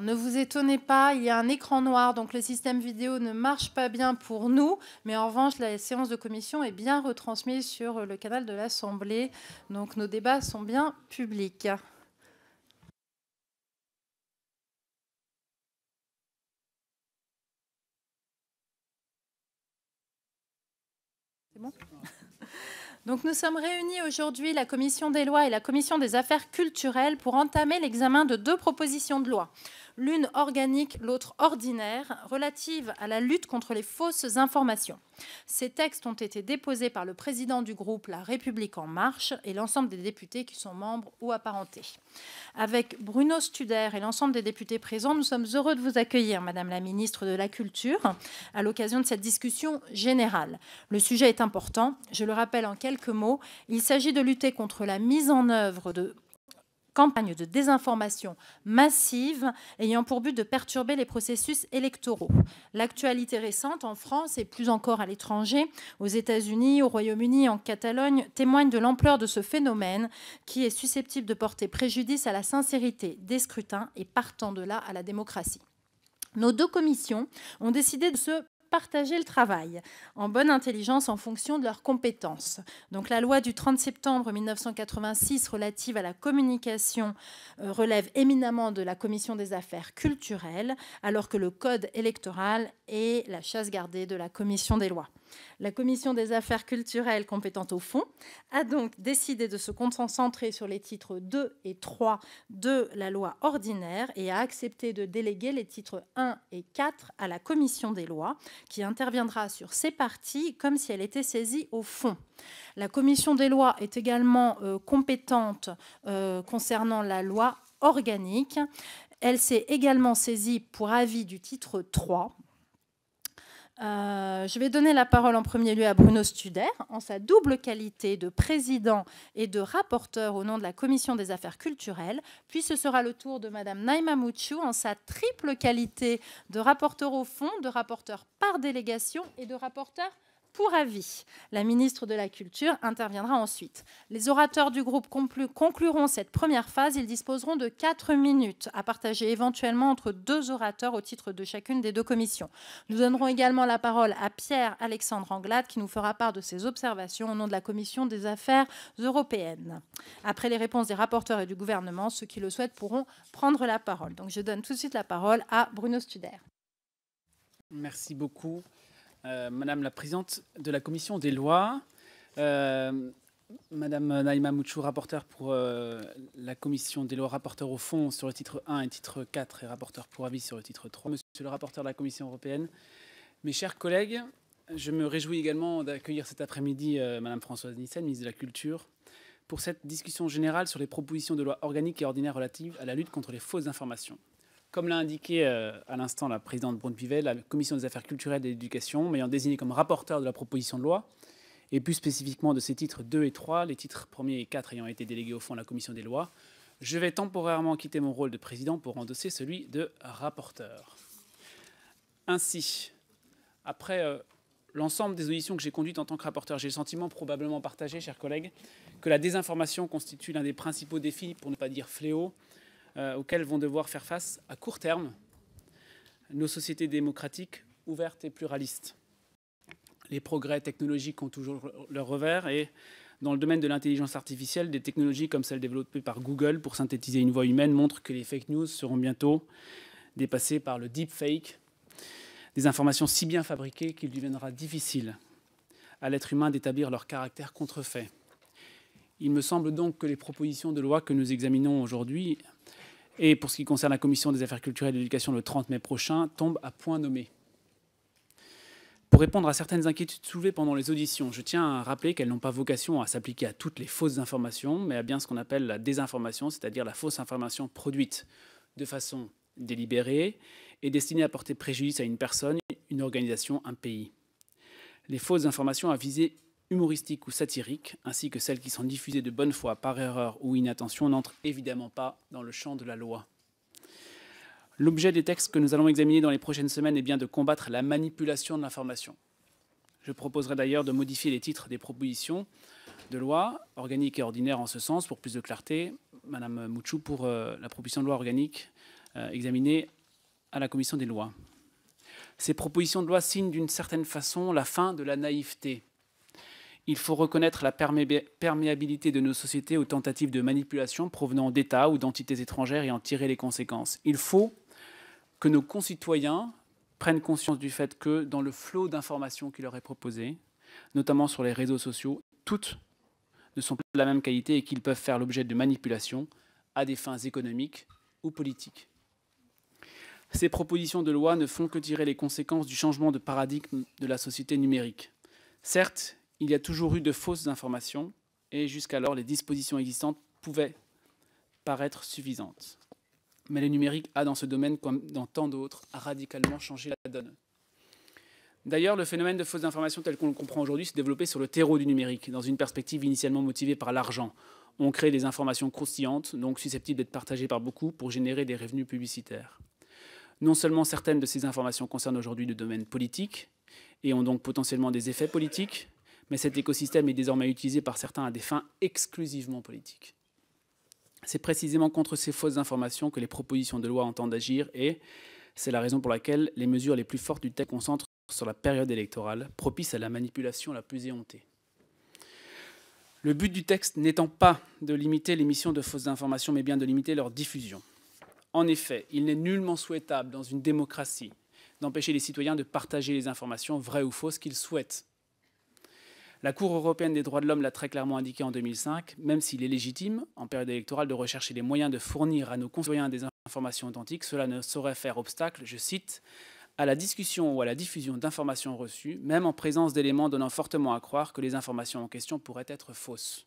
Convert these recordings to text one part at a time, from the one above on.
ne vous étonnez pas, il y a un écran noir, donc le système vidéo ne marche pas bien pour nous, mais en revanche, la séance de commission est bien retransmise sur le canal de l'Assemblée, donc nos débats sont bien publics. nous sommes réunis aujourd'hui, la commission des lois et la commission des affaires culturelles, pour entamer l'examen de deux propositions de loi l'une organique, l'autre ordinaire, relative à la lutte contre les fausses informations. Ces textes ont été déposés par le président du groupe La République en marche et l'ensemble des députés qui sont membres ou apparentés. Avec Bruno Studer et l'ensemble des députés présents, nous sommes heureux de vous accueillir, Madame la ministre de la Culture, à l'occasion de cette discussion générale. Le sujet est important. Je le rappelle en quelques mots. Il s'agit de lutter contre la mise en œuvre de campagne de désinformation massive ayant pour but de perturber les processus électoraux. L'actualité récente en France et plus encore à l'étranger, aux États-Unis, au Royaume-Uni, en Catalogne, témoigne de l'ampleur de ce phénomène qui est susceptible de porter préjudice à la sincérité des scrutins et partant de là à la démocratie. Nos deux commissions ont décidé de se partager le travail en bonne intelligence en fonction de leurs compétences. Donc la loi du 30 septembre 1986 relative à la communication euh, relève éminemment de la commission des affaires culturelles, alors que le code électoral et la chasse gardée de la commission des lois. La commission des affaires culturelles compétente au fond a donc décidé de se concentrer sur les titres 2 et 3 de la loi ordinaire et a accepté de déléguer les titres 1 et 4 à la commission des lois qui interviendra sur ces parties comme si elle était saisie au fond. La commission des lois est également euh, compétente euh, concernant la loi organique. Elle s'est également saisie pour avis du titre 3 euh, je vais donner la parole en premier lieu à Bruno Studer, en sa double qualité de président et de rapporteur au nom de la Commission des affaires culturelles. Puis ce sera le tour de Madame Naïma Mouchou, en sa triple qualité de rapporteur au fond, de rapporteur par délégation et de rapporteur pour avis. La ministre de la Culture interviendra ensuite. Les orateurs du groupe concluront cette première phase. Ils disposeront de quatre minutes à partager éventuellement entre deux orateurs au titre de chacune des deux commissions. Nous donnerons également la parole à Pierre-Alexandre Anglade qui nous fera part de ses observations au nom de la Commission des affaires européennes. Après les réponses des rapporteurs et du gouvernement, ceux qui le souhaitent pourront prendre la parole. Donc je donne tout de suite la parole à Bruno Studer. Merci beaucoup. Euh, Madame la présidente de la commission des lois, euh, Madame Naïma Mouchou, rapporteure pour euh, la commission des lois, rapporteur au fond sur le titre 1 et titre 4 et rapporteur pour avis sur le titre 3, Monsieur le rapporteur de la commission européenne, mes chers collègues, je me réjouis également d'accueillir cet après-midi Madame Françoise Nissen, ministre de la Culture, pour cette discussion générale sur les propositions de loi organique et ordinaire relatives à la lutte contre les fausses informations. Comme l'a indiqué euh, à l'instant la présidente Brune-Pivet, la commission des affaires culturelles et de l'éducation m'ayant désigné comme rapporteur de la proposition de loi, et plus spécifiquement de ses titres 2 et 3, les titres 1 et 4 ayant été délégués au fond de la commission des lois, je vais temporairement quitter mon rôle de président pour endosser celui de rapporteur. Ainsi, après euh, l'ensemble des auditions que j'ai conduites en tant que rapporteur, j'ai le sentiment probablement partagé, chers collègues, que la désinformation constitue l'un des principaux défis, pour ne pas dire fléau, euh, auxquelles vont devoir faire face à court terme nos sociétés démocratiques ouvertes et pluralistes. Les progrès technologiques ont toujours leur revers et dans le domaine de l'intelligence artificielle, des technologies comme celles développées par Google pour synthétiser une voix humaine montrent que les fake news seront bientôt dépassées par le deep fake, des informations si bien fabriquées qu'il deviendra difficile à l'être humain d'établir leur caractère contrefait. Il me semble donc que les propositions de loi que nous examinons aujourd'hui et pour ce qui concerne la commission des affaires culturelles et de l'éducation, le 30 mai prochain tombe à point nommé. Pour répondre à certaines inquiétudes soulevées pendant les auditions, je tiens à rappeler qu'elles n'ont pas vocation à s'appliquer à toutes les fausses informations, mais à bien ce qu'on appelle la désinformation, c'est-à-dire la fausse information produite de façon délibérée et destinée à porter préjudice à une personne, une organisation, un pays. Les fausses informations à viser humoristiques ou satiriques, ainsi que celles qui sont diffusées de bonne foi par erreur ou inattention, n'entrent évidemment pas dans le champ de la loi. L'objet des textes que nous allons examiner dans les prochaines semaines est bien de combattre la manipulation de l'information. Je proposerai d'ailleurs de modifier les titres des propositions de loi organique et ordinaire en ce sens pour plus de clarté. Madame Mouchou pour euh, la proposition de loi organique euh, examinée à la commission des lois. Ces propositions de loi signent d'une certaine façon la fin de la naïveté il faut reconnaître la perméabilité de nos sociétés aux tentatives de manipulation provenant d'États ou d'entités étrangères et en tirer les conséquences. Il faut que nos concitoyens prennent conscience du fait que dans le flot d'informations qui leur est proposé, notamment sur les réseaux sociaux, toutes ne sont pas de la même qualité et qu'ils peuvent faire l'objet de manipulations à des fins économiques ou politiques. Ces propositions de loi ne font que tirer les conséquences du changement de paradigme de la société numérique. Certes, il y a toujours eu de fausses informations et jusqu'alors les dispositions existantes pouvaient paraître suffisantes. Mais le numérique a dans ce domaine, comme dans tant d'autres, radicalement changé la donne. D'ailleurs, le phénomène de fausses informations tel qu'on le comprend aujourd'hui s'est développé sur le terreau du numérique, dans une perspective initialement motivée par l'argent. On crée des informations croustillantes, donc susceptibles d'être partagées par beaucoup pour générer des revenus publicitaires. Non seulement certaines de ces informations concernent aujourd'hui le domaine politique et ont donc potentiellement des effets politiques, mais cet écosystème est désormais utilisé par certains à des fins exclusivement politiques. C'est précisément contre ces fausses informations que les propositions de loi entendent agir et c'est la raison pour laquelle les mesures les plus fortes du texte concentrent sur la période électorale, propice à la manipulation la plus éhontée. Le but du texte n'étant pas de limiter l'émission de fausses informations, mais bien de limiter leur diffusion. En effet, il n'est nullement souhaitable dans une démocratie d'empêcher les citoyens de partager les informations vraies ou fausses qu'ils souhaitent. La Cour européenne des droits de l'homme l'a très clairement indiqué en 2005, même s'il est légitime, en période électorale, de rechercher les moyens de fournir à nos concitoyens des informations authentiques, cela ne saurait faire obstacle, je cite, à la discussion ou à la diffusion d'informations reçues, même en présence d'éléments donnant fortement à croire que les informations en question pourraient être fausses.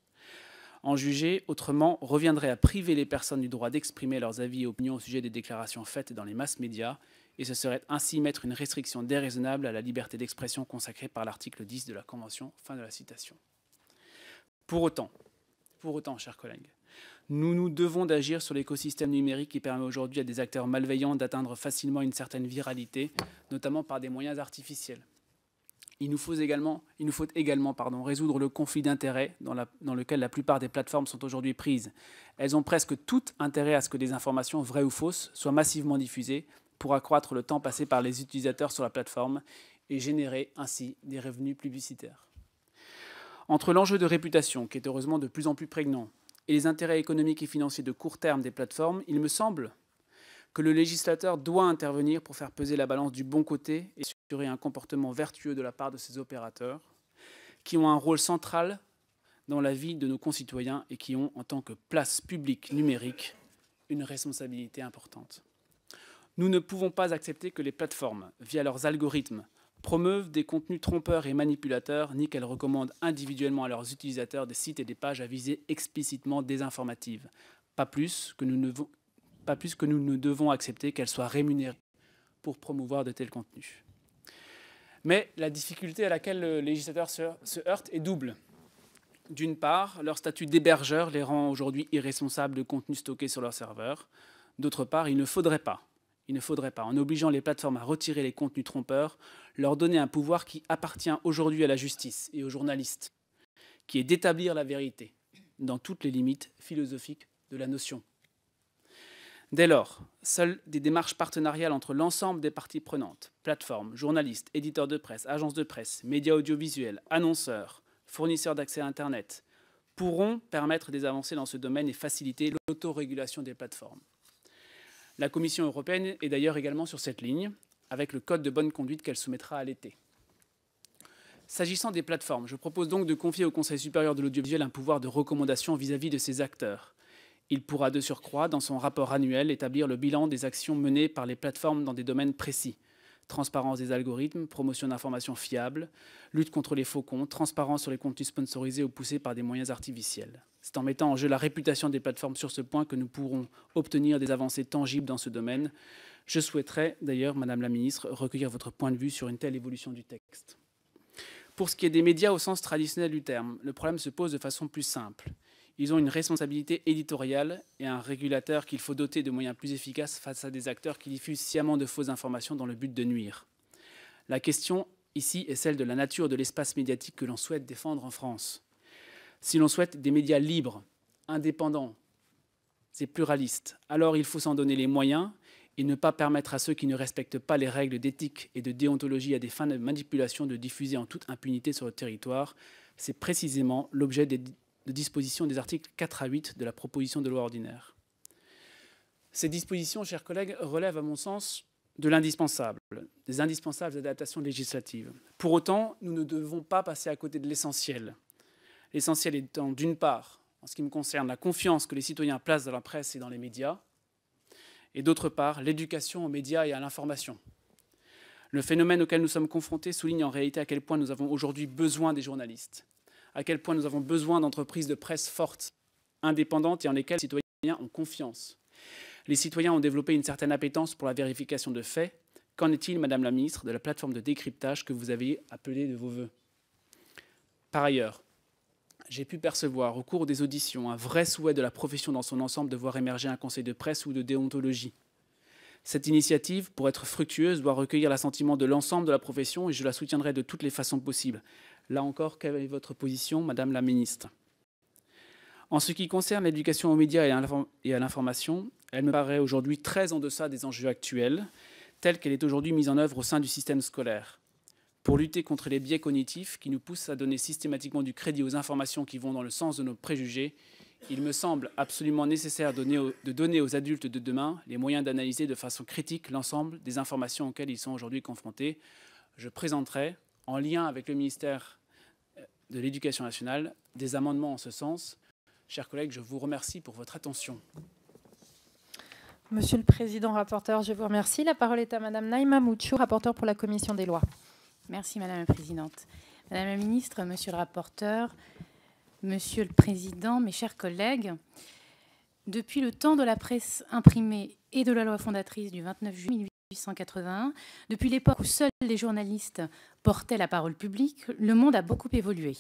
En juger autrement reviendrait à priver les personnes du droit d'exprimer leurs avis et opinions au sujet des déclarations faites dans les masses médias, et ce serait ainsi mettre une restriction déraisonnable à la liberté d'expression consacrée par l'article 10 de la Convention. Fin de la citation. Pour autant, pour autant, chers collègues, nous nous devons d'agir sur l'écosystème numérique qui permet aujourd'hui à des acteurs malveillants d'atteindre facilement une certaine viralité, notamment par des moyens artificiels. Il nous faut également, il nous faut également pardon, résoudre le conflit d'intérêts dans, dans, lequel la plupart des plateformes sont aujourd'hui prises. Elles ont presque tout intérêt à ce que des informations vraies ou fausses soient massivement diffusées pour accroître le temps passé par les utilisateurs sur la plateforme et générer ainsi des revenus publicitaires. Entre l'enjeu de réputation, qui est heureusement de plus en plus prégnant, et les intérêts économiques et financiers de court terme des plateformes, il me semble que le législateur doit intervenir pour faire peser la balance du bon côté et assurer un comportement vertueux de la part de ses opérateurs, qui ont un rôle central dans la vie de nos concitoyens et qui ont, en tant que place publique numérique, une responsabilité importante. Nous ne pouvons pas accepter que les plateformes, via leurs algorithmes, promeuvent des contenus trompeurs et manipulateurs, ni qu'elles recommandent individuellement à leurs utilisateurs des sites et des pages à viser explicitement désinformatives. Pas plus que nous ne, pas plus que nous ne devons accepter qu'elles soient rémunérées pour promouvoir de tels contenus. Mais la difficulté à laquelle le législateur se, se heurte est double. D'une part, leur statut d'hébergeur les rend aujourd'hui irresponsables de contenus stockés sur leur serveur. D'autre part, il ne faudrait pas il ne faudrait pas, en obligeant les plateformes à retirer les contenus trompeurs, leur donner un pouvoir qui appartient aujourd'hui à la justice et aux journalistes, qui est d'établir la vérité, dans toutes les limites philosophiques de la notion. Dès lors, seules des démarches partenariales entre l'ensemble des parties prenantes, plateformes, journalistes, éditeurs de presse, agences de presse, médias audiovisuels, annonceurs, fournisseurs d'accès à Internet, pourront permettre des avancées dans ce domaine et faciliter l'autorégulation des plateformes. La Commission européenne est d'ailleurs également sur cette ligne, avec le code de bonne conduite qu'elle soumettra à l'été. S'agissant des plateformes, je propose donc de confier au Conseil supérieur de l'audiovisuel un pouvoir de recommandation vis-à-vis de ses acteurs. Il pourra de surcroît, dans son rapport annuel, établir le bilan des actions menées par les plateformes dans des domaines précis, transparence des algorithmes, promotion d'informations fiables, lutte contre les faux comptes, transparence sur les contenus sponsorisés ou poussés par des moyens artificiels. C'est en mettant en jeu la réputation des plateformes sur ce point que nous pourrons obtenir des avancées tangibles dans ce domaine. Je souhaiterais d'ailleurs, Madame la Ministre, recueillir votre point de vue sur une telle évolution du texte. Pour ce qui est des médias au sens traditionnel du terme, le problème se pose de façon plus simple. Ils ont une responsabilité éditoriale et un régulateur qu'il faut doter de moyens plus efficaces face à des acteurs qui diffusent sciemment de fausses informations dans le but de nuire. La question ici est celle de la nature de l'espace médiatique que l'on souhaite défendre en France. Si l'on souhaite des médias libres, indépendants c'est pluraliste, alors il faut s'en donner les moyens et ne pas permettre à ceux qui ne respectent pas les règles d'éthique et de déontologie à des fins de manipulation de diffuser en toute impunité sur le territoire. C'est précisément l'objet des de disposition des articles 4 à 8 de la proposition de loi ordinaire. Ces dispositions, chers collègues, relèvent à mon sens de l'indispensable, des indispensables adaptations législatives. Pour autant, nous ne devons pas passer à côté de l'essentiel. L'essentiel étant, d'une part, en ce qui me concerne, la confiance que les citoyens placent dans la presse et dans les médias, et d'autre part, l'éducation aux médias et à l'information. Le phénomène auquel nous sommes confrontés souligne en réalité à quel point nous avons aujourd'hui besoin des journalistes à quel point nous avons besoin d'entreprises de presse fortes, indépendantes et en lesquelles les citoyens ont confiance. Les citoyens ont développé une certaine appétence pour la vérification de faits. Qu'en est-il, Madame la Ministre, de la plateforme de décryptage que vous avez appelée de vos voeux Par ailleurs, j'ai pu percevoir au cours des auditions un vrai souhait de la profession dans son ensemble de voir émerger un conseil de presse ou de déontologie. Cette initiative, pour être fructueuse, doit recueillir l'assentiment de l'ensemble de la profession et je la soutiendrai de toutes les façons possibles. Là encore, quelle est votre position, Madame la Ministre En ce qui concerne l'éducation aux médias et à l'information, elle me paraît aujourd'hui très en deçà des enjeux actuels, telle qu'elle est aujourd'hui mise en œuvre au sein du système scolaire. Pour lutter contre les biais cognitifs qui nous poussent à donner systématiquement du crédit aux informations qui vont dans le sens de nos préjugés, il me semble absolument nécessaire de donner aux adultes de demain les moyens d'analyser de façon critique l'ensemble des informations auxquelles ils sont aujourd'hui confrontés. Je présenterai en lien avec le ministère euh, de l'Éducation nationale, des amendements en ce sens. Chers collègues, je vous remercie pour votre attention. Monsieur le Président, rapporteur, je vous remercie. La parole est à Madame Naïma Mouchou, rapporteur pour la Commission des lois. Merci Madame la Présidente. Madame la Ministre, Monsieur le rapporteur, Monsieur le Président, mes chers collègues, depuis le temps de la presse imprimée et de la loi fondatrice du 29 juillet 1881, depuis l'époque où seuls les journalistes portait la parole publique, le monde a beaucoup évolué.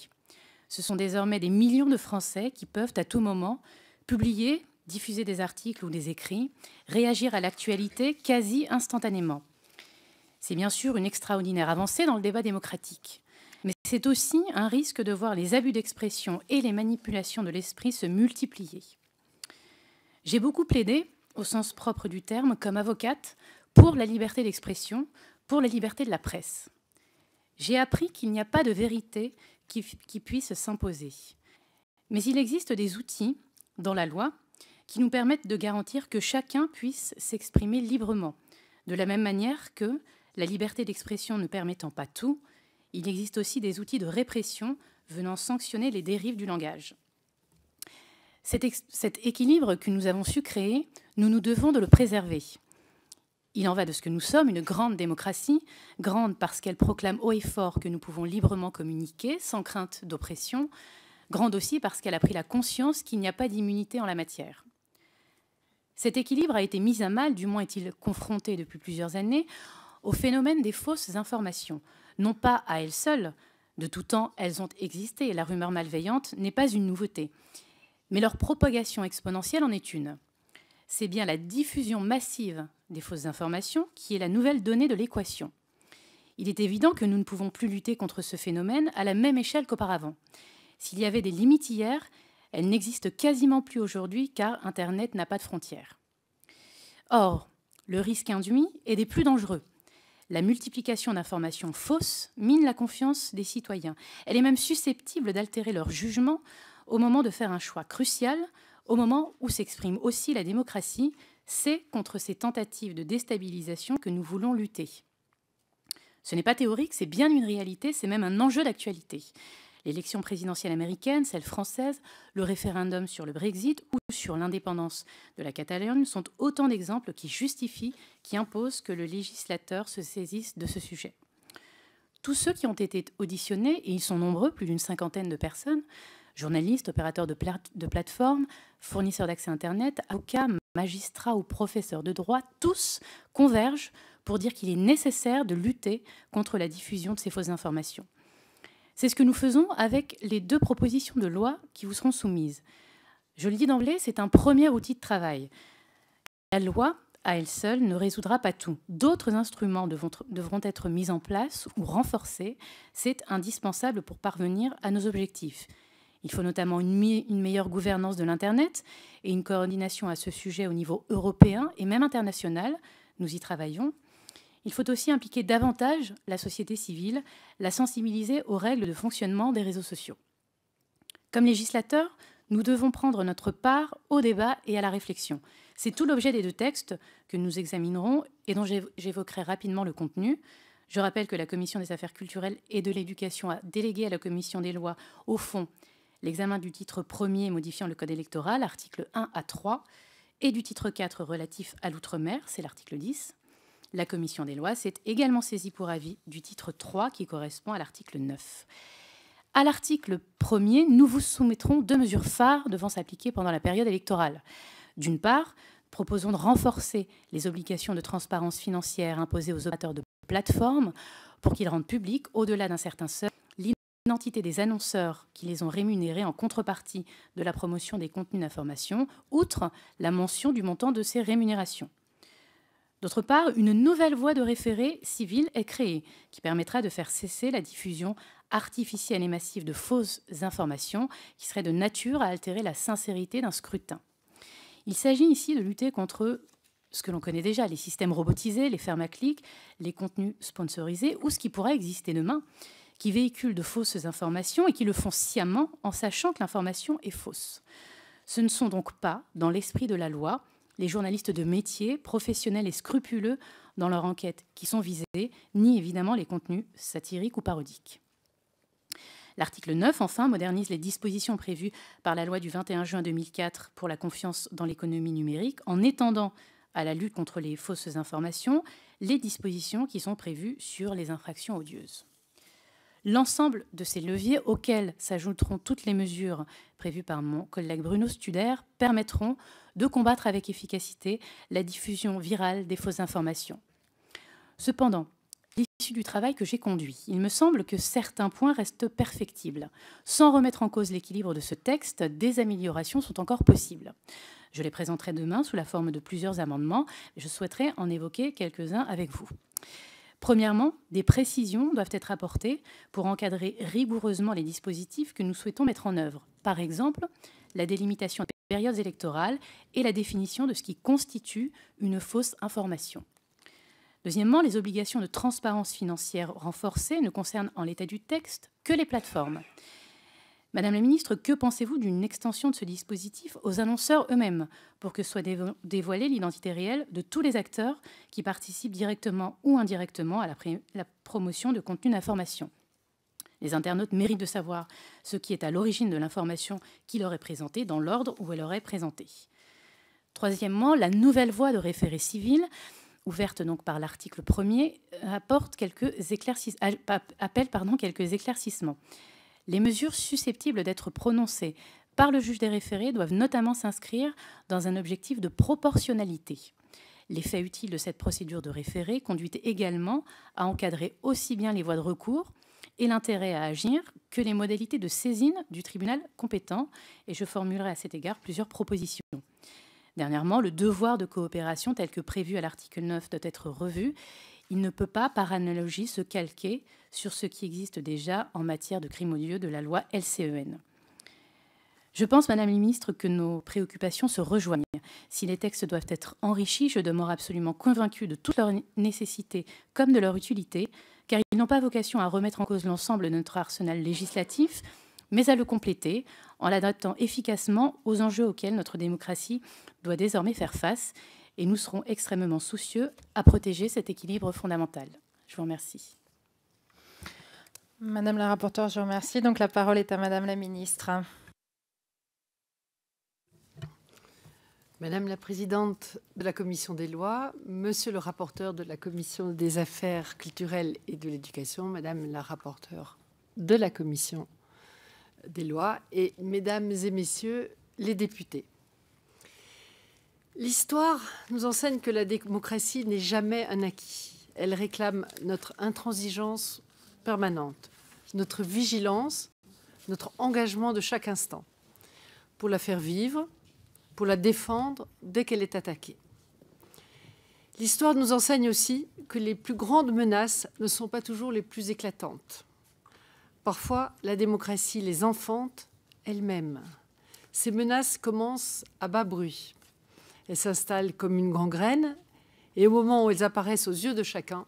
Ce sont désormais des millions de Français qui peuvent à tout moment publier, diffuser des articles ou des écrits, réagir à l'actualité quasi instantanément. C'est bien sûr une extraordinaire avancée dans le débat démocratique, mais c'est aussi un risque de voir les abus d'expression et les manipulations de l'esprit se multiplier. J'ai beaucoup plaidé, au sens propre du terme, comme avocate, pour la liberté d'expression, pour la liberté de la presse. J'ai appris qu'il n'y a pas de vérité qui, puisse s'imposer. Mais il existe des outils dans la loi qui nous permettent de garantir que chacun puisse s'exprimer librement. De la même manière que la liberté d'expression ne permettant pas tout, il existe aussi des outils de répression venant sanctionner les dérives du langage. cet équilibre que nous avons su créer, nous nous devons de le préserver. Il en va de ce que nous sommes, une grande démocratie, grande parce qu'elle proclame haut et fort que nous pouvons librement communiquer sans crainte d'oppression, grande aussi parce qu'elle a pris la conscience qu'il n'y a pas d'immunité en la matière. Cet équilibre a été mis à mal, du moins est-il confronté depuis plusieurs années, au phénomène des fausses informations. Non pas à elles seules, de tout temps elles ont existé, la rumeur malveillante n'est pas une nouveauté, mais leur propagation exponentielle en est une c'est bien la diffusion massive des fausses informations qui est la nouvelle donnée de l'équation. Il est évident que nous ne pouvons plus lutter contre ce phénomène à la même échelle qu'auparavant. S'il y avait des limites hier, elles n'existent quasiment plus aujourd'hui car Internet n'a pas de frontières. Or, le risque induit est des plus dangereux. La multiplication d'informations fausses mine la confiance des citoyens. Elle est même susceptible d'altérer leur jugement au moment de faire un choix crucial au moment où s'exprime aussi la démocratie, c'est contre ces tentatives de déstabilisation que nous voulons lutter. Ce n'est pas théorique, c'est bien une réalité, c'est même un enjeu d'actualité. L'élection présidentielle américaine, celle française, le référendum sur le Brexit ou sur l'indépendance de la Catalogne sont autant d'exemples qui justifient, qui imposent que le législateur se saisisse de ce sujet. Tous ceux qui ont été auditionnés, et ils sont nombreux, plus d'une cinquantaine de personnes, journalistes, opérateurs de, plateformes, fournisseurs d'accès Internet, avocats, magistrats ou professeurs de droit, tous convergent pour dire qu'il est nécessaire de lutter contre la diffusion de ces fausses informations. C'est ce que nous faisons avec les deux propositions de loi qui vous seront soumises. Je le dis d'emblée, c'est un premier outil de travail. La loi, à elle seule, ne résoudra pas tout. D'autres instruments devront être mis en place ou renforcés. C'est indispensable pour parvenir à nos objectifs. Il faut notamment une, meilleure gouvernance de l'Internet et une coordination à ce sujet au niveau européen et même international. Nous y travaillons. Il faut aussi impliquer davantage la société civile, la sensibiliser aux règles de fonctionnement des réseaux sociaux. Comme législateurs, nous devons prendre notre part au débat et à la réflexion. C'est tout l'objet des deux textes que nous examinerons et dont j'évoquerai rapidement le contenu. Je rappelle que la Commission des affaires culturelles et de l'éducation a délégué à la Commission des lois, au fond, l'examen du titre 1er modifiant le code électoral, articles 1 à 3, et du titre 4 relatif à l'outre-mer, c'est l'article 10. La commission des lois s'est également saisie pour avis du titre 3 qui correspond à l'article 9. À l'article 1er, nous vous soumettrons deux mesures phares devant s'appliquer pendant la période électorale. D'une part, proposons de renforcer les obligations de transparence financière imposées aux opérateurs de plateformes pour qu'ils rendent public, au-delà d'un certain seuil, l'identité des annonceurs qui les ont rémunérés en contrepartie de la promotion des contenus d'information, outre la mention du montant de ces rémunérations. D'autre part, une nouvelle voie de référé civil est créée, qui permettra de faire cesser la diffusion artificielle et massive de fausses informations qui seraient de nature à altérer la sincérité d'un scrutin. Il s'agit ici de lutter contre ce que l'on connaît déjà, les systèmes robotisés, les fermes à clics, les contenus sponsorisés ou ce qui pourrait exister demain, qui véhiculent de fausses informations et qui le font sciemment en sachant que l'information est fausse. Ce ne sont donc pas, dans l'esprit de la loi, les journalistes de métier, professionnels et scrupuleux dans leur enquête qui sont visés, ni évidemment les contenus satiriques ou parodiques. L'article 9, enfin, modernise les dispositions prévues par la loi du 21 juin 2004 pour la confiance dans l'économie numérique en étendant à la lutte contre les fausses informations les dispositions qui sont prévues sur les infractions odieuses l'ensemble de ces leviers, auxquels s'ajouteront toutes les mesures prévues par mon collègue Bruno Studer, permettront de combattre avec efficacité la diffusion virale des fausses informations. Cependant, l'issue du travail que j'ai conduit, il me semble que certains points restent perfectibles. Sans remettre en cause l'équilibre de ce texte, des améliorations sont encore possibles. Je les présenterai demain sous la forme de plusieurs amendements. Je souhaiterais en évoquer quelques-uns avec vous. Premièrement, des précisions doivent être apportées pour encadrer rigoureusement les dispositifs que nous souhaitons mettre en œuvre. Par exemple, la délimitation des périodes électorales et la définition de ce qui constitue une fausse information. Deuxièmement, les obligations de transparence financière renforcées ne concernent en l'état du texte que les plateformes. Madame la ministre, que pensez-vous d'une extension de ce dispositif aux annonceurs eux-mêmes pour que soit dévoilée l'identité réelle de tous les acteurs qui participent directement ou indirectement à la, promotion de contenu d'information les internautes méritent de savoir ce qui est à l'origine de l'information qui leur est présentée dans l'ordre où elle leur est présentée. Troisièmement, la nouvelle voie de référé civil, ouverte donc par l'article 1er, apporte quelques appelle quelques éclaircissements. Les mesures susceptibles d'être prononcées par le juge des référés doivent notamment s'inscrire dans un objectif de proportionnalité. L'effet utile de cette procédure de référé conduit également à encadrer aussi bien les voies de recours et l'intérêt à agir que les modalités de saisine du tribunal compétent, et je formulerai à cet égard plusieurs propositions. Dernièrement, le devoir de coopération tel que prévu à l'article 9 doit être revu il ne peut pas, par analogie, se calquer sur ce qui existe déjà en matière de crime odieux de la loi LCEN. Je pense, Madame la Ministre, que nos préoccupations se rejoignent. Si les textes doivent être enrichis, je demeure absolument convaincue de toute leur nécessité comme de leur utilité, car ils n'ont pas vocation à remettre en cause l'ensemble de notre arsenal législatif, mais à le compléter en l'adaptant efficacement aux enjeux auxquels notre démocratie doit désormais faire face et nous serons extrêmement soucieux à protéger cet équilibre fondamental. Je vous remercie. Madame la rapporteure, je vous remercie. Donc la parole est à Madame la ministre. Madame la présidente de la commission des lois, monsieur le rapporteur de la commission des affaires culturelles et de l'éducation, madame la rapporteure de la commission des lois et mesdames et messieurs les députés. L'histoire nous enseigne que la démocratie n'est jamais un acquis. Elle réclame notre intransigeance permanente, notre vigilance, notre engagement de chaque instant pour la faire vivre, pour la défendre dès qu'elle est attaquée. L'histoire nous enseigne aussi que les plus grandes menaces ne sont pas toujours les plus éclatantes. Parfois, la démocratie les enfante elle-même. Ces menaces commencent à bas bruit elles s'installent comme une gangrène. Et au moment où elles apparaissent aux yeux de chacun,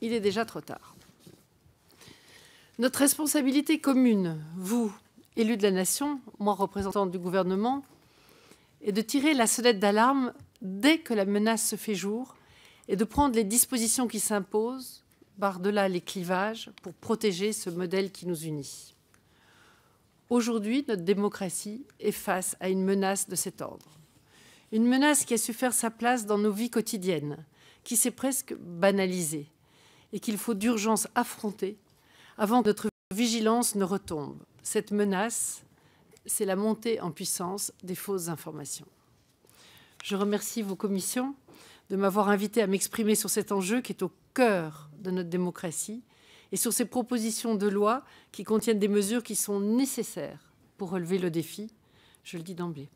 il est déjà trop tard. Notre responsabilité commune, vous, élus de la nation, moi, représentante du gouvernement, est de tirer la sonnette d'alarme dès que la menace se fait jour et de prendre les dispositions qui s'imposent, par-delà les clivages, pour protéger ce modèle qui nous unit. Aujourd'hui, notre démocratie est face à une menace de cet ordre. Une menace qui a su faire sa place dans nos vies quotidiennes, qui s'est presque banalisée et qu'il faut d'urgence affronter avant que notre vigilance ne retombe. Cette menace, c'est la montée en puissance des fausses informations. Je remercie vos commissions de m'avoir invité à m'exprimer sur cet enjeu qui est au cœur de notre démocratie et sur ces propositions de loi qui contiennent des mesures qui sont nécessaires pour relever le défi, je le dis d'emblée.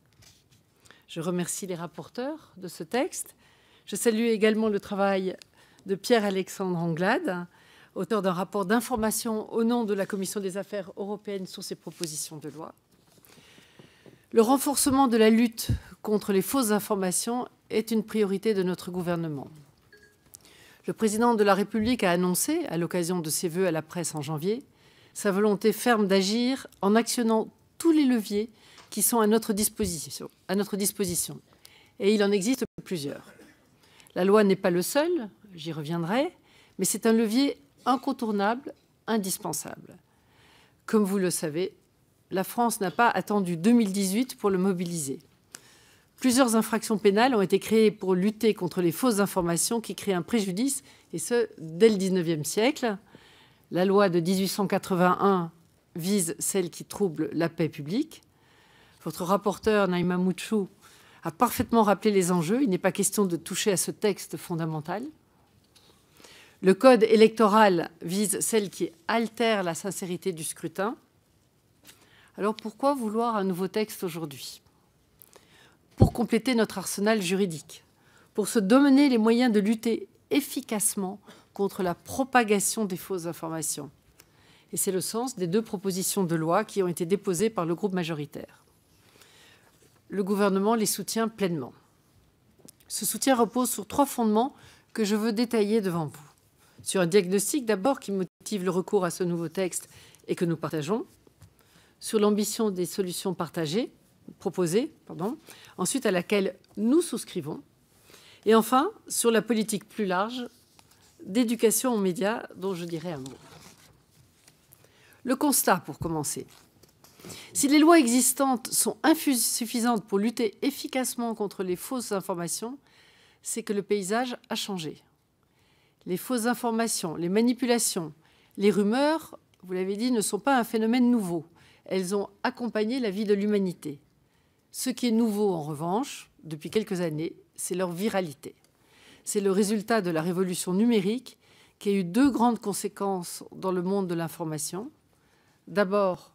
Je remercie les rapporteurs de ce texte. Je salue également le travail de Pierre-Alexandre Anglade, auteur d'un rapport d'information au nom de la Commission des affaires européennes sur ces propositions de loi. Le renforcement de la lutte contre les fausses informations est une priorité de notre gouvernement. Le président de la République a annoncé, à l'occasion de ses vœux à la presse en janvier, sa volonté ferme d'agir en actionnant tous les leviers qui sont à notre disposition. À notre disposition. Et il en existe plusieurs. La loi n'est pas le seul, j'y reviendrai, mais c'est un levier incontournable, indispensable. Comme vous le savez, la France n'a pas attendu 2018 pour le mobiliser. Plusieurs infractions pénales ont été créées pour lutter contre les fausses informations qui créent un préjudice, et ce, dès le 19e siècle. La loi de 1881 vise celle qui trouble la paix publique votre rapporteur Naïma Mouchou a parfaitement rappelé les enjeux. Il n'est pas question de toucher à ce texte fondamental. Le code électoral vise celle qui altère la sincérité du scrutin. Alors pourquoi vouloir un nouveau texte aujourd'hui Pour compléter notre arsenal juridique, pour se dominer les moyens de lutter efficacement contre la propagation des fausses informations. Et c'est le sens des deux propositions de loi qui ont été déposées par le groupe majoritaire le gouvernement les soutient pleinement. Ce soutien repose sur trois fondements que je veux détailler devant vous. Sur un diagnostic d'abord qui motive le recours à ce nouveau texte et que nous partageons, sur l'ambition des solutions partagées, proposées, pardon, ensuite à laquelle nous souscrivons, et enfin sur la politique plus large d'éducation aux médias dont je dirai un mot. Le constat pour commencer. Si les lois existantes sont insuffisantes pour lutter efficacement contre les fausses informations, c'est que le paysage a changé. Les fausses informations, les manipulations, les rumeurs, vous l'avez dit, ne sont pas un phénomène nouveau. Elles ont accompagné la vie de l'humanité. Ce qui est nouveau, en revanche, depuis quelques années, c'est leur viralité. C'est le résultat de la révolution numérique qui a eu deux grandes conséquences dans le monde de l'information. D'abord,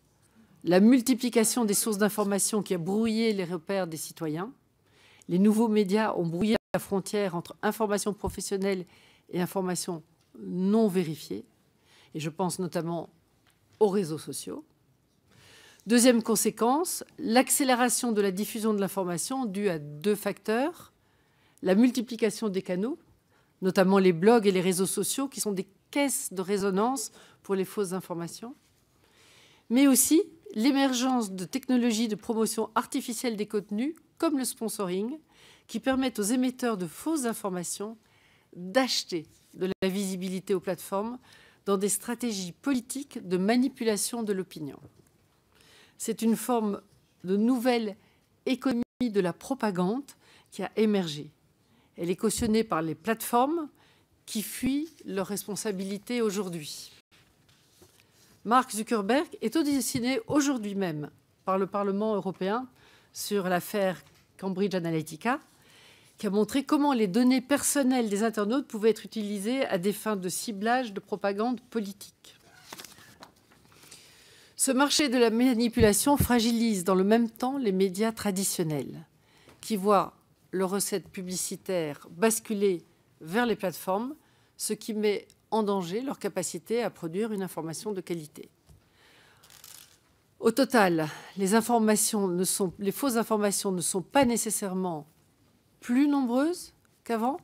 la multiplication des sources d'information qui a brouillé les repères des citoyens. Les nouveaux médias ont brouillé la frontière entre information professionnelle et information non vérifiée. Et je pense notamment aux réseaux sociaux. Deuxième conséquence, l'accélération de la diffusion de l'information due à deux facteurs. La multiplication des canaux, notamment les blogs et les réseaux sociaux, qui sont des caisses de résonance pour les fausses informations. Mais aussi l'émergence de technologies de promotion artificielle des contenus, comme le sponsoring, qui permettent aux émetteurs de fausses informations d'acheter de la visibilité aux plateformes dans des stratégies politiques de manipulation de l'opinion. C'est une forme de nouvelle économie de la propagande qui a émergé. Elle est cautionnée par les plateformes qui fuient leurs responsabilités aujourd'hui. Mark Zuckerberg est auditionné aujourd'hui même par le Parlement européen sur l'affaire Cambridge Analytica, qui a montré comment les données personnelles des internautes pouvaient être utilisées à des fins de ciblage de propagande politique. Ce marché de la manipulation fragilise dans le même temps les médias traditionnels, qui voient leurs recettes publicitaires basculer vers les plateformes, ce qui met en danger leur capacité à produire une information de qualité. Au total, les, informations ne sont, les fausses informations ne sont pas nécessairement plus nombreuses qu'avant,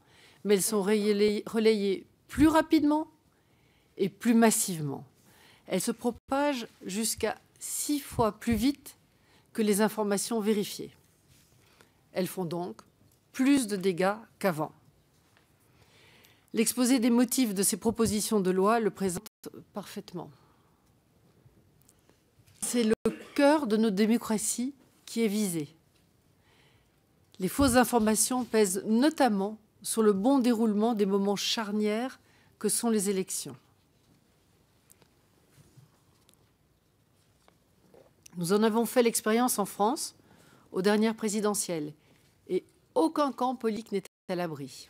mais elles sont relayées, relayées plus rapidement et plus massivement. Elles se propagent jusqu'à six fois plus vite que les informations vérifiées. Elles font donc plus de dégâts qu'avant. L'exposé des motifs de ces propositions de loi le présente parfaitement. C'est le cœur de notre démocratie qui est visé. Les fausses informations pèsent notamment sur le bon déroulement des moments charnières que sont les élections. Nous en avons fait l'expérience en France aux dernières présidentielles et aucun camp politique n'était à l'abri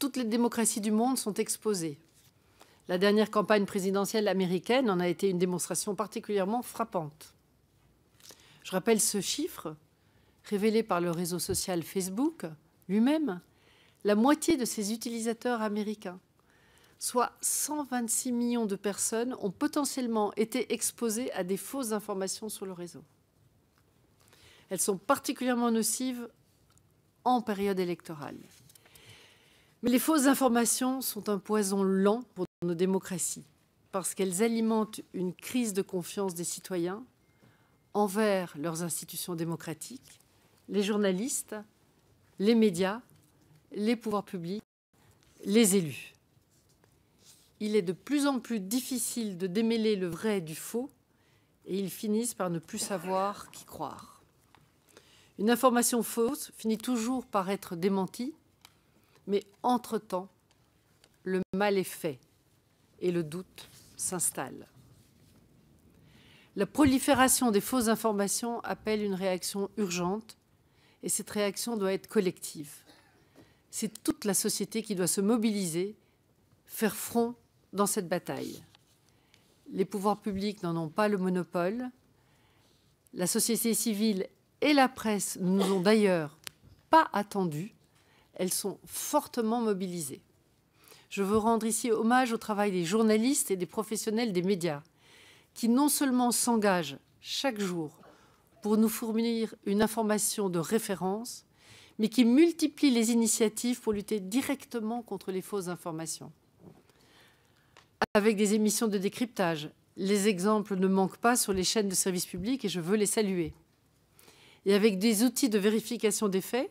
toutes les démocraties du monde sont exposées. La dernière campagne présidentielle américaine en a été une démonstration particulièrement frappante. Je rappelle ce chiffre, révélé par le réseau social Facebook lui-même, la moitié de ses utilisateurs américains, soit 126 millions de personnes, ont potentiellement été exposées à des fausses informations sur le réseau. Elles sont particulièrement nocives en période électorale. Mais les fausses informations sont un poison lent pour nos démocraties, parce qu'elles alimentent une crise de confiance des citoyens envers leurs institutions démocratiques, les journalistes, les médias, les pouvoirs publics, les élus. Il est de plus en plus difficile de démêler le vrai du faux et ils finissent par ne plus savoir qui croire. Une information fausse finit toujours par être démentie mais entre-temps, le mal est fait et le doute s'installe. La prolifération des fausses informations appelle une réaction urgente et cette réaction doit être collective. C'est toute la société qui doit se mobiliser, faire front dans cette bataille. Les pouvoirs publics n'en ont pas le monopole. La société civile et la presse ne nous ont d'ailleurs pas attendus elles sont fortement mobilisées. Je veux rendre ici hommage au travail des journalistes et des professionnels des médias, qui non seulement s'engagent chaque jour pour nous fournir une information de référence, mais qui multiplient les initiatives pour lutter directement contre les fausses informations. Avec des émissions de décryptage, les exemples ne manquent pas sur les chaînes de services publics et je veux les saluer. Et avec des outils de vérification des faits,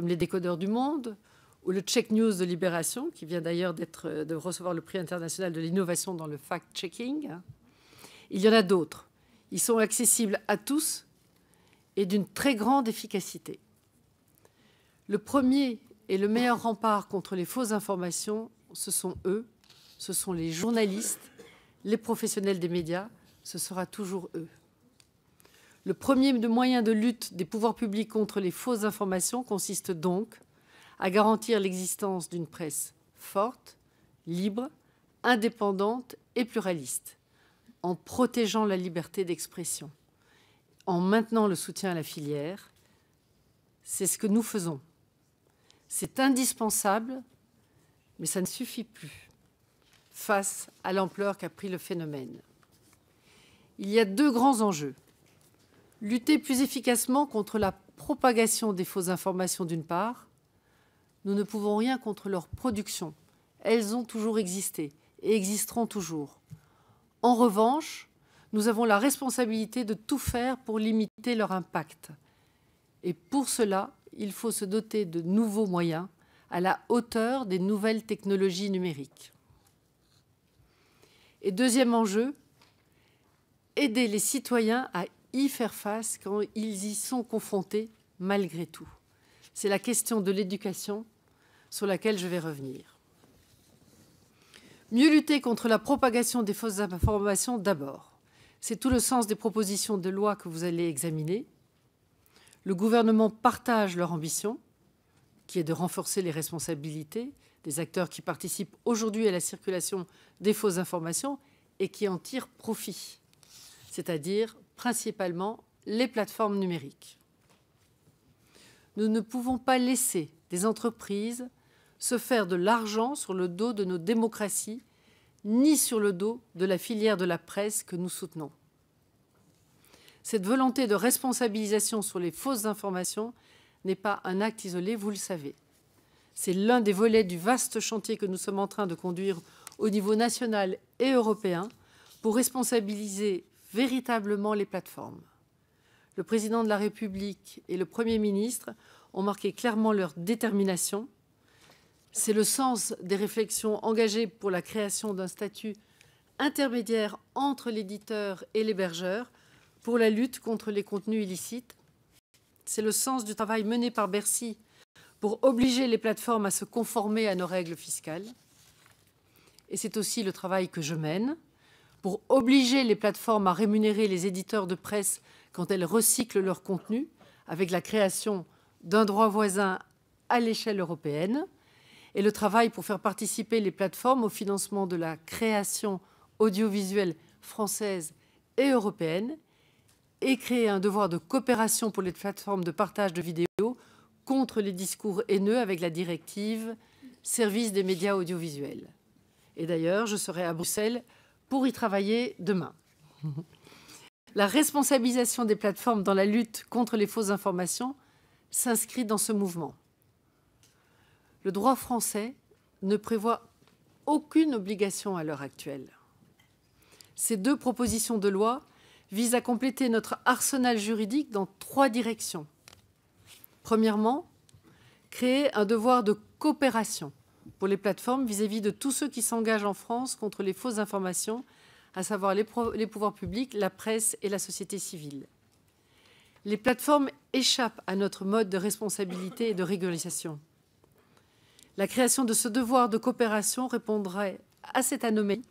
comme les décodeurs du monde ou le Check News de Libération, qui vient d'ailleurs euh, de recevoir le prix international de l'innovation dans le fact-checking. Il y en a d'autres. Ils sont accessibles à tous et d'une très grande efficacité. Le premier et le meilleur rempart contre les fausses informations, ce sont eux, ce sont les journalistes, les professionnels des médias, ce sera toujours eux. Le premier moyen de lutte des pouvoirs publics contre les fausses informations consiste donc à garantir l'existence d'une presse forte, libre, indépendante et pluraliste, en protégeant la liberté d'expression, en maintenant le soutien à la filière. C'est ce que nous faisons. C'est indispensable, mais ça ne suffit plus face à l'ampleur qu'a pris le phénomène. Il y a deux grands enjeux. Lutter plus efficacement contre la propagation des fausses informations d'une part, nous ne pouvons rien contre leur production. Elles ont toujours existé et existeront toujours. En revanche, nous avons la responsabilité de tout faire pour limiter leur impact. Et pour cela, il faut se doter de nouveaux moyens à la hauteur des nouvelles technologies numériques. Et deuxième enjeu, aider les citoyens à y faire face quand ils y sont confrontés malgré tout. C'est la question de l'éducation sur laquelle je vais revenir. Mieux lutter contre la propagation des fausses informations d'abord. C'est tout le sens des propositions de loi que vous allez examiner. Le gouvernement partage leur ambition, qui est de renforcer les responsabilités des acteurs qui participent aujourd'hui à la circulation des fausses informations et qui en tirent profit, c'est-à-dire principalement les plateformes numériques. Nous ne pouvons pas laisser des entreprises se faire de l'argent sur le dos de nos démocraties, ni sur le dos de la filière de la presse que nous soutenons. Cette volonté de responsabilisation sur les fausses informations n'est pas un acte isolé, vous le savez. C'est l'un des volets du vaste chantier que nous sommes en train de conduire au niveau national et européen pour responsabiliser véritablement les plateformes. Le président de la République et le Premier ministre ont marqué clairement leur détermination. C'est le sens des réflexions engagées pour la création d'un statut intermédiaire entre l'éditeur et l'hébergeur pour la lutte contre les contenus illicites. C'est le sens du travail mené par Bercy pour obliger les plateformes à se conformer à nos règles fiscales. Et c'est aussi le travail que je mène pour obliger les plateformes à rémunérer les éditeurs de presse quand elles recyclent leur contenu, avec la création d'un droit voisin à l'échelle européenne, et le travail pour faire participer les plateformes au financement de la création audiovisuelle française et européenne, et créer un devoir de coopération pour les plateformes de partage de vidéos contre les discours haineux avec la directive Service des médias audiovisuels. Et d'ailleurs, je serai à Bruxelles pour y travailler demain. La responsabilisation des plateformes dans la lutte contre les fausses informations s'inscrit dans ce mouvement. Le droit français ne prévoit aucune obligation à l'heure actuelle. Ces deux propositions de loi visent à compléter notre arsenal juridique dans trois directions. Premièrement, créer un devoir de coopération pour les plateformes vis-à-vis de tous ceux qui s'engagent en France contre les fausses informations, à savoir les, les pouvoirs publics, la presse et la société civile. Les plateformes échappent à notre mode de responsabilité et de régulation. La création de ce devoir de coopération répondrait à cette anomalie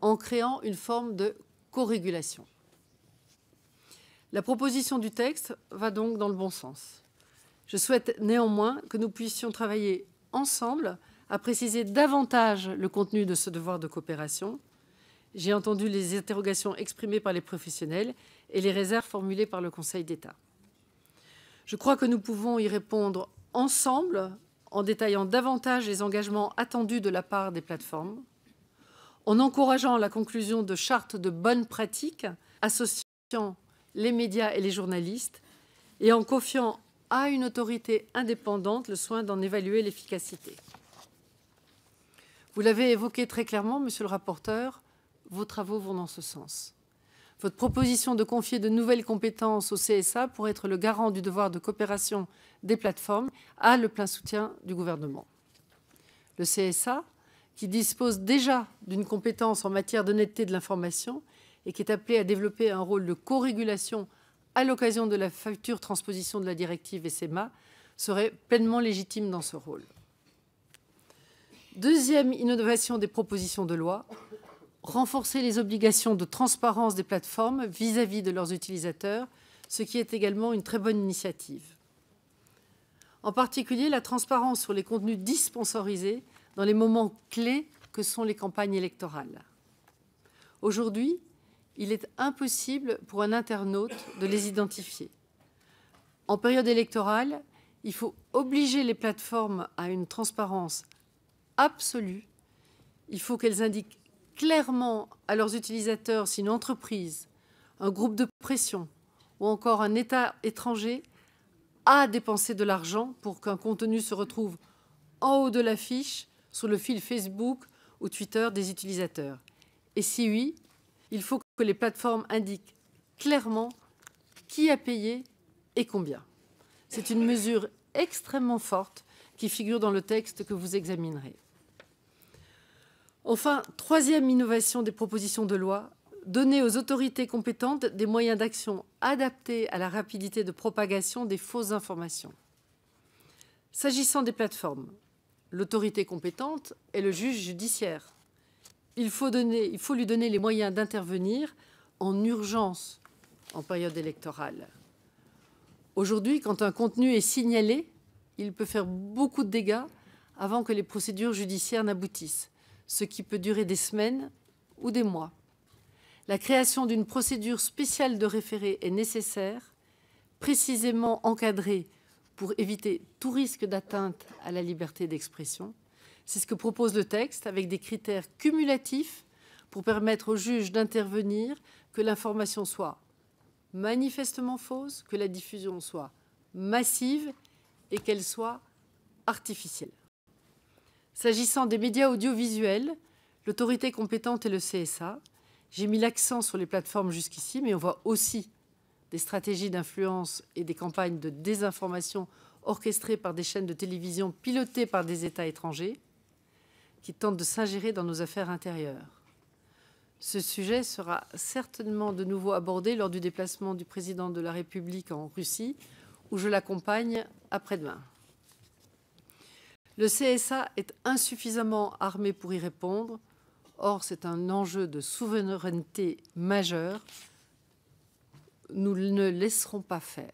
en créant une forme de co-régulation. La proposition du texte va donc dans le bon sens. Je souhaite néanmoins que nous puissions travailler ensemble à préciser davantage le contenu de ce devoir de coopération. J'ai entendu les interrogations exprimées par les professionnels et les réserves formulées par le Conseil d'État. Je crois que nous pouvons y répondre ensemble en détaillant davantage les engagements attendus de la part des plateformes, en encourageant la conclusion de chartes de bonnes pratiques associant les médias et les journalistes, et en confiant à une autorité indépendante le soin d'en évaluer l'efficacité. Vous l'avez évoqué très clairement, monsieur le rapporteur, vos travaux vont dans ce sens. Votre proposition de confier de nouvelles compétences au CSA pour être le garant du devoir de coopération des plateformes a le plein soutien du gouvernement. Le CSA, qui dispose déjà d'une compétence en matière d'honnêteté de l'information et qui est appelé à développer un rôle de co-régulation à l'occasion de la future transposition de la directive SEMA serait pleinement légitime dans ce rôle. Deuxième innovation des propositions de loi, renforcer les obligations de transparence des plateformes vis-à-vis de leurs utilisateurs, ce qui est également une très bonne initiative. En particulier, la transparence sur les contenus dispensorisés dans les moments clés que sont les campagnes électorales. Aujourd'hui, il est impossible pour un internaute de les identifier. En période électorale, il faut obliger les plateformes à une transparence absolue. Il faut qu'elles indiquent clairement à leurs utilisateurs si une entreprise, un groupe de pression ou encore un État étranger a dépensé de l'argent pour qu'un contenu se retrouve en haut de l'affiche sur le fil Facebook ou Twitter des utilisateurs. Et si oui, il faut que les plateformes indiquent clairement qui a payé et combien. C'est une mesure extrêmement forte qui figure dans le texte que vous examinerez. Enfin, troisième innovation des propositions de loi, donner aux autorités compétentes des moyens d'action adaptés à la rapidité de propagation des fausses informations. S'agissant des plateformes, l'autorité compétente est le juge judiciaire il faut, lui donner les moyens d'intervenir en urgence en période électorale. Aujourd'hui, quand un contenu est signalé, il peut faire beaucoup de dégâts avant que les procédures judiciaires n'aboutissent, ce qui peut durer des semaines ou des mois. La création d'une procédure spéciale de référé est nécessaire, précisément encadrée pour éviter tout risque d'atteinte à la liberté d'expression. C'est ce que propose le texte avec des critères cumulatifs pour permettre aux juges d'intervenir, que l'information soit manifestement fausse, que la diffusion soit massive et qu'elle soit artificielle. S'agissant des médias audiovisuels, l'autorité compétente est le CSA. J'ai mis l'accent sur les plateformes jusqu'ici, mais on voit aussi des stratégies d'influence et des campagnes de désinformation orchestrées par des chaînes de télévision pilotées par des États étrangers qui tente de s'ingérer dans nos affaires intérieures. Ce sujet sera certainement de nouveau abordé lors du déplacement du président de la République en Russie, où je l'accompagne après-demain. Le CSA est insuffisamment armé pour y répondre. Or, c'est un enjeu de souveraineté majeur. Nous ne laisserons pas faire.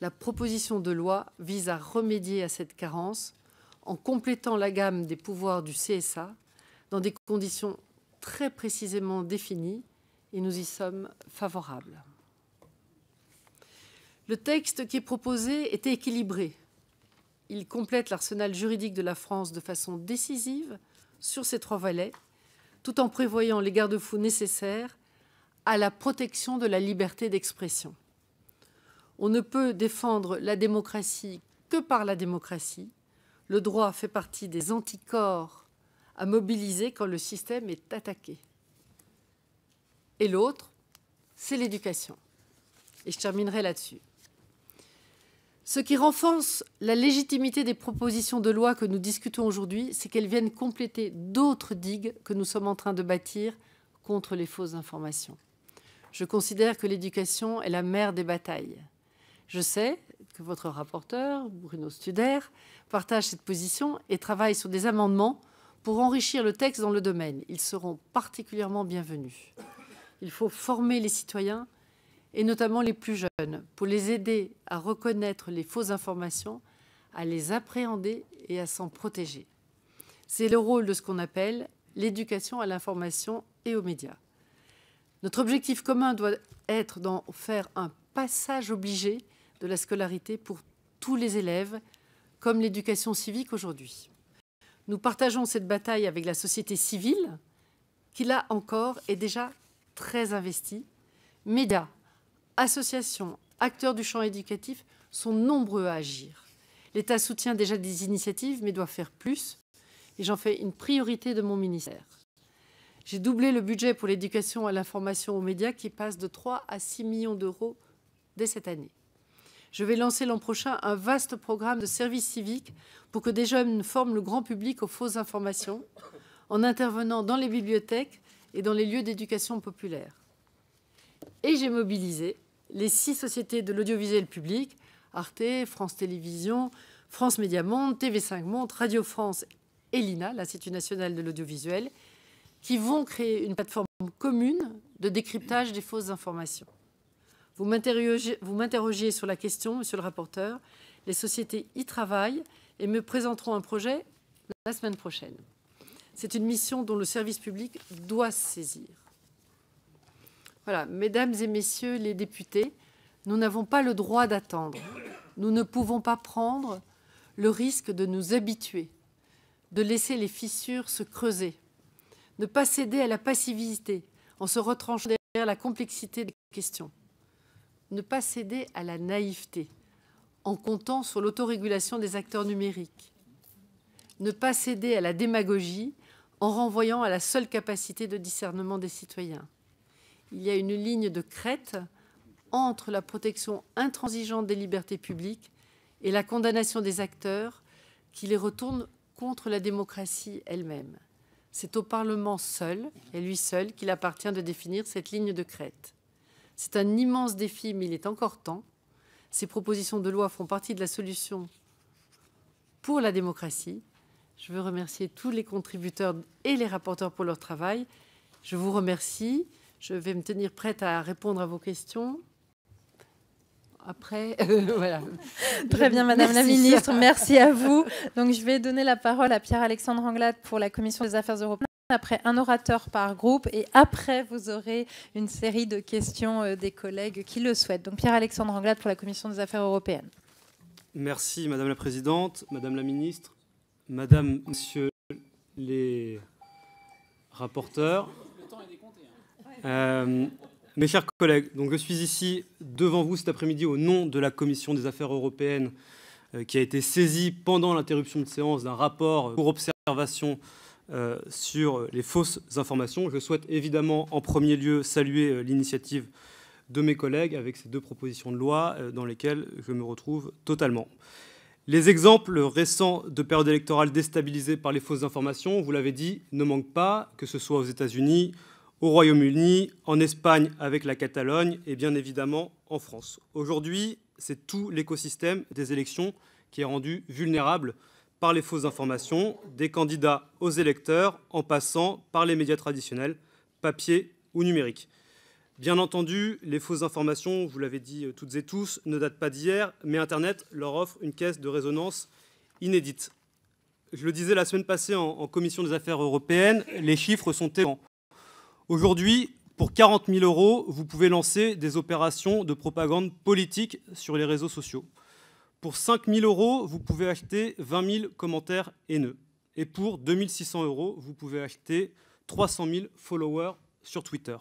La proposition de loi vise à remédier à cette carence en complétant la gamme des pouvoirs du CSA dans des conditions très précisément définies et nous y sommes favorables. Le texte qui est proposé est équilibré. Il complète l'arsenal juridique de la France de façon décisive sur ces trois valets, tout en prévoyant les garde-fous nécessaires à la protection de la liberté d'expression. On ne peut défendre la démocratie que par la démocratie, le droit fait partie des anticorps à mobiliser quand le système est attaqué. Et l'autre, c'est l'éducation. Et je terminerai là-dessus. Ce qui renforce la légitimité des propositions de loi que nous discutons aujourd'hui, c'est qu'elles viennent compléter d'autres digues que nous sommes en train de bâtir contre les fausses informations. Je considère que l'éducation est la mère des batailles. Je sais, votre rapporteur, Bruno Studer, partage cette position et travaille sur des amendements pour enrichir le texte dans le domaine. Ils seront particulièrement bienvenus. Il faut former les citoyens et notamment les plus jeunes pour les aider à reconnaître les fausses informations, à les appréhender et à s'en protéger. C'est le rôle de ce qu'on appelle l'éducation à l'information et aux médias. Notre objectif commun doit être d'en faire un passage obligé de la scolarité pour tous les élèves, comme l'éducation civique aujourd'hui. Nous partageons cette bataille avec la société civile, qui là encore est déjà très investie. Médias, associations, acteurs du champ éducatif sont nombreux à agir. L'État soutient déjà des initiatives, mais doit faire plus, et j'en fais une priorité de mon ministère. J'ai doublé le budget pour l'éducation à l'information aux médias qui passe de 3 à 6 millions d'euros dès cette année je vais lancer l'an prochain un vaste programme de service civique pour que des jeunes forment le grand public aux fausses informations en intervenant dans les bibliothèques et dans les lieux d'éducation populaire. Et j'ai mobilisé les six sociétés de l'audiovisuel public, Arte, France Télévisions, France Média Monde, TV5 Monde, Radio France et l'INA, l'Institut national de l'audiovisuel, qui vont créer une plateforme commune de décryptage des fausses informations. Vous m'interrogez sur la question, monsieur le rapporteur. Les sociétés y travaillent et me présenteront un projet la semaine prochaine. C'est une mission dont le service public doit se saisir. Voilà, mesdames et messieurs les députés, nous n'avons pas le droit d'attendre. Nous ne pouvons pas prendre le risque de nous habituer, de laisser les fissures se creuser, ne pas céder à la passivité en se retranchant derrière la complexité des questions ne pas céder à la naïveté en comptant sur l'autorégulation des acteurs numériques. Ne pas céder à la démagogie en renvoyant à la seule capacité de discernement des citoyens. Il y a une ligne de crête entre la protection intransigeante des libertés publiques et la condamnation des acteurs qui les retournent contre la démocratie elle-même. C'est au Parlement seul, et lui seul, qu'il appartient de définir cette ligne de crête. C'est un immense défi, mais il est encore temps. Ces propositions de loi font partie de la solution pour la démocratie. Je veux remercier tous les contributeurs et les rapporteurs pour leur travail. Je vous remercie. Je vais me tenir prête à répondre à vos questions après. Euh, voilà. Très bien, Madame la Ministre, merci à vous. Donc, je vais donner la parole à Pierre-Alexandre Anglade pour la Commission des Affaires européennes après un orateur par groupe et après vous aurez une série de questions euh, des collègues qui le souhaitent. Donc Pierre-Alexandre Anglade pour la Commission des Affaires européennes. Merci Madame la Présidente, Madame la Ministre, Madame, Monsieur les rapporteurs, euh, mes chers collègues, donc je suis ici devant vous cet après-midi au nom de la Commission des Affaires européennes euh, qui a été saisie pendant l'interruption de séance d'un rapport pour observation euh, sur les fausses informations. Je souhaite évidemment en premier lieu saluer euh, l'initiative de mes collègues avec ces deux propositions de loi euh, dans lesquelles je me retrouve totalement. Les exemples récents de périodes électorales déstabilisées par les fausses informations, vous l'avez dit, ne manquent pas, que ce soit aux États-Unis, au Royaume-Uni, en Espagne avec la Catalogne et bien évidemment en France. Aujourd'hui, c'est tout l'écosystème des élections qui est rendu vulnérable par les fausses informations, des candidats aux électeurs, en passant par les médias traditionnels, papier ou numérique. Bien entendu, les fausses informations, vous l'avez dit euh, toutes et tous, ne datent pas d'hier, mais Internet leur offre une caisse de résonance inédite. Je le disais la semaine passée en, commission des affaires européennes, les chiffres sont étonnants. Aujourd'hui, pour 40 000 euros, vous pouvez lancer des opérations de propagande politique sur les réseaux sociaux. Pour 5 000 euros, vous pouvez acheter 20 000 commentaires haineux. Et pour 2 600 euros, vous pouvez acheter 300 000 followers sur Twitter.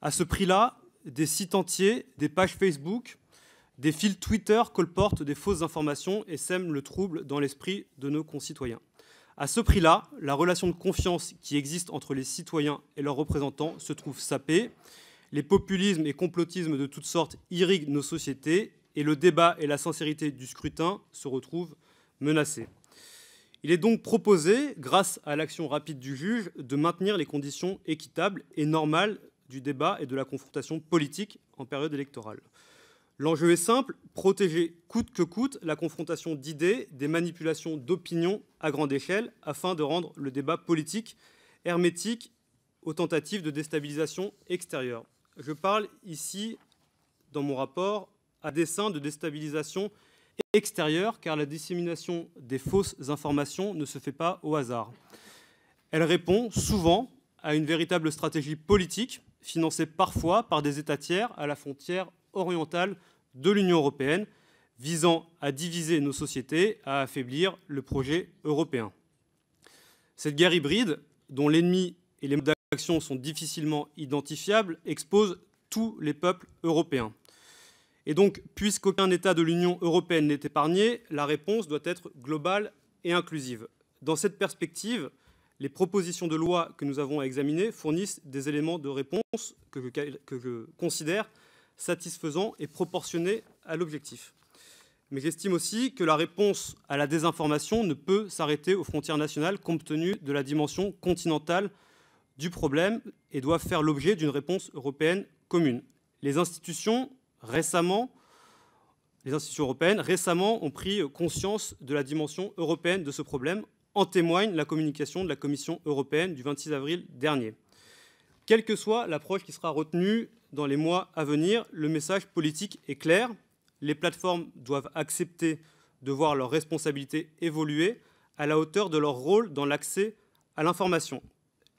À ce prix-là, des sites entiers, des pages Facebook, des fils Twitter colportent des fausses informations et sèment le trouble dans l'esprit de nos concitoyens. À ce prix-là, la relation de confiance qui existe entre les citoyens et leurs représentants se trouve sapée. Les populismes et complotismes de toutes sortes irriguent nos sociétés et le débat et la sincérité du scrutin se retrouvent menacés. Il est donc proposé, grâce à l'action rapide du juge, de maintenir les conditions équitables et normales du débat et de la confrontation politique en période électorale. L'enjeu est simple, protéger coûte que coûte la confrontation d'idées, des manipulations d'opinion à grande échelle, afin de rendre le débat politique hermétique aux tentatives de déstabilisation extérieure. Je parle ici, dans mon rapport, à dessein de déstabilisation extérieure, car la dissémination des fausses informations ne se fait pas au hasard. Elle répond souvent à une véritable stratégie politique, financée parfois par des États tiers à la frontière orientale de l'Union européenne, visant à diviser nos sociétés, à affaiblir le projet européen. Cette guerre hybride, dont l'ennemi et les modes d'action sont difficilement identifiables, expose tous les peuples européens. Et donc, puisqu'aucun État de l'Union européenne n'est épargné, la réponse doit être globale et inclusive. Dans cette perspective, les propositions de loi que nous avons à examiner fournissent des éléments de réponse que que je considère satisfaisants et proportionnés à l'objectif. Mais j'estime aussi que la réponse à la désinformation ne peut s'arrêter aux frontières nationales compte tenu de la dimension continentale du problème et doit faire l'objet d'une réponse européenne commune. Les institutions récemment, les institutions européennes ont pris conscience de la dimension européenne de ce problème. En témoigne la communication de la Commission européenne du 26 avril dernier. Quelle que soit l'approche qui sera retenue dans les mois à venir, le message politique est clair. Les plateformes doivent accepter de voir leurs responsabilités évoluer à la hauteur de leur rôle dans l'accès à l'information.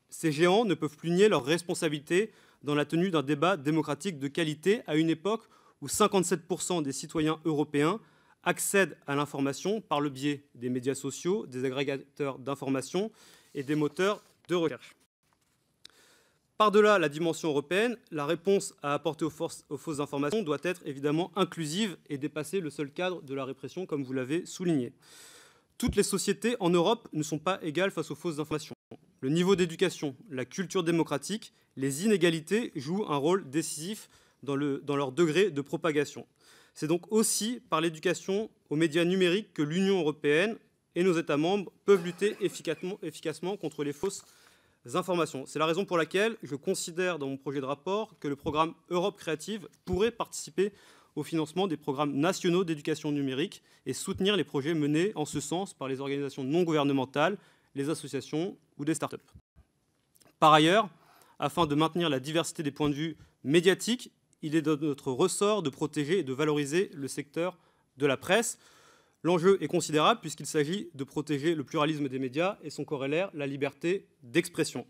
Ces géants ne peuvent plus nier leurs responsabilités dans la tenue d'un débat démocratique de qualité à une époque où 57% des citoyens européens accèdent à l'information par le biais des médias sociaux, des agrégateurs d'information et des moteurs de recherche. Par-delà la dimension européenne, la réponse à apporter aux, aux, fausses informations doit être évidemment inclusive et dépasser le seul cadre de la répression, comme vous l'avez souligné. Toutes les sociétés en Europe ne sont pas égales face aux fausses informations. Le niveau d'éducation, la culture démocratique, les inégalités jouent un rôle décisif dans, leur degré de propagation. C'est donc aussi par l'éducation aux médias numériques que l'Union européenne et nos États membres peuvent lutter efficacement, efficacement contre les fausses informations. C'est la raison pour laquelle je considère dans mon projet de rapport que le programme Europe créative pourrait participer au financement des programmes nationaux d'éducation numérique et soutenir les projets menés en ce sens par les organisations non gouvernementales, les associations des startups. Par ailleurs, afin de maintenir la diversité des points de vue médiatiques, il est de notre ressort de protéger et de valoriser le secteur de la presse. L'enjeu est considérable puisqu'il s'agit de protéger le pluralisme des médias et son corollaire, la liberté d'expression.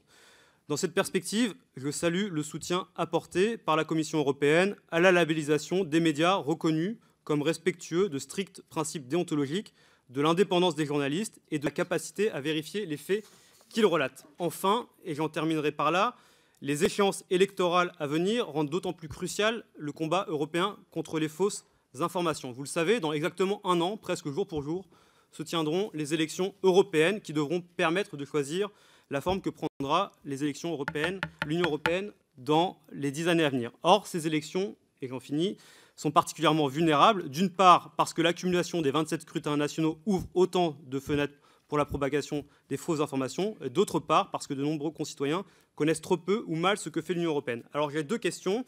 Dans cette perspective, je salue le soutien apporté par la Commission européenne à la labellisation des médias reconnus comme respectueux de stricts principes déontologiques, de l'indépendance des journalistes et de la capacité à vérifier les faits qu'il relate. Enfin, et j'en terminerai par là, les échéances électorales à venir rendent d'autant plus crucial le combat européen contre les fausses informations. Vous le savez, dans exactement un an, presque jour pour jour, se tiendront les élections européennes qui devront permettre de choisir la forme que prendra les élections européennes, l'Union européenne dans les dix années à venir. Or, ces élections, et j'en finis, sont particulièrement vulnérables, d'une part parce que l'accumulation des 27 scrutins nationaux ouvre autant de fenêtres pour la propagation des fausses informations, d'autre part parce que de nombreux concitoyens connaissent trop peu ou mal ce que fait l'Union européenne. Alors j'ai deux questions.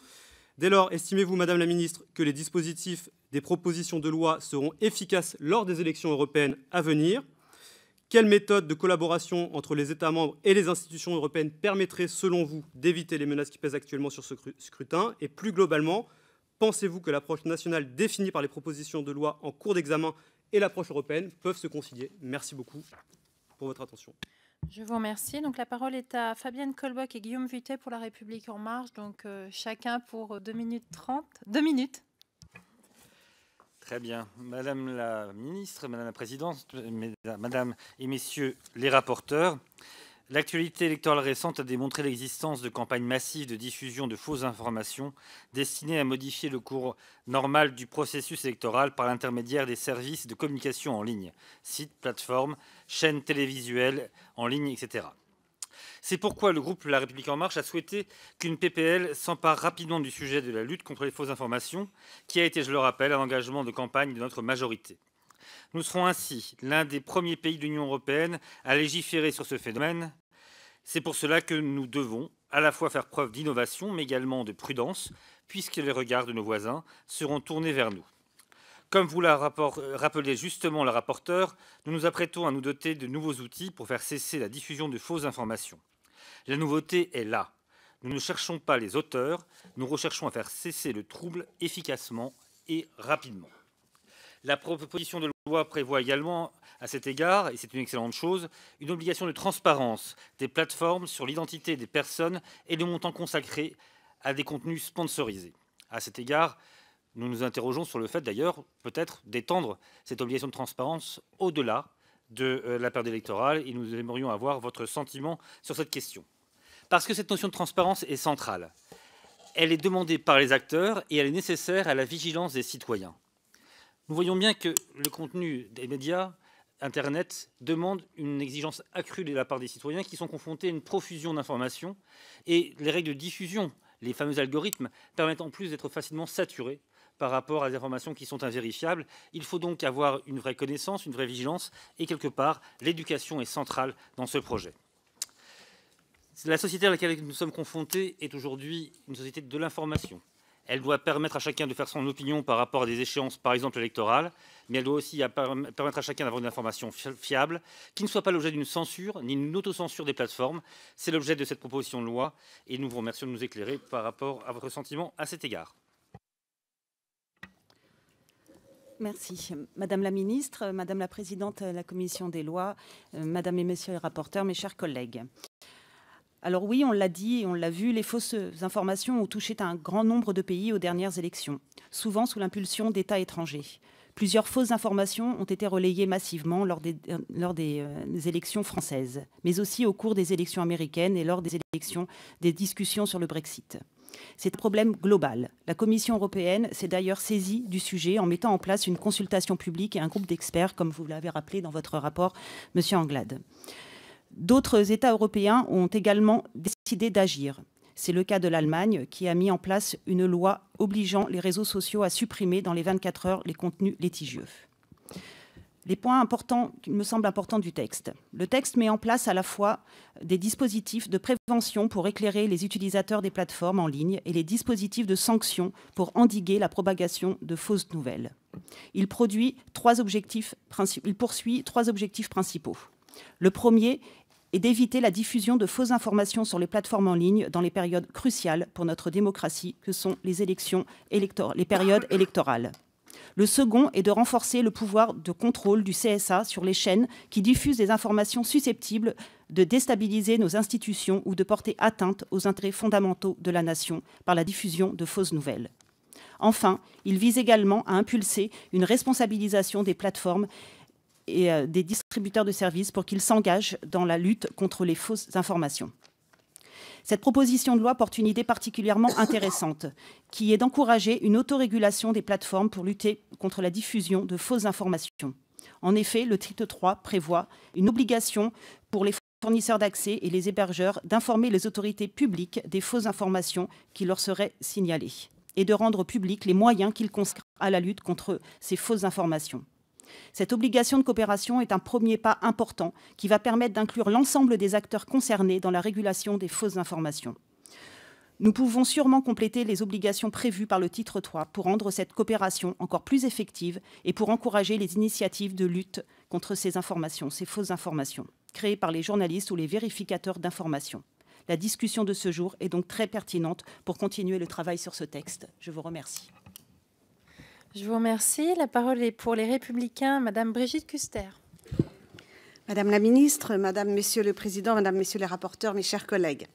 Dès lors, estimez-vous, Madame la Ministre, que les dispositifs des propositions de loi seront efficaces lors des élections européennes à venir Quelle méthode de collaboration entre les États membres et les institutions européennes permettrait, selon vous, d'éviter les menaces qui pèsent actuellement sur ce scrutin Et plus globalement, pensez-vous que l'approche nationale définie par les propositions de loi en cours d'examen et l'approche européenne peuvent se concilier. Merci beaucoup pour votre attention. Je vous remercie. Donc la parole est à Fabienne Kolbock et Guillaume Vuittet pour La République en marche. Donc euh, chacun pour 2 euh, minutes 30. 2 minutes. Très bien. Madame la ministre, Madame la Présidente, Madame et Messieurs les rapporteurs, L'actualité électorale récente a démontré l'existence de campagnes massives de diffusion de fausses informations destinées à modifier le cours normal du processus électoral par l'intermédiaire des services de communication en ligne, sites, plateformes, chaînes télévisuelles en ligne, etc. C'est pourquoi le groupe La République En Marche a souhaité qu'une PPL s'empare rapidement du sujet de la lutte contre les fausses informations, qui a été, je le rappelle, un engagement de campagne de notre majorité. Nous serons ainsi l'un des premiers pays de l'Union européenne à légiférer sur ce phénomène. C'est pour cela que nous devons à la fois faire preuve d'innovation, mais également de prudence, puisque les regards de nos voisins seront tournés vers nous. Comme vous l'a rappelé justement la rapporteure, nous nous apprêtons à nous doter de nouveaux outils pour faire cesser la diffusion de fausses informations. La nouveauté est là. Nous ne cherchons pas les auteurs, nous recherchons à faire cesser le trouble efficacement et rapidement. La proposition de loi prévoit également, à cet égard, et c'est une excellente chose, une obligation de transparence des plateformes sur l'identité des personnes et le montant consacré à des contenus sponsorisés. À cet égard, nous nous interrogeons sur le fait d'ailleurs peut-être d'étendre cette obligation de transparence au-delà de euh, la perte électorale et nous aimerions avoir votre sentiment sur cette question. Parce que cette notion de transparence est centrale. Elle est demandée par les acteurs et elle est nécessaire à la vigilance des citoyens. Nous voyons bien que le contenu des médias, Internet, demande une exigence accrue de la part des citoyens qui sont confrontés à une profusion d'informations et les règles de diffusion, les fameux algorithmes, permettent en plus d'être facilement saturés par rapport à des informations qui sont invérifiables. Il faut donc avoir une vraie connaissance, une vraie vigilance et quelque part, l'éducation est centrale dans ce projet. La société à laquelle nous sommes confrontés est aujourd'hui une société de l'information. Elle doit permettre à chacun de faire son opinion par rapport à des échéances, par exemple électorales, mais elle doit aussi permettre à chacun d'avoir une information fiable, qui ne soit pas l'objet d'une censure ni d'une autocensure des plateformes. C'est l'objet de cette proposition de loi et nous vous remercions de nous éclairer par rapport à votre sentiment à cet égard. Merci. Madame la Ministre, Madame la Présidente de la Commission des lois, euh, Madame et Messieurs les rapporteurs, mes chers collègues. Alors oui, on l'a dit et on l'a vu, les fausses informations ont touché un grand nombre de pays aux dernières élections, souvent sous l'impulsion d'États étrangers. Plusieurs fausses informations ont été relayées massivement lors des, euh, élections françaises, mais aussi au cours des élections américaines et lors des élections des discussions sur le Brexit. C'est un problème global. La Commission européenne s'est d'ailleurs saisie du sujet en mettant en place une consultation publique et un groupe d'experts, comme vous l'avez rappelé dans votre rapport, Monsieur Anglade. D'autres États européens ont également décidé d'agir. C'est le cas de l'Allemagne qui a mis en place une loi obligeant les réseaux sociaux à supprimer dans les 24 heures les contenus litigieux. Les points importants, me semblent importants du texte. Le texte met en place à la fois des dispositifs de prévention pour éclairer les utilisateurs des plateformes en ligne et les dispositifs de sanction pour endiguer la propagation de fausses nouvelles. Il, produit trois objectifs, il poursuit trois objectifs principaux. Le premier et d'éviter la diffusion de fausses informations sur les plateformes en ligne dans les périodes cruciales pour notre démocratie que sont les élections les périodes électorales. Le second est de renforcer le pouvoir de contrôle du CSA sur les chaînes qui diffusent des informations susceptibles de déstabiliser nos institutions ou de porter atteinte aux intérêts fondamentaux de la nation par la diffusion de fausses nouvelles. Enfin, il vise également à impulser une responsabilisation des plateformes et euh, des distributeurs de services pour qu'ils s'engagent dans la lutte contre les fausses informations. Cette proposition de loi porte une idée particulièrement intéressante, qui est d'encourager une autorégulation des plateformes pour lutter contre la diffusion de fausses informations. En effet, le titre 3 prévoit une obligation pour les fournisseurs d'accès et les hébergeurs d'informer les autorités publiques des fausses informations qui leur seraient signalées et de rendre publics les moyens qu'ils consacrent à la lutte contre ces fausses informations. Cette obligation de coopération est un premier pas important qui va permettre d'inclure l'ensemble des acteurs concernés dans la régulation des fausses informations. Nous pouvons sûrement compléter les obligations prévues par le titre 3 pour rendre cette coopération encore plus effective et pour encourager les initiatives de lutte contre ces informations, ces fausses informations, créées par les journalistes ou les vérificateurs d'informations. La discussion de ce jour est donc très pertinente pour continuer le travail sur ce texte. Je vous remercie. Je vous remercie. La parole est pour les Républicains, Madame Brigitte Custer. Madame la Ministre, Madame, Monsieur le Président, Madame, Messieurs les rapporteurs, mes chers collègues.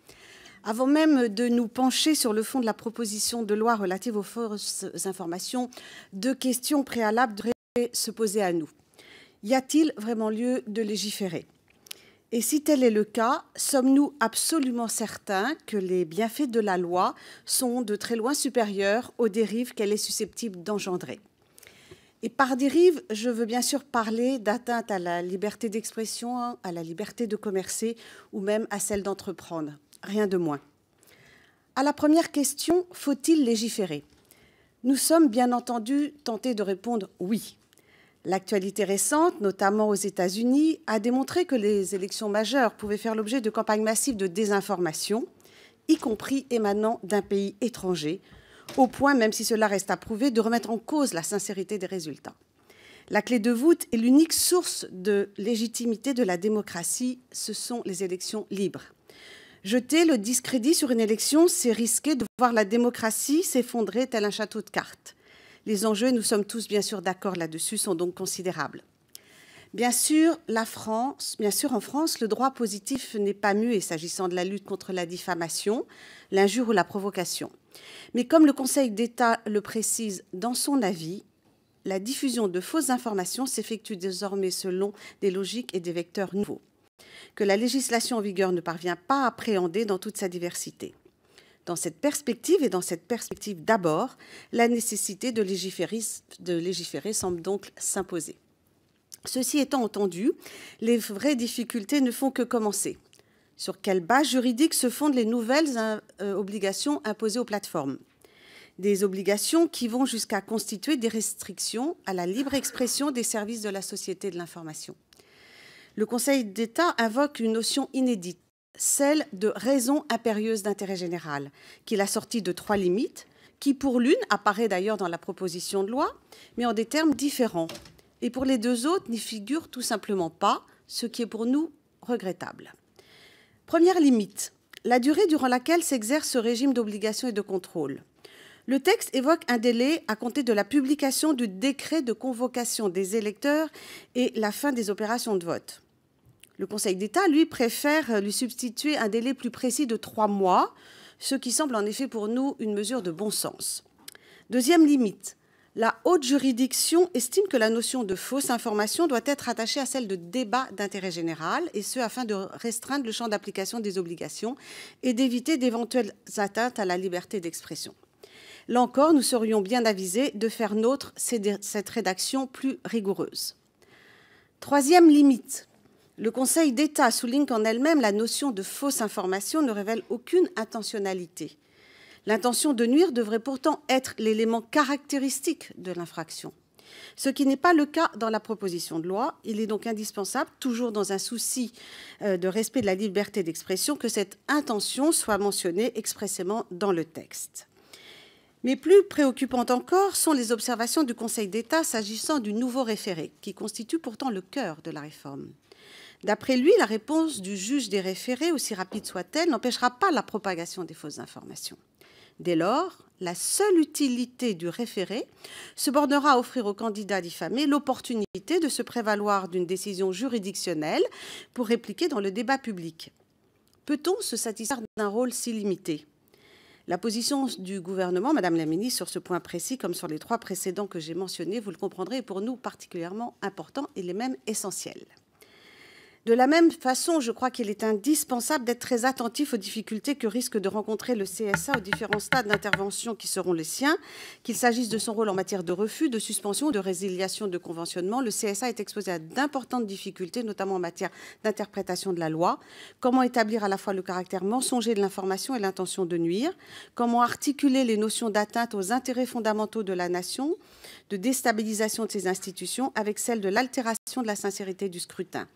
Avant même de nous pencher sur le fond de la proposition de loi relative aux fausses informations, deux questions préalables devraient se poser à nous. Y a-t-il vraiment lieu de légiférer et si tel est le cas, sommes-nous absolument certains que les bienfaits de la loi sont de très loin supérieurs aux dérives qu'elle est susceptible d'engendrer Et par dérive, je veux bien sûr parler d'atteinte à la liberté d'expression, à la liberté de commercer ou même à celle d'entreprendre, rien de moins. À la première question, faut-il légiférer Nous sommes bien entendu tentés de répondre oui. L'actualité récente, notamment aux États-Unis, a démontré que les élections majeures pouvaient faire l'objet de campagnes massives de désinformation, y compris émanant d'un pays étranger, au point, même si cela reste à prouver, de remettre en cause la sincérité des résultats. La clé de voûte est l'unique source de légitimité de la démocratie, ce sont les élections libres. Jeter le discrédit sur une élection, c'est risquer de voir la démocratie s'effondrer tel un château de cartes. Les enjeux, nous sommes tous bien sûr d'accord là-dessus, sont donc considérables. Bien sûr, bien sûr, en France, le droit positif n'est pas muet s'agissant de la lutte contre la diffamation, l'injure ou la provocation. Mais comme le Conseil d'État le précise dans son avis, la diffusion de fausses informations s'effectue désormais selon des logiques et des vecteurs nouveaux, que la législation en vigueur ne parvient pas à appréhender dans toute sa diversité. Dans cette perspective, et dans cette perspective d'abord, la nécessité de légiférer, semble donc s'imposer. Ceci étant entendu, les vraies difficultés ne font que commencer. Sur quelle base juridique se fondent les nouvelles hein, euh, obligations imposées aux plateformes Des obligations qui vont jusqu'à constituer des restrictions à la libre expression des services de la société de l'information. Le Conseil d'État invoque une notion inédite, celle de raison impérieuse d'intérêt général, est la sortie de trois limites, qui pour l'une apparaît d'ailleurs dans la proposition de loi, mais en des termes différents. Et pour les deux autres n'y figure tout simplement pas, ce qui est pour nous regrettable. Première limite, la durée durant laquelle s'exerce ce régime d'obligation et de contrôle. Le texte évoque un délai à compter de la publication du décret de convocation des électeurs et la fin des opérations de vote. Le Conseil d'État, lui, préfère euh, lui substituer un délai plus précis de trois mois, ce qui semble en effet pour nous une mesure de bon sens. Deuxième limite, la haute juridiction estime que la notion de fausse information doit être attachée à celle de débat d'intérêt général, et ce afin de restreindre le champ d'application des obligations et d'éviter d'éventuelles atteintes à la liberté d'expression. Là encore, nous serions bien avisés de faire nôtre cette rédaction plus rigoureuse. Troisième limite, le Conseil d'État souligne qu'en elle-même, la notion de fausse information ne révèle aucune intentionnalité. L'intention de nuire devrait pourtant être l'élément caractéristique de l'infraction. Ce qui n'est pas le cas dans la proposition de loi. Il est donc indispensable, toujours dans un souci euh, de respect de la liberté d'expression, que cette intention soit mentionnée expressément dans le texte. Mais plus préoccupantes encore sont les observations du Conseil d'État s'agissant du nouveau référé, qui constitue pourtant le cœur de la réforme. D'après lui, la réponse du juge des référés, aussi rapide soit-elle, n'empêchera pas la propagation des fausses informations. Dès lors, la seule utilité du référé se bornera à offrir aux candidats diffamés l'opportunité de se prévaloir d'une décision juridictionnelle pour répliquer dans le débat public. Peut-on se satisfaire d'un rôle si limité la position du gouvernement, Madame la Ministre, sur ce point précis, comme sur les trois précédents que j'ai mentionnés, vous le comprendrez, est pour nous particulièrement important et les mêmes essentiels. De la même façon, je crois qu'il est indispensable d'être très attentif aux difficultés que risque de rencontrer le CSA aux différents stades d'intervention qui seront les siens, qu'il s'agisse de son rôle en matière de refus, de suspension ou de résiliation de conventionnement. Le CSA est exposé à d'importantes difficultés, notamment en matière d'interprétation de la loi. Comment établir à la fois le caractère mensonger de l'information et l'intention de nuire Comment articuler les notions d'atteinte aux intérêts fondamentaux de la nation, de déstabilisation de ses institutions, avec celle de l'altération de la sincérité du scrutin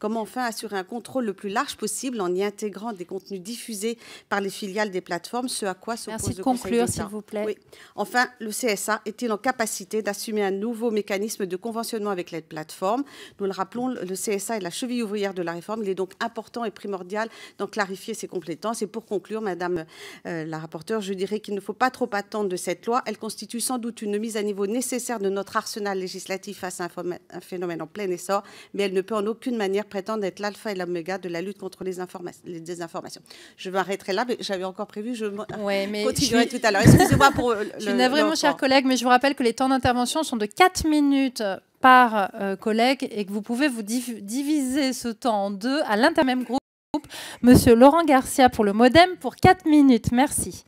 Comment enfin assurer un contrôle le plus large possible en y intégrant des contenus diffusés par les filiales des plateformes, ce à quoi s'oppose le de conclure, s'il vous plaît. Enfin, le CSA est-il en capacité d'assumer un nouveau mécanisme de conventionnement avec les plateformes Nous le rappelons, le CSA est la cheville ouvrière de la réforme. Il est donc important et primordial d'en clarifier ses compétences. Et pour conclure, Madame euh, la rapporteure, je dirais qu'il ne faut pas trop attendre de cette loi. Elle constitue sans doute une mise à niveau nécessaire de notre arsenal législatif face à un phénomène en plein essor, mais elle ne peut en aucune manière prétendent être l'alpha et l'oméga de la lutte contre les, les désinformations. Je m'arrêterai là, mais j'avais encore prévu, je continuerai tout à l'heure. Excusez-moi pour le. Je suis cher collègue, mais je vous rappelle que les temps d'intervention sont de 4 minutes par euh, collègue et que vous pouvez vous diviser ce temps en deux à l'inter groupe. Monsieur Laurent Garcia pour le Modem pour 4 minutes. Merci.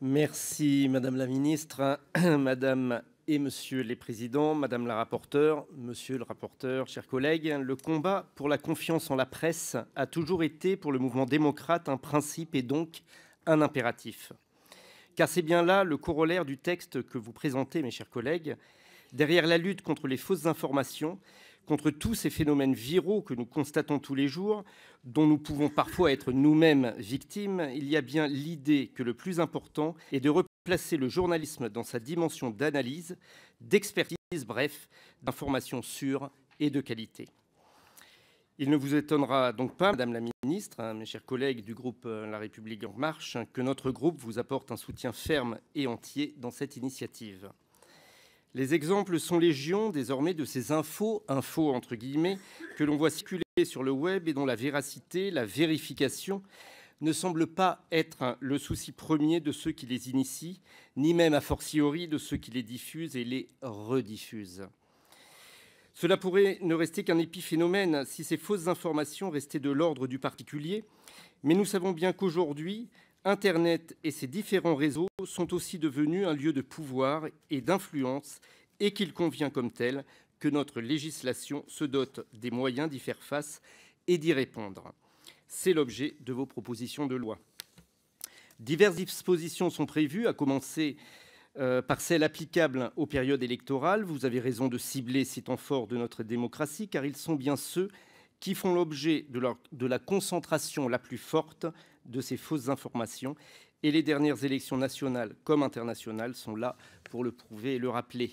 Merci, Madame la Ministre. Madame Monsieur les Présidents, Madame la rapporteure, Monsieur le rapporteur, chers collègues, le combat pour la confiance en la presse a toujours été pour le mouvement démocrate un principe et donc un impératif. Car c'est bien là le corollaire du texte que vous présentez, mes chers collègues. Derrière la lutte contre les fausses informations, contre tous ces phénomènes viraux que nous constatons tous les jours, dont nous pouvons parfois être nous-mêmes victimes, il y a bien l'idée que le plus important est de placer le journalisme dans sa dimension d'analyse, d'expertise, bref, d'information sûre et de qualité. Il ne vous étonnera donc pas, Madame la Ministre, hein, mes chers collègues du groupe euh, La République en marche, hein, que notre groupe vous apporte un soutien ferme et entier dans cette initiative. Les exemples sont légions désormais de ces infos, infos entre guillemets, que l'on voit circuler sur le web et dont la véracité, la vérification ne semble pas être le souci premier de ceux qui les initient, ni même a fortiori de ceux qui les diffusent et les rediffusent. Cela pourrait ne rester qu'un épiphénomène si ces fausses informations restaient de l'ordre du particulier, mais nous savons bien qu'aujourd'hui, Internet et ses différents réseaux sont aussi devenus un lieu de pouvoir et d'influence et qu'il convient comme tel que notre législation se dote des moyens d'y faire face et d'y répondre. C'est l'objet de vos propositions de loi. Diverses dispositions sont prévues, à commencer euh, par celles applicables aux périodes électorales. Vous avez raison de cibler ces temps forts de notre démocratie, car ils sont bien ceux qui font l'objet de, de, la concentration la plus forte de ces fausses informations. Et les dernières élections nationales comme internationales sont là pour le prouver et le rappeler.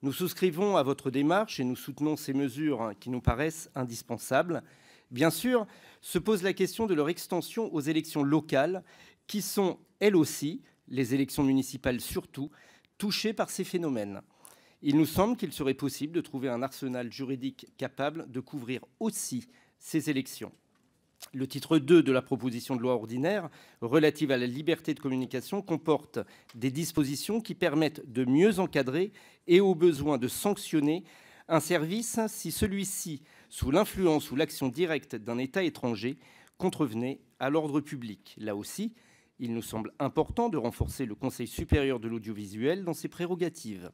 Nous souscrivons à votre démarche et nous soutenons ces mesures hein, qui nous paraissent indispensables. Bien sûr, se pose la question de leur extension aux élections locales, qui sont, elles aussi, les élections municipales surtout, touchées par ces phénomènes. Il nous semble qu'il serait possible de trouver un arsenal juridique capable de couvrir aussi ces élections. Le titre 2 de la proposition de loi ordinaire relative à la liberté de communication comporte des dispositions qui permettent de mieux encadrer et au besoin de sanctionner un service si celui-ci sous l'influence ou l'action directe d'un État étranger, contrevenait à l'ordre public. Là aussi, il nous semble important de renforcer le Conseil supérieur de l'audiovisuel dans ses prérogatives.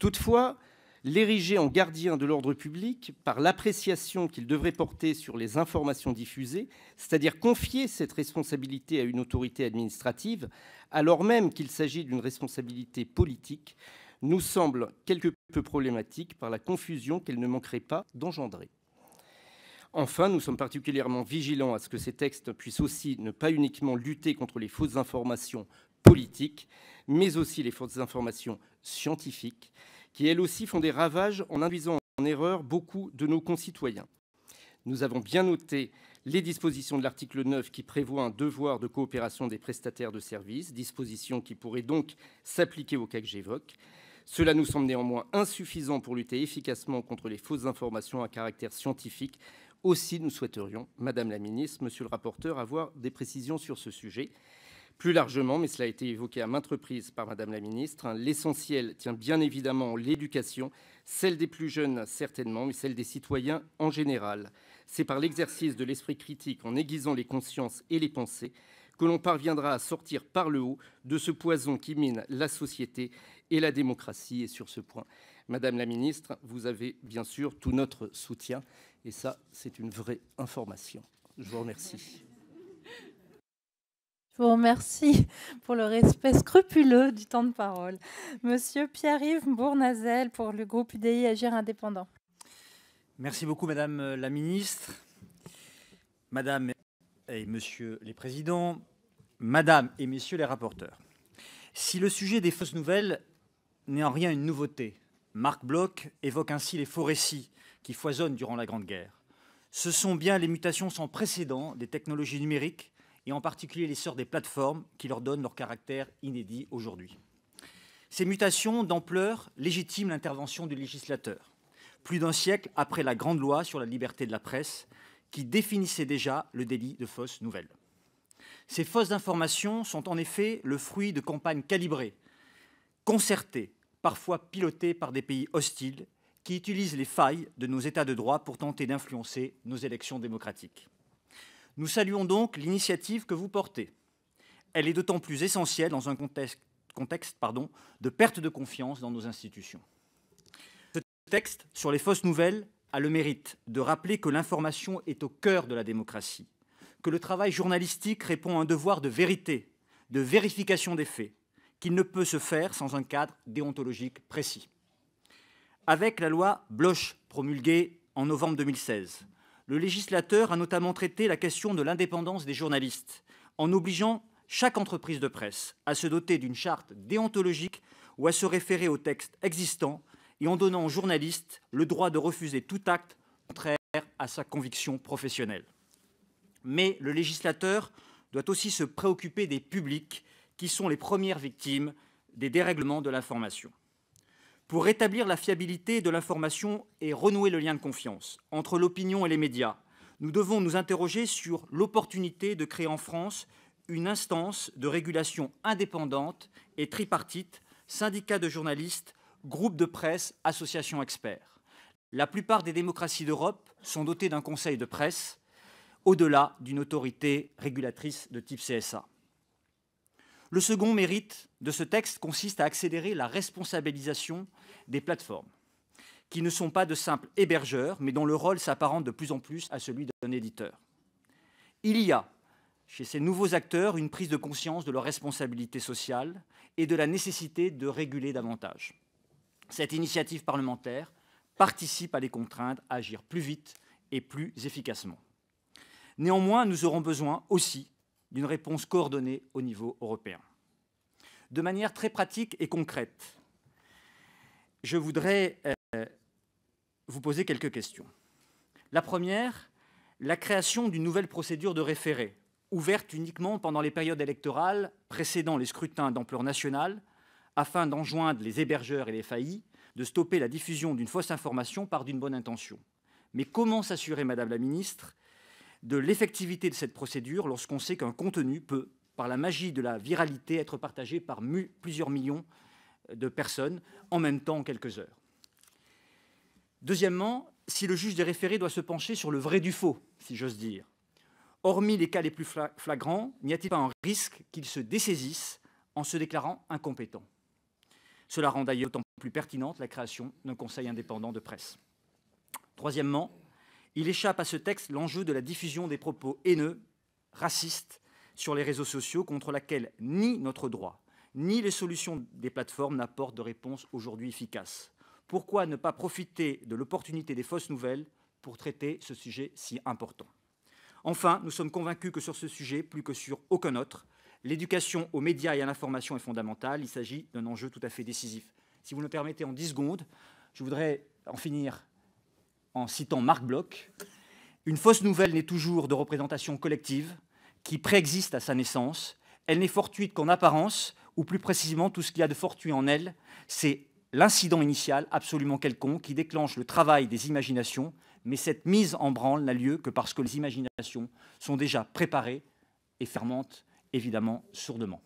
Toutefois, l'ériger en gardien de l'ordre public par l'appréciation qu'il devrait porter sur les informations diffusées, c'est-à-dire confier cette responsabilité à une autorité administrative, alors même qu'il s'agit d'une responsabilité politique, nous semble quelque peu problématique par la confusion qu'elle ne manquerait pas d'engendrer. Enfin, nous sommes particulièrement vigilants à ce que ces textes puissent aussi ne pas uniquement lutter contre les fausses informations politiques, mais aussi les fausses informations scientifiques, qui elles aussi font des ravages en induisant en erreur beaucoup de nos concitoyens. Nous avons bien noté les dispositions de l'article 9 qui prévoient un devoir de coopération des prestataires de services, dispositions qui pourraient donc s'appliquer au cas que j'évoque. Cela nous semble néanmoins insuffisant pour lutter efficacement contre les fausses informations à caractère scientifique. Aussi, nous souhaiterions, Madame la Ministre, Monsieur le rapporteur, avoir des précisions sur ce sujet. Plus largement, mais cela a été évoqué à maintes reprises par Madame la Ministre, l'essentiel tient bien évidemment l'éducation, celle des plus jeunes certainement, mais celle des citoyens en général. C'est par l'exercice de l'esprit critique, en aiguisant les consciences et les pensées, que l'on parviendra à sortir par le haut de ce poison qui mine la société et la démocratie. Et sur ce point, Madame la Ministre, vous avez bien sûr tout notre soutien. Et ça, c'est une vraie information. Je vous remercie. Je vous remercie pour le respect scrupuleux du temps de parole. Monsieur Pierre-Yves Bournazel pour le groupe UDI Agir Indépendant. Merci beaucoup, Madame la Ministre, Madame et Monsieur les Présidents, Madame et Messieurs les rapporteurs. Si le sujet des fausses nouvelles n'est en rien une nouveauté. Marc Bloch évoque ainsi les faux récits qui foisonnent durant la Grande Guerre. Ce sont bien les mutations sans précédent des technologies numériques et en particulier l'essor des plateformes qui leur donnent leur caractère inédit aujourd'hui. Ces mutations d'ampleur légitiment l'intervention du législateur, plus d'un siècle après la grande loi sur la liberté de la presse, qui définissait déjà le délit de fausses nouvelles. Ces fausses informations sont en effet le fruit de campagnes calibrées, concertées, parfois pilotés par des pays hostiles qui utilisent les failles de nos États de droit pour tenter d'influencer nos élections démocratiques. Nous saluons donc l'initiative que vous portez. Elle est d'autant plus essentielle dans un contexte, de perte de confiance dans nos institutions. Ce texte sur les fausses nouvelles a le mérite de rappeler que l'information est au cœur de la démocratie, que le travail journalistique répond à un devoir de vérité, de vérification des faits, qu'il ne peut se faire sans un cadre déontologique précis. Avec la loi Bloch, promulguée en novembre 2016, le législateur a notamment traité la question de l'indépendance des journalistes, en obligeant chaque entreprise de presse à se doter d'une charte déontologique ou à se référer aux textes existants et en donnant aux journalistes le droit de refuser tout acte contraire à sa conviction professionnelle. Mais le législateur doit aussi se préoccuper des publics qui sont les premières victimes des dérèglements de l'information. Pour rétablir la fiabilité de l'information et renouer le lien de confiance entre l'opinion et les médias, nous devons nous interroger sur l'opportunité de créer en France une instance de régulation indépendante et tripartite, syndicats de journalistes, groupes de presse, associations experts. La plupart des démocraties d'Europe sont dotées d'un conseil de presse, au-delà d'une autorité régulatrice de type CSA. Le second mérite de ce texte consiste à accélérer la responsabilisation des plateformes, qui ne sont pas de simples hébergeurs, mais dont le rôle s'apparente de plus en plus à celui d'un éditeur. Il y a, chez ces nouveaux acteurs, une prise de conscience de leur responsabilité sociale et de la nécessité de réguler davantage. Cette initiative parlementaire participe à les contraindre à agir plus vite et plus efficacement. Néanmoins, nous aurons besoin aussi d'une réponse coordonnée au niveau européen. De manière très pratique et concrète, je voudrais euh, vous poser quelques questions. La première, la création d'une nouvelle procédure de référé, ouverte uniquement pendant les périodes électorales précédant les scrutins d'ampleur nationale, afin d'enjoindre les hébergeurs et les faillis de stopper la diffusion d'une fausse information par d'une bonne intention. Mais comment s'assurer, Madame la Ministre, de l'effectivité de cette procédure lorsqu'on sait qu'un contenu peut, par la magie de la viralité, être partagé par plusieurs millions euh, de personnes en même temps en quelques heures. Deuxièmement, si le juge des référés doit se pencher sur le vrai du faux, si j'ose dire, hormis les cas les plus flagrants, n'y a-t-il pas un risque qu'il se dessaisisse en se déclarant incompétent Cela rend d'ailleurs d'autant plus pertinente la création d'un conseil indépendant de presse. Troisièmement, il échappe à ce texte l'enjeu de la diffusion des propos haineux, racistes, sur les réseaux sociaux contre laquelle ni notre droit, ni les solutions des plateformes n'apportent de réponse aujourd'hui efficace. Pourquoi ne pas profiter de l'opportunité des fausses nouvelles pour traiter ce sujet si important Enfin, nous sommes convaincus que sur ce sujet, plus que sur aucun autre, l'éducation aux médias et à l'information est fondamentale. Il s'agit d'un enjeu tout à fait décisif. Si vous me permettez, en 10 secondes, je voudrais en finir en citant Marc Bloch, une fausse nouvelle n'est toujours de représentation collective, qui préexiste à sa naissance, elle n'est fortuite qu'en apparence, ou plus précisément tout ce qu'il y a de fortuit en elle, c'est l'incident initial absolument quelconque qui déclenche le travail des imaginations, mais cette mise en branle n'a lieu que parce que les imaginations sont déjà préparées et fermentent évidemment sourdement.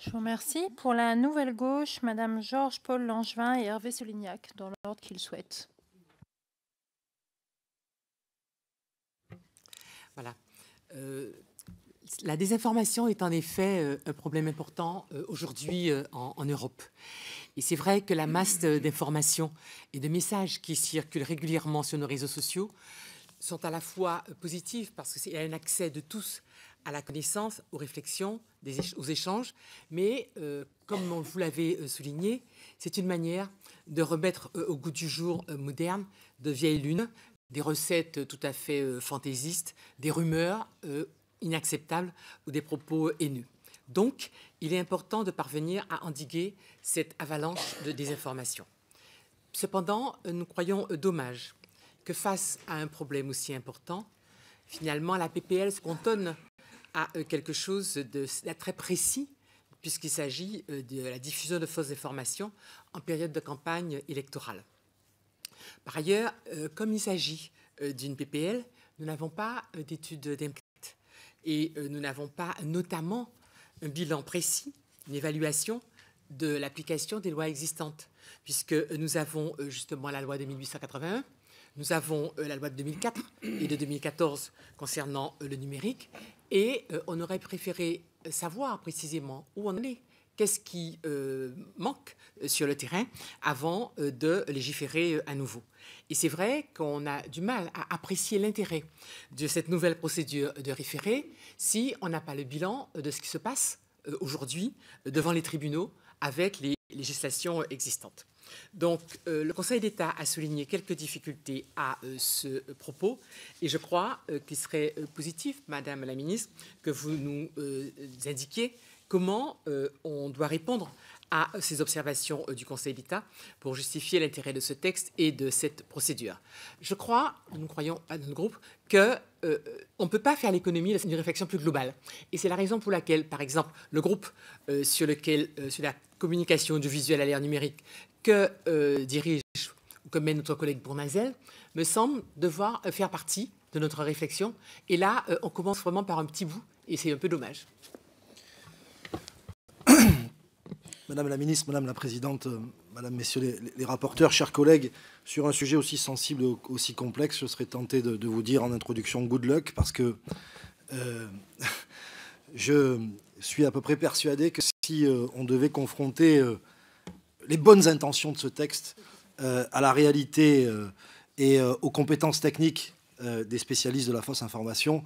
Je vous remercie. Pour la Nouvelle Gauche, Madame Georges-Paul Langevin et Hervé Solignac, dans l'ordre qu'ils souhaitent. Voilà. Euh, la désinformation est en effet euh, un problème important euh, aujourd'hui en, en, Europe. Et c'est vrai que la masse d'informations et de messages qui circulent régulièrement sur nos réseaux sociaux sont à la fois positives parce qu'il y a un accès de tous à la connaissance, aux réflexions, des aux échanges. Mais euh, comme vous l'avez euh, souligné, c'est une manière de remettre euh, au goût du jour moderne de vieilles lunes, des recettes tout à fait fantaisistes, des rumeurs inacceptables ou des propos haineux. Donc, il est important de parvenir à endiguer cette avalanche de désinformation. Cependant, nous croyons dommage que face à un problème aussi important, finalement, la PPL se contonne à euh, quelque chose de très précis, puisqu'il s'agit euh, de la diffusion de fausses informations en période de campagne électorale. Par ailleurs, euh, comme il s'agit d'une PPL, nous n'avons pas d'études d'impact et nous n'avons pas notamment un bilan précis, une évaluation de l'application des lois existantes, puisque nous avons justement la loi de 1881, nous avons la loi de 2004 et de 2014 concernant le numérique, et euh, on aurait préféré savoir précisément où on est. Qu'est-ce qui euh, manque euh, sur le terrain avant de légiférer à nouveau Et c'est vrai qu'on a du mal à apprécier l'intérêt de cette nouvelle procédure de référé si on n'a pas le bilan de ce qui se passe aujourd'hui devant les tribunaux avec les législations existantes. Donc, euh, le Conseil d'État a souligné quelques difficultés à euh, ce propos et je crois euh, qu'il serait positif, Madame la Ministre, que vous nous indiquiez comment on doit répondre à ces observations du Conseil d'État pour justifier l'intérêt de ce texte et de cette procédure. Je crois, nous croyons à notre groupe, que on ne peut pas faire l'économie d'une réflexion plus globale. Et c'est la raison pour laquelle, par exemple, le groupe sur lequel, sur la communication du visuel à l'ère numérique, que euh, dirige ou que notre collègue Bournazel me semble devoir euh, faire partie de notre réflexion. Et là, euh, on commence vraiment par un petit bout, et c'est un peu dommage. Madame la ministre, Madame la Présidente, Madame, Messieurs les, rapporteurs, chers collègues, sur un sujet aussi sensible, aussi complexe, je serais tenté de, vous dire en introduction good luck parce que je suis à peu près persuadé que si on devait confronter les bonnes intentions de ce texte euh, à la réalité euh, et euh, aux compétences techniques des spécialistes de la fausse information,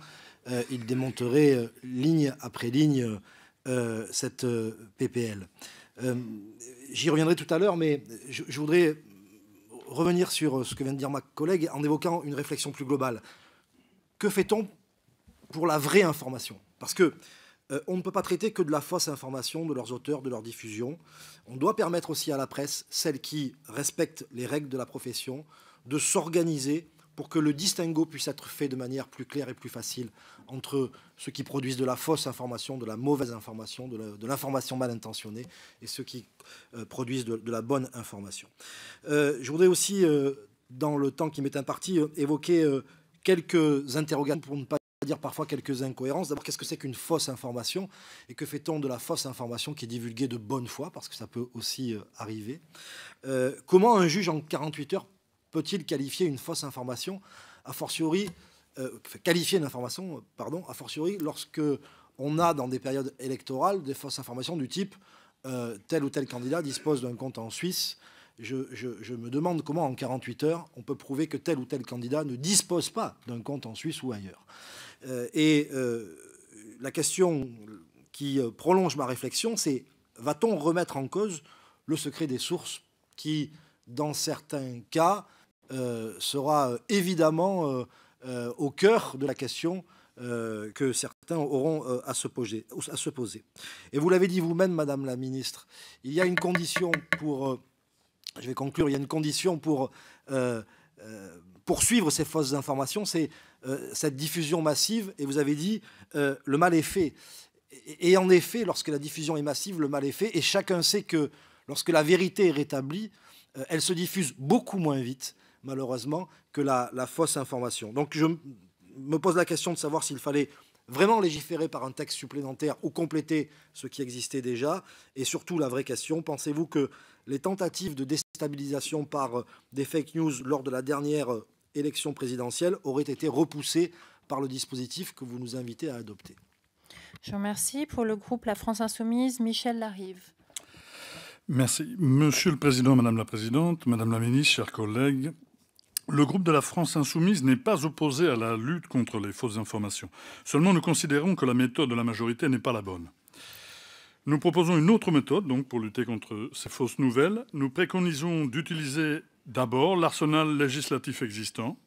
il démonterait ligne après ligne cette PPL. J'y reviendrai tout à l'heure, mais je, je, voudrais revenir sur ce que vient de dire ma collègue en évoquant une réflexion plus globale. Que fait-on pour la vraie information Parce que euh, on ne peut pas traiter que de la fausse information de leurs auteurs, de leur diffusion. On doit permettre aussi à la presse, celle qui respecte les règles de la profession, de s'organiser pour que le distinguo puisse être fait de manière plus claire et plus facile entre ceux qui produisent de la fausse information, de la mauvaise information, de l'information mal intentionnée et ceux qui euh, produisent de, la bonne information. Euh, je voudrais aussi, dans le temps qui m'est imparti, évoquer quelques interrogations pour ne pas dire parfois quelques incohérences. D'abord, qu'est-ce que c'est qu'une fausse information et que fait-on de la fausse information qui est divulguée de bonne foi, parce que ça peut aussi euh, arriver euh, Comment un juge en 48 heures peut-il qualifier une fausse information, à fortiori, euh, qualifier une information, pardon, a fortiori lorsque on a dans des périodes électorales des fausses informations du type tel ou tel candidat dispose d'un compte en Suisse je, me demande comment en 48 heures on peut prouver que tel ou tel candidat ne dispose pas d'un compte en Suisse ou ailleurs. Euh, et euh, la question qui euh, prolonge ma réflexion, c'est va-t-on remettre en cause le secret des sources qui, dans certains cas, sera évidemment au cœur de la question que certains auront à se, poser, à, se poser, Et vous l'avez dit vous-même, Madame la Ministre, il y a une condition pour, je vais conclure, il y a une condition pour poursuivre ces fausses informations, c'est euh, cette diffusion massive, et vous avez dit, euh, le mal est fait. Et, en effet, lorsque la diffusion est massive, le mal est fait, et chacun sait que lorsque la vérité est rétablie, euh, elle se diffuse beaucoup moins vite, malheureusement, que la, la fausse information. Donc je me pose la question de savoir s'il fallait vraiment légiférer par un texte supplémentaire ou compléter ce qui existait déjà Et surtout, la vraie question, pensez-vous que les tentatives de déstabilisation par des fake news lors de la dernière élection présidentielle aurait été repoussée par le dispositif que vous nous invitez à adopter. Je remercie. Pour le groupe La France Insoumise, Michel Larive. Merci. Monsieur le Président, Madame la Présidente, Madame la Ministre, chers collègues, le groupe de la France insoumise n'est pas opposé à la lutte contre les fausses informations. Seulement, nous considérons que la méthode de la majorité n'est pas la bonne. Nous proposons une autre méthode donc, pour lutter contre ces fausses nouvelles. Nous préconisons d'utiliser D'abord, l'arsenal législatif existant.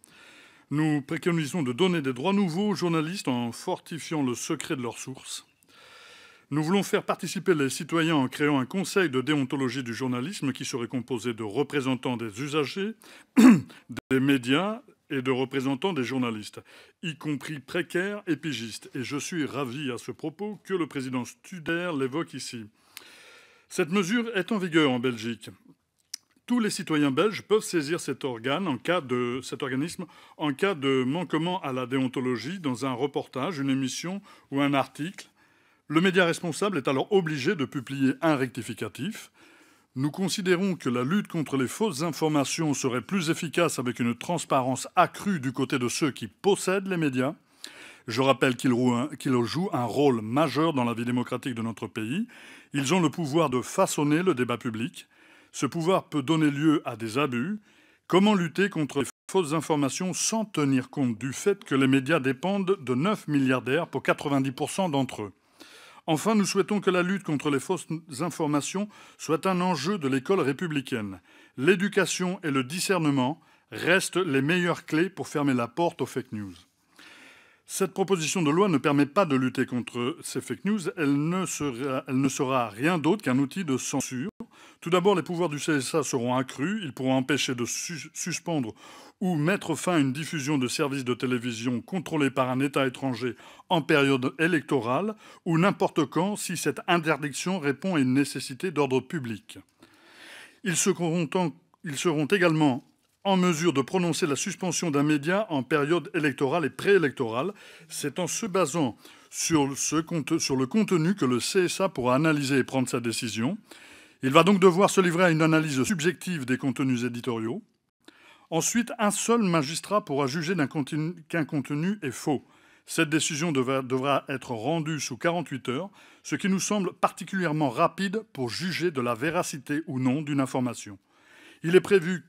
Nous préconisons de donner des droits nouveaux aux journalistes en fortifiant le secret de leurs sources. Nous voulons faire participer les citoyens en créant un conseil de déontologie du journalisme qui serait composé de représentants des usagers, des médias et de représentants des journalistes, y compris précaires et pigistes. Et je suis ravi à ce propos que le président Studer l'évoque ici. Cette mesure est en vigueur en Belgique tous les citoyens belges peuvent saisir cet organe en cas de organisme en cas de manquement à la déontologie dans un reportage, une émission ou un article. Le média responsable est alors obligé de publier un rectificatif. Nous considérons que la lutte contre les fausses informations serait plus efficace avec une transparence accrue du côté de ceux qui possèdent les médias. Je rappelle qu'ils jouent un rôle majeur dans la vie démocratique de notre pays. Ils ont le pouvoir de façonner le débat public. Ce pouvoir peut donner lieu à des abus. Comment lutter contre les fausses informations sans tenir compte du fait que les médias dépendent de 9 milliardaires pour 90% d'entre eux Enfin, nous souhaitons que la lutte contre les fausses informations soit un enjeu de l'école républicaine. L'éducation et le discernement restent les meilleures clés pour fermer la porte aux fake news. Cette proposition de loi ne permet pas de lutter contre ces fake news. Elle ne sera, rien d'autre qu'un outil de censure. Tout d'abord, les pouvoirs du CSA seront accrus. Ils pourront empêcher de suspendre ou mettre fin à une diffusion de services de télévision contrôlés par un État étranger en période électorale ou n'importe quand si cette interdiction répond à une nécessité d'ordre public. Ils ils seront également en mesure de prononcer la suspension d'un média en période électorale et préélectorale. C'est en se basant sur, le contenu que le CSA pourra analyser et prendre sa décision. Il va donc devoir se livrer à une analyse subjective des contenus éditoriaux. Ensuite, un seul magistrat pourra juger qu'un contenu, est faux. Cette décision devra, devra être rendue sous 48 heures, ce qui nous semble particulièrement rapide pour juger de la véracité ou non d'une information. Il est prévu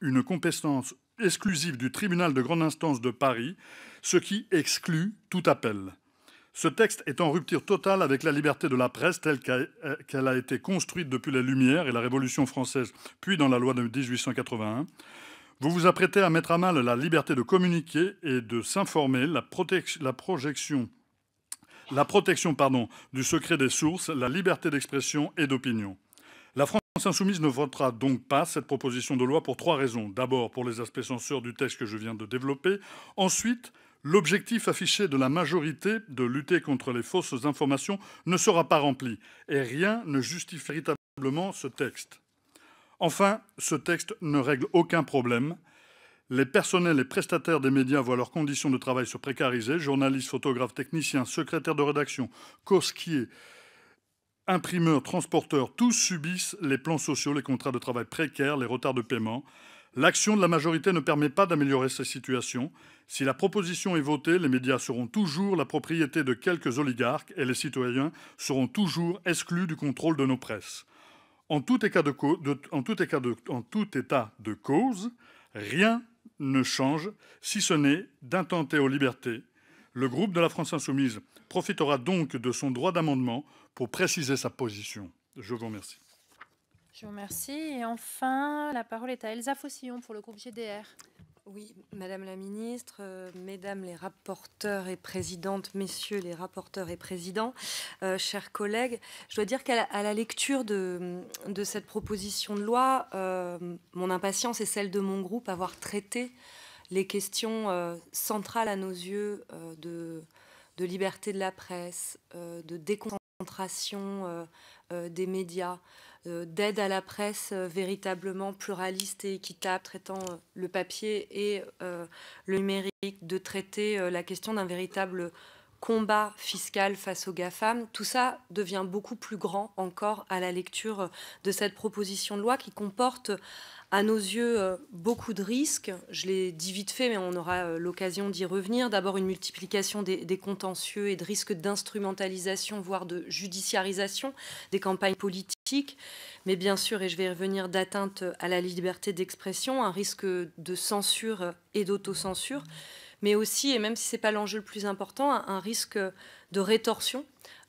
une compétence exclusive du tribunal de grande instance de Paris, ce qui exclut tout appel. Ce texte est en rupture totale avec la liberté de la presse telle euh, qu'elle a été construite depuis les Lumières et la Révolution française, puis dans la loi de 1881. Vous vous apprêtez à mettre à mal la liberté de communiquer et de s'informer, la, projection, la protection pardon, du secret des sources, la liberté d'expression et d'opinion. La Insoumise ne votera donc pas cette proposition de loi pour trois raisons. D'abord, pour les aspects censeurs du texte que je viens de développer. Ensuite, l'objectif affiché de la majorité de lutter contre les fausses informations ne sera pas rempli et rien ne justifie véritablement ce texte. Enfin, ce texte ne règle aucun problème. Les personnels et prestataires des médias voient leurs conditions de travail se précariser. Journalistes, photographes, techniciens, secrétaires de rédaction, cosquiers, imprimeurs, transporteurs, tous subissent les plans sociaux, les contrats de travail précaires, les retards de paiement. L'action de la majorité ne permet pas d'améliorer ces situations. Si la proposition est votée, les médias seront toujours la propriété de quelques oligarques et les citoyens seront toujours exclus du contrôle de nos presses. En tout état de, en tout état de cause, rien ne change, si ce n'est d'intenter aux libertés. Le groupe de la France insoumise profitera donc de son droit d'amendement pour préciser sa position. Je vous remercie. Je vous remercie. Et enfin, la parole est à Elsa Fossillon pour le groupe GDR. Oui, Madame la Ministre, euh, Mesdames les rapporteurs et présidentes, Messieurs les rapporteurs et présidents, euh, chers collègues, je dois dire qu'à la, lecture de, cette proposition de loi, euh, mon impatience est celle de mon groupe avoir traité les questions centrales à nos yeux de, de, liberté de la presse, de déconcentration concentration euh, euh, des médias, euh, d'aide à la presse véritablement pluraliste et équitable, traitant le papier et le numérique, de traiter la question d'un véritable combat fiscal face aux GAFAM, tout ça devient beaucoup plus grand encore à la lecture de cette proposition de loi qui comporte à nos yeux euh, beaucoup de risques. Je l'ai dit vite fait, mais on aura euh, l'occasion d'y revenir. D'abord, une multiplication des, contentieux et de risques d'instrumentalisation, voire de judiciarisation des campagnes politiques. Mais bien sûr, et je vais revenir, d'atteinte à la liberté d'expression, un risque de censure et d'autocensure mais aussi, et même si ce n'est pas l'enjeu le plus important, un, risque de rétorsion.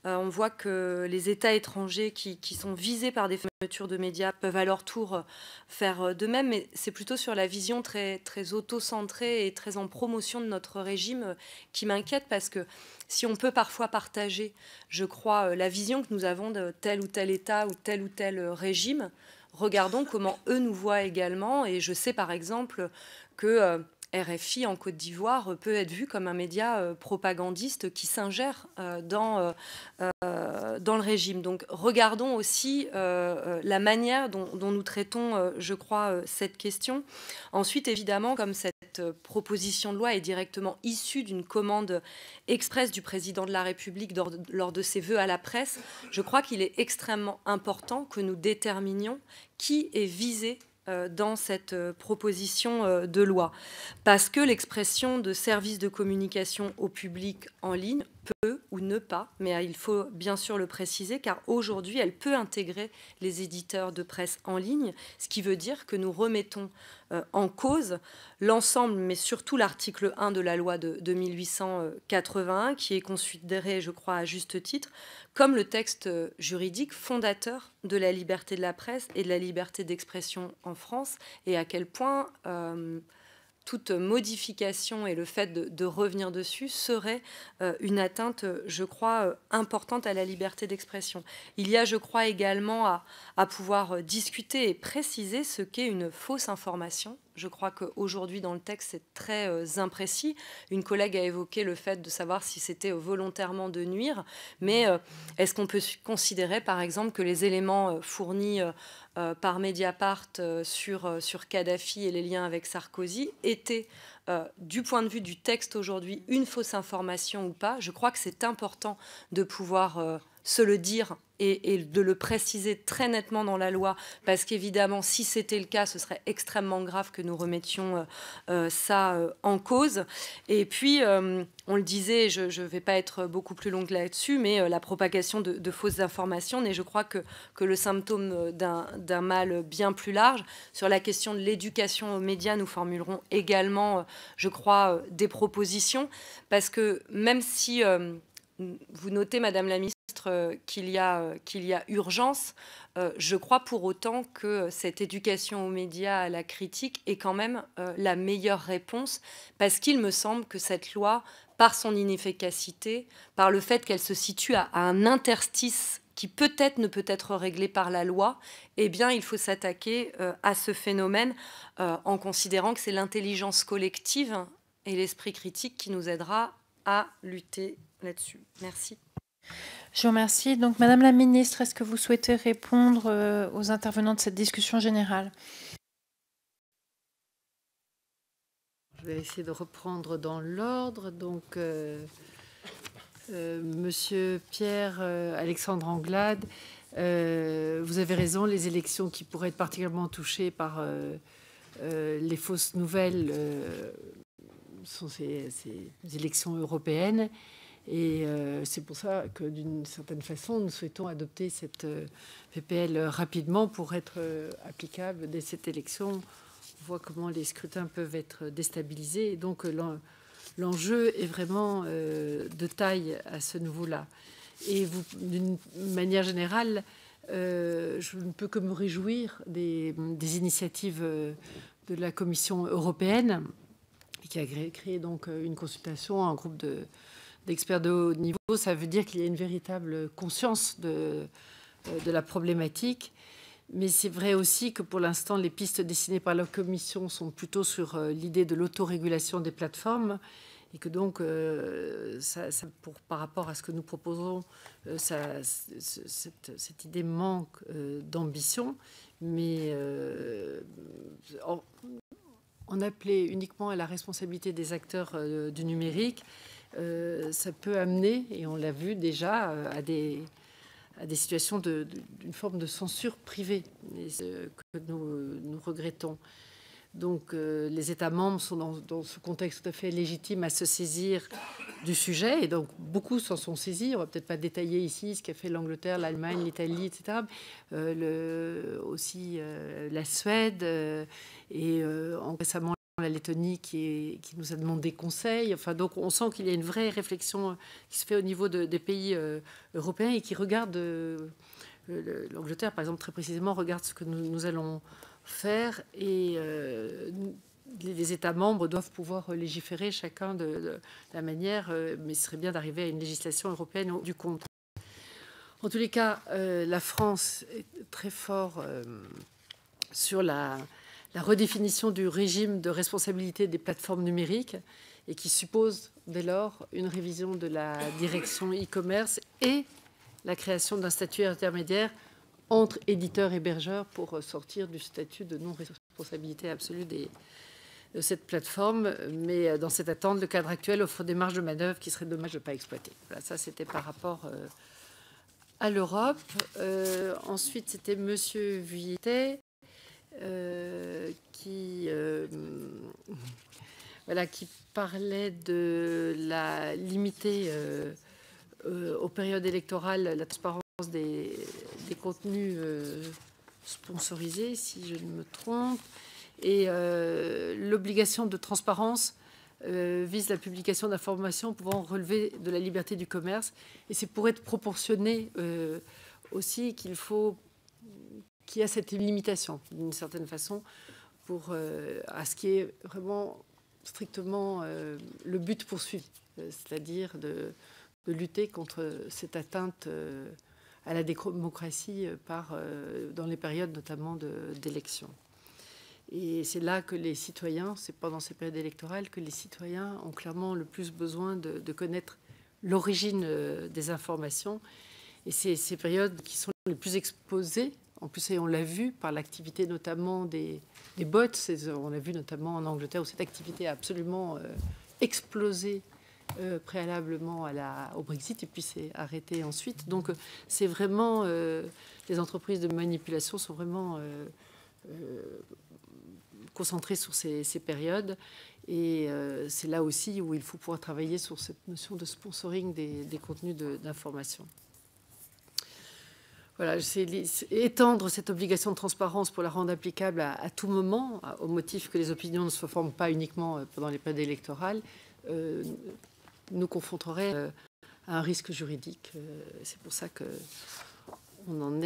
Euh, on voit que les États étrangers qui, qui, sont visés par des fermetures de médias peuvent à leur tour faire euh, de même, mais c'est plutôt sur la vision très, très auto-centrée et très en promotion de notre régime euh, qui m'inquiète parce que si on peut parfois partager, je crois, la vision que nous avons de tel ou tel État ou tel ou tel régime, regardons comment eux nous voient également. Et je sais par exemple que RFI en Côte d'Ivoire peut être vu comme un média euh, propagandiste qui s'ingère euh, dans, euh, dans le régime. Donc regardons aussi la manière dont, nous traitons, je crois, cette question. Ensuite, évidemment, comme cette proposition de loi est directement issue d'une commande expresse du président de la République lors de ses vœux à la presse, je crois qu'il est extrêmement important que nous déterminions qui est visé euh, dans cette euh, proposition euh, de loi, parce que l'expression de services de communication au public en ligne peut ou ne pas, mais il faut bien sûr le préciser, car aujourd'hui, elle peut intégrer les éditeurs de presse en ligne, ce qui veut dire que nous remettons euh, en cause l'ensemble, mais surtout l'article 1 de la loi de, 1881, qui est considéré, je crois, à juste titre, comme le texte euh, juridique fondateur de la liberté de la presse et de la liberté d'expression en France, et à quel point... Euh, toute modification et le fait de, revenir dessus serait euh, une atteinte, je crois, euh, importante à la liberté d'expression. Il y a, je crois, également à pouvoir euh, discuter et préciser ce qu'est une fausse information je crois qu'aujourd'hui, dans le texte, c'est très euh, imprécis. Une collègue a évoqué le fait de savoir si c'était euh, volontairement de nuire, mais euh, est-ce qu'on peut considérer, par exemple, que les éléments fournis par Mediapart sur, sur Kadhafi et les liens avec Sarkozy étaient du point de vue du texte aujourd'hui une fausse information ou pas, je crois que c'est important de pouvoir se le dire et, de le préciser très nettement dans la loi, parce qu'évidemment, si c'était le cas, ce serait extrêmement grave que nous remettions euh, euh, ça euh, en cause. Et puis, on le disait, je ne vais pas être beaucoup plus longue là-dessus, mais la propagation de, fausses informations n'est, je crois, que, que le symptôme d'un mal bien plus large. Sur la question de l'éducation aux médias, nous formulerons également, je crois, des propositions, parce que même si vous notez, Madame la Ministre, euh, qu'il y, a, euh, y a urgence. Euh, je crois pour autant que cette éducation aux médias, à la critique, est quand même la meilleure réponse, parce qu'il me semble que cette loi, par son inefficacité, par le fait qu'elle se situe à, un interstice qui peut-être ne peut être réglé par la loi, eh bien, il faut s'attaquer à ce phénomène en considérant que c'est l'intelligence collective et l'esprit critique qui nous aidera à lutter là-dessus. Merci. Je vous remercie. Donc, Madame la Ministre, est-ce que vous souhaitez répondre euh, aux intervenants de cette discussion générale Je vais essayer de reprendre dans l'ordre. Donc, euh, euh, Monsieur Pierre-Alexandre Anglade, vous avez raison, les élections qui pourraient être particulièrement touchées par les fausses nouvelles sont ces élections européennes. Et euh, c'est pour ça que d'une certaine façon, nous souhaitons adopter cette euh, PPL rapidement pour être euh, applicable dès cette élection. On voit comment les scrutins peuvent être déstabilisés. donc l'enjeu est vraiment de taille à ce niveau-là. Et d'une manière générale, je ne peux que me réjouir des, des initiatives de la Commission européenne qui a créé donc une consultation, un groupe de, d'experts de haut niveau, ça veut dire qu'il y a une véritable conscience de, euh, de la problématique. Mais c'est vrai aussi que pour l'instant, les pistes dessinées par la Commission sont plutôt sur euh, l'idée de l'autorégulation des plateformes et que donc, euh, ça, pour, par rapport à ce que nous proposons, cette, cette, idée manque d'ambition, mais on appelait uniquement à la responsabilité des acteurs du numérique. Euh, ça peut amener, et on l'a vu déjà, euh, à des, à des situations d'une forme de censure privée euh, que nous, regrettons. Donc les États membres sont dans, ce contexte tout à fait légitime à se saisir du sujet, et donc beaucoup s'en sont saisis. On va peut-être pas détailler ici ce qu'a fait l'Angleterre, l'Allemagne, l'Italie, etc. le, aussi la Suède et récemment la Lettonie qui, qui, nous a demandé conseil. Enfin, donc on sent qu'il y a une vraie réflexion euh, qui se fait au niveau des pays euh, européens et qui regarde euh, l'Angleterre, par exemple, très précisément, regarde ce que nous, allons faire et les, États membres doivent pouvoir légiférer chacun de, de la manière, mais ce serait bien d'arriver à une législation européenne du compte. En tous les cas, la France est très fort sur la la redéfinition du régime de responsabilité des plateformes numériques et qui suppose dès lors une révision de la direction e-commerce et la création d'un statut intermédiaire entre éditeurs et hébergeurs pour sortir du statut de non-responsabilité absolue des, de cette plateforme. Mais euh, dans cette attente, le cadre actuel offre des marges de manœuvre qui seraient dommage de ne pas exploiter. Voilà, ça c'était par rapport euh, à l'Europe. Euh, ensuite, c'était Monsieur Vuilletet. Euh, qui, euh, voilà, qui parlait de la limiter euh, aux périodes électorales la transparence des, contenus sponsorisés, si je ne me trompe, et l'obligation de transparence vise la publication d'informations pouvant relever de la liberté du commerce. Et c'est pour être proportionné aussi qu'il faut qui a cette limitation, d'une certaine façon, pour, euh, à ce qui est vraiment strictement euh, le but poursuivi, euh, c'est-à-dire de, lutter contre cette atteinte à la démocratie par, dans les périodes notamment d'élections. Et c'est là que les citoyens, c'est pendant ces périodes électorales que les citoyens ont clairement le plus besoin de, de connaître l'origine des informations. Et c'est ces périodes qui sont les plus exposées en plus, on l'a vu par l'activité notamment des, bots, on l'a vu notamment en Angleterre où cette activité a absolument euh, explosé euh, préalablement au Brexit et puis s'est arrêtée ensuite. Donc c'est vraiment, euh, les entreprises de manipulation sont vraiment concentrées sur ces, périodes. Et c'est là aussi où il faut pouvoir travailler sur cette notion de sponsoring des, contenus d'information. Voilà, étendre cette obligation de transparence pour la rendre applicable à, tout moment, au motif que les opinions ne se forment pas uniquement euh, pendant les périodes électorales, euh, nous confronterait euh, à un risque juridique. c'est pour ça que s'en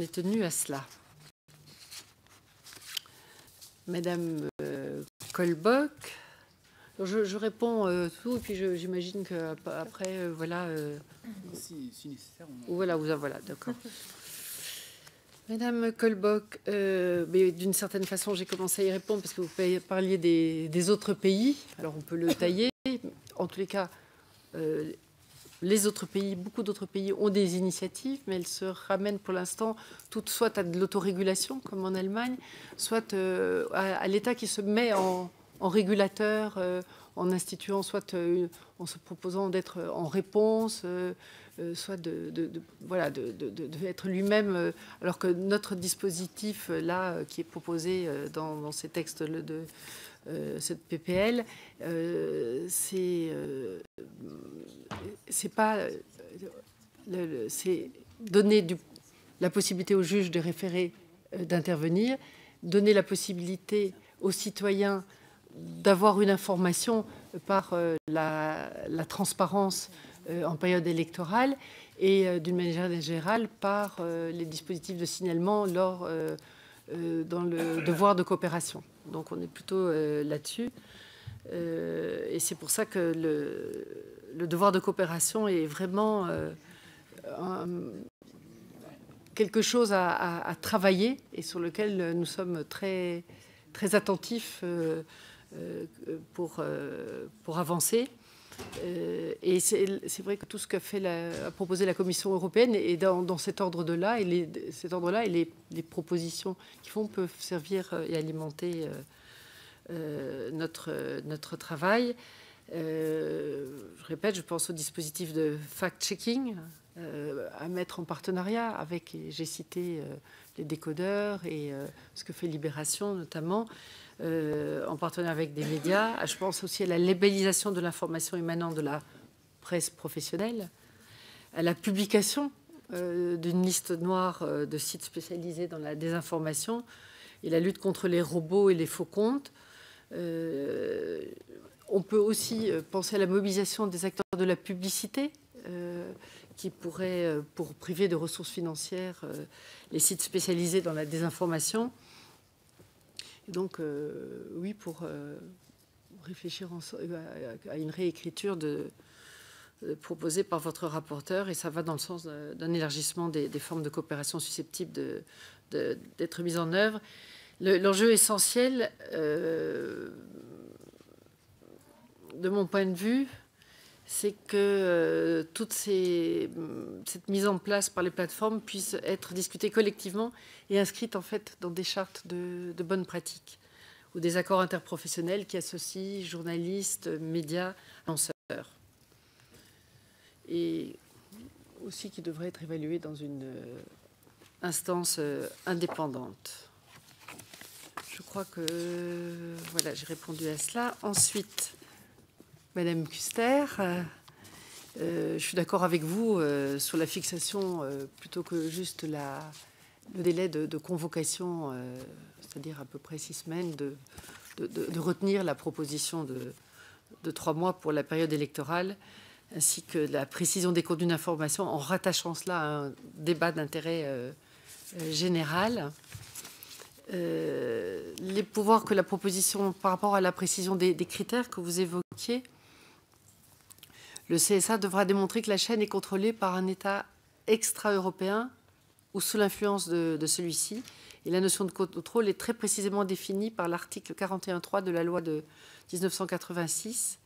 est tenu à cela. Madame Colbock. Je, réponds euh, tout, et puis j'imagine que après, euh, voilà. Euh, si, nécessaire. Voilà, vous, voilà, d'accord. Madame Kolbok, d'une certaine façon, j'ai commencé à y répondre parce que vous parliez des, autres pays. Alors, on peut le tailler. En tous les cas, les autres pays, beaucoup d'autres pays ont des initiatives, mais elles se ramènent pour l'instant toutes soit à de l'autorégulation, comme en Allemagne, soit à l'État qui se met en, en régulateur, euh, en instituant soit euh, en se proposant d'être en réponse, euh, soit de, voilà de, être lui-même. alors que notre dispositif là qui est proposé dans, ces textes de cette PPL, c'est c'est pas c'est donner du, la possibilité au juge de référer d'intervenir, donner la possibilité aux citoyens d'avoir une information par euh, la, transparence euh, en période électorale et euh, d'une manière générale par les dispositifs de signalement lors, dans le devoir de coopération. Donc on est plutôt là-dessus. et c'est pour ça que le, devoir de coopération est vraiment quelque chose à, à, travailler et sur lequel nous sommes très, très attentifs. Euh, euh, pour, euh, pour avancer. et c'est vrai que tout ce qu'a fait a proposé la Commission européenne est dans, dans cet ordre-là, et, les, cet ordre -là, et les, les propositions qu'ils font peuvent servir et alimenter notre, notre travail. je répète, je pense au dispositif de fact-checking à mettre en partenariat avec, j'ai cité les décodeurs et ce que fait Libération notamment. Euh, en partenariat avec des médias. Je pense aussi à la labellisation de l'information émanant de la presse professionnelle, à la publication euh, d'une liste noire euh, de sites spécialisés dans la désinformation et la lutte contre les robots et les faux comptes. on peut aussi penser à la mobilisation des acteurs de la publicité qui pourraient, pour priver de ressources financières, les sites spécialisés dans la désinformation donc, euh, oui, pour euh, réfléchir euh, à, une réécriture proposée par votre rapporteur et ça va dans le sens d'un élargissement des, formes de coopération susceptibles d'être mises en œuvre. L'enjeu essentiel, de mon point de vue, c'est que euh, toute mm, cette mise en place par les plateformes puisse être discutée collectivement et inscrite en fait dans des chartes de, bonnes pratiques ou des accords interprofessionnels qui associent journalistes, médias, lanceurs. Et aussi qui devraient être évalués dans une euh, instance euh, indépendante. Je crois que voilà, j'ai répondu à cela. Ensuite, Madame Custer, euh, euh, je suis d'accord avec vous euh, sur la fixation plutôt que juste le délai de, convocation, c'est-à-dire à peu près six semaines, de, retenir la proposition de, trois mois pour la période électorale, ainsi que la précision des contenus d'information en rattachant cela à un débat d'intérêt général. les pouvoirs que la proposition par rapport à la précision des critères que vous évoquiez le CSA devra démontrer que la chaîne est contrôlée par un État extra-européen ou sous l'influence de, celui-ci. Et la notion de contrôle est très précisément définie par l'article 41.3 de la loi de 1986.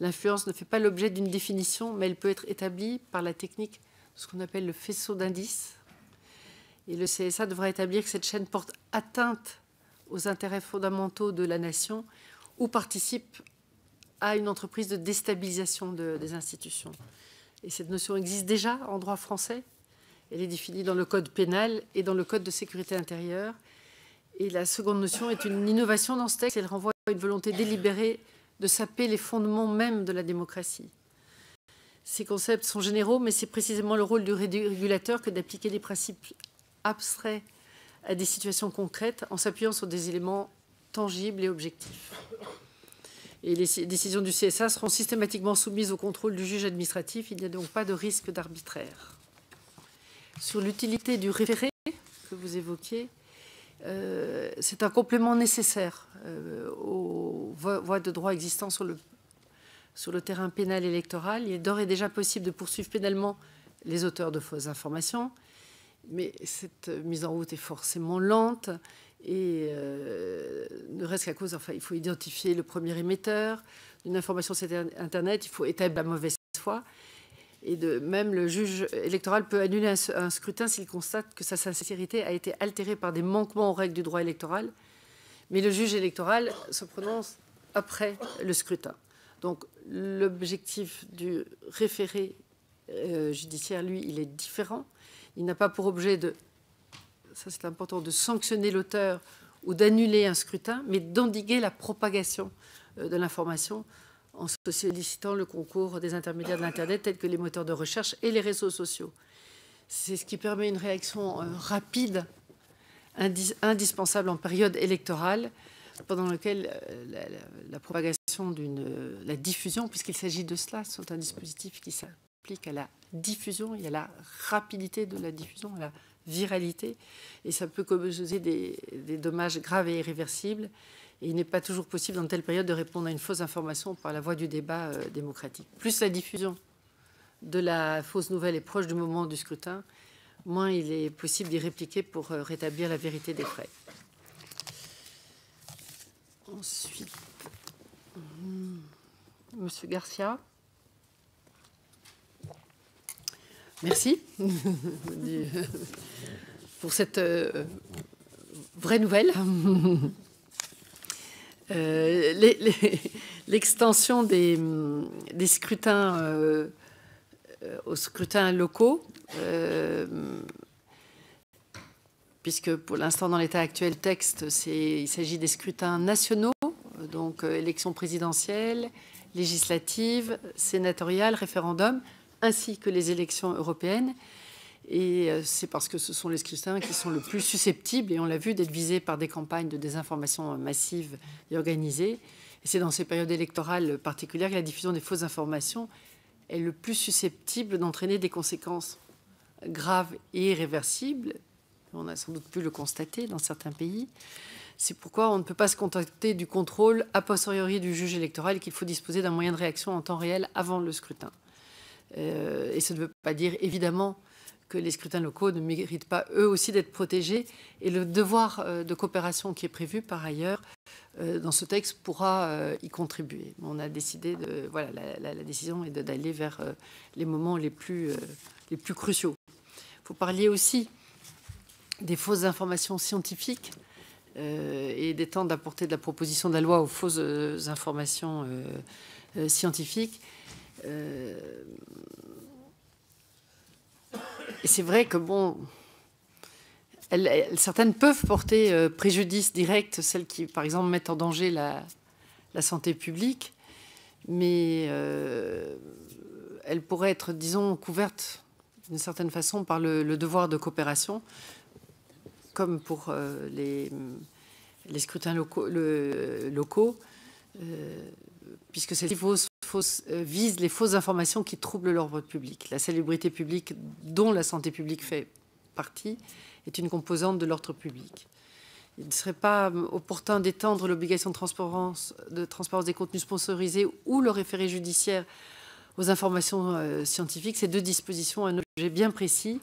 L'influence ne fait pas l'objet d'une définition, mais elle peut être établie par la technique de ce qu'on appelle le faisceau d'indices. Et le CSA devra établir que cette chaîne porte atteinte aux intérêts fondamentaux de la nation ou participe à une entreprise de déstabilisation des institutions. Et cette notion existe déjà en droit français. Elle est définie dans le Code pénal et dans le Code de sécurité intérieure. Et la seconde notion est une innovation dans ce texte. Elle renvoie à une volonté délibérée de saper les fondements même de la démocratie. Ces concepts sont généraux, mais c'est précisément le rôle du régulateur que d'appliquer des principes abstraits à des situations concrètes en s'appuyant sur des éléments tangibles et objectifs et les décisions du CSA seront systématiquement soumises au contrôle du juge administratif. Il n'y a donc pas de risque d'arbitraire. Sur l'utilité du référé que vous évoquiez, euh, c'est un complément nécessaire euh, aux voies, de droit existantes sur le, sur le terrain pénal électoral. Il est d'ores et déjà possible de poursuivre pénalement les auteurs de fausses informations, mais cette euh, mise en route est forcément lente. Et euh, ne reste qu'à cause, enfin, il faut identifier le premier émetteur. d'une information sur Internet, il faut établir la mauvaise foi. Et de même, le juge électoral peut annuler un, scrutin s'il constate que sa sincérité a été altérée par des manquements aux règles du droit électoral. Mais le juge électoral se prononce après le scrutin. Donc l'objectif du référé euh, judiciaire, lui, il est différent. Il n'a pas pour objet de ça c'est important, de sanctionner l'auteur ou d'annuler un scrutin, mais d'endiguer la propagation euh, de l'information en sollicitant le concours des intermédiaires de l'Internet tels que les moteurs de recherche et les réseaux sociaux. C'est ce qui permet une réaction euh, rapide, indispensable en période électorale, pendant laquelle euh, la, propagation d'une... la diffusion, puisqu'il s'agit de cela, sont un dispositif qui s'applique à la diffusion et à la rapidité de la diffusion, la viralité et ça peut causer des, dommages graves et irréversibles. Et il n'est pas toujours possible dans telle période de répondre à une fausse information par la voie du débat euh, démocratique. Plus la diffusion de la fausse nouvelle est proche du moment du scrutin, moins il est possible d'y répliquer pour euh, rétablir la vérité des frais. Ensuite, hmm, Monsieur Garcia. Merci pour cette euh, vraie nouvelle. Euh, l'extension des, scrutins euh, aux scrutins locaux, puisque pour l'instant dans l'état actuel texte, il s'agit des scrutins nationaux, donc élections présidentielles, législatives, sénatoriales, référendums ainsi que les élections européennes. Et euh, c'est parce que ce sont les scrutins qui sont le plus susceptibles, et on l'a vu, d'être visés par des campagnes de désinformation massive et organisées. Et c'est dans ces périodes électorales particulières que la diffusion des fausses informations est le plus susceptible d'entraîner des conséquences graves et irréversibles. On a sans doute pu le constater dans certains pays. C'est pourquoi on ne peut pas se contacter du contrôle a posteriori du juge électoral et qu'il faut disposer d'un moyen de réaction en temps réel avant le scrutin. Euh, et ça ne veut pas dire évidemment que les scrutins locaux ne méritent pas eux aussi d'être protégés. Et le devoir euh, de coopération qui est prévu par ailleurs euh, dans ce texte pourra y contribuer. On a décidé de voilà la, décision est d'aller vers les moments les plus les plus cruciaux. Vous parliez aussi des fausses informations scientifiques et des temps d'apporter de la proposition de la loi aux fausses informations scientifiques. Euh, et c'est vrai que, bon, certaines peuvent porter euh, préjudice direct, celles qui, par exemple, mettent en danger la, santé publique, mais euh, elles pourraient être, disons, couvertes d'une certaine façon par le, devoir de coopération, comme pour les, scrutins locaux, euh, puisque euh, vise les fausses informations qui troublent l'ordre public. La célébrité publique, dont la santé publique fait partie, est une composante de l'ordre public. Il ne serait pas opportun d'étendre l'obligation de transparence, des contenus sponsorisés ou le référé judiciaire aux informations euh, scientifiques. Ces deux dispositions ont un objet bien précis.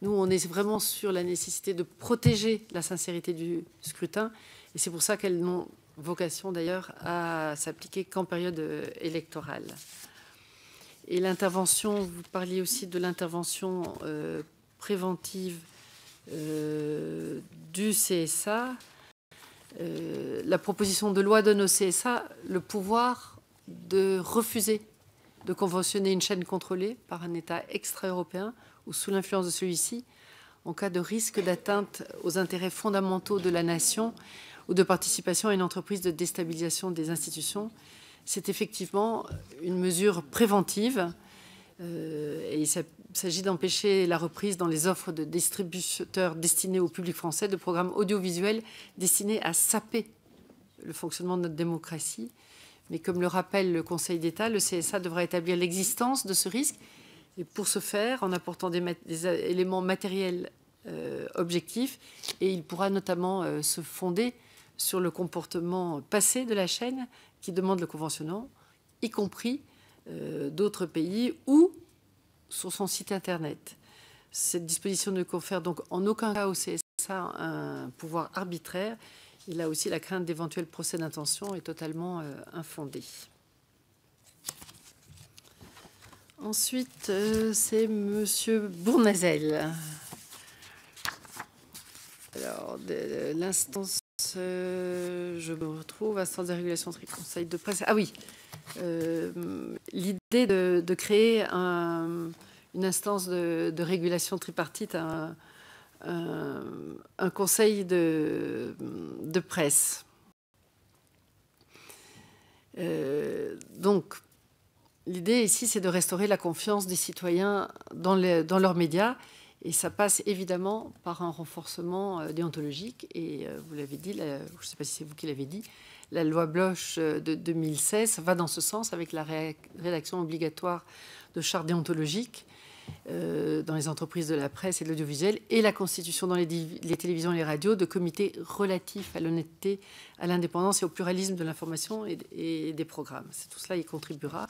Nous, on est vraiment sur la nécessité de protéger la sincérité du scrutin. Et c'est pour ça qu'elles n'ont vocation d'ailleurs à s'appliquer qu'en période euh, électorale. Et l'intervention, vous parliez aussi de l'intervention euh, préventive euh, du CSA. la proposition de loi donne au CSA le pouvoir de refuser de conventionner une chaîne contrôlée par un État extra-européen ou sous l'influence de celui-ci en cas de risque d'atteinte aux intérêts fondamentaux de la nation ou de participation à une entreprise de déstabilisation des institutions, c'est effectivement une mesure préventive euh, il s'agit d'empêcher la reprise dans les offres de distributeurs destinés au public français de programmes audiovisuels destinés à saper le fonctionnement de notre démocratie. Mais comme le rappelle le Conseil d'État, le CSA devra établir l'existence de ce risque et pour ce faire, en apportant des, euh, éléments matériels euh, objectifs, et il pourra notamment se fonder sur le comportement passé de la chaîne qui demande le conventionnement, y compris euh, d'autres pays ou sur son site internet. Cette disposition ne confère donc en aucun cas au CSA un pouvoir arbitraire. Il a aussi la crainte d'éventuels procès d'intention est totalement euh, infondée. Ensuite, euh, c'est M. Bournazel. Alors, l'instance euh, je me retrouve à centre de régulation tripartite conseil de presse. Ah oui, euh, l'idée de, créer une instance de, régulation tripartite, un, conseil de, presse. Euh, donc, l'idée ici, c'est de restaurer la confiance des citoyens dans leurs médias et ça passe évidemment par un renforcement euh, déontologique. Et euh, vous l'avez dit, je ne sais pas si c'est vous qui l'avez dit, la loi Bloch euh, de 2016 va dans ce sens avec la rédaction obligatoire de chartes déontologiques dans les entreprises de la presse et de l'audiovisuel et la constitution dans les, télévisions et les radios de comités relatifs à l'honnêteté, à l'indépendance et au pluralisme de l'information et, des programmes. Tout cela y contribuera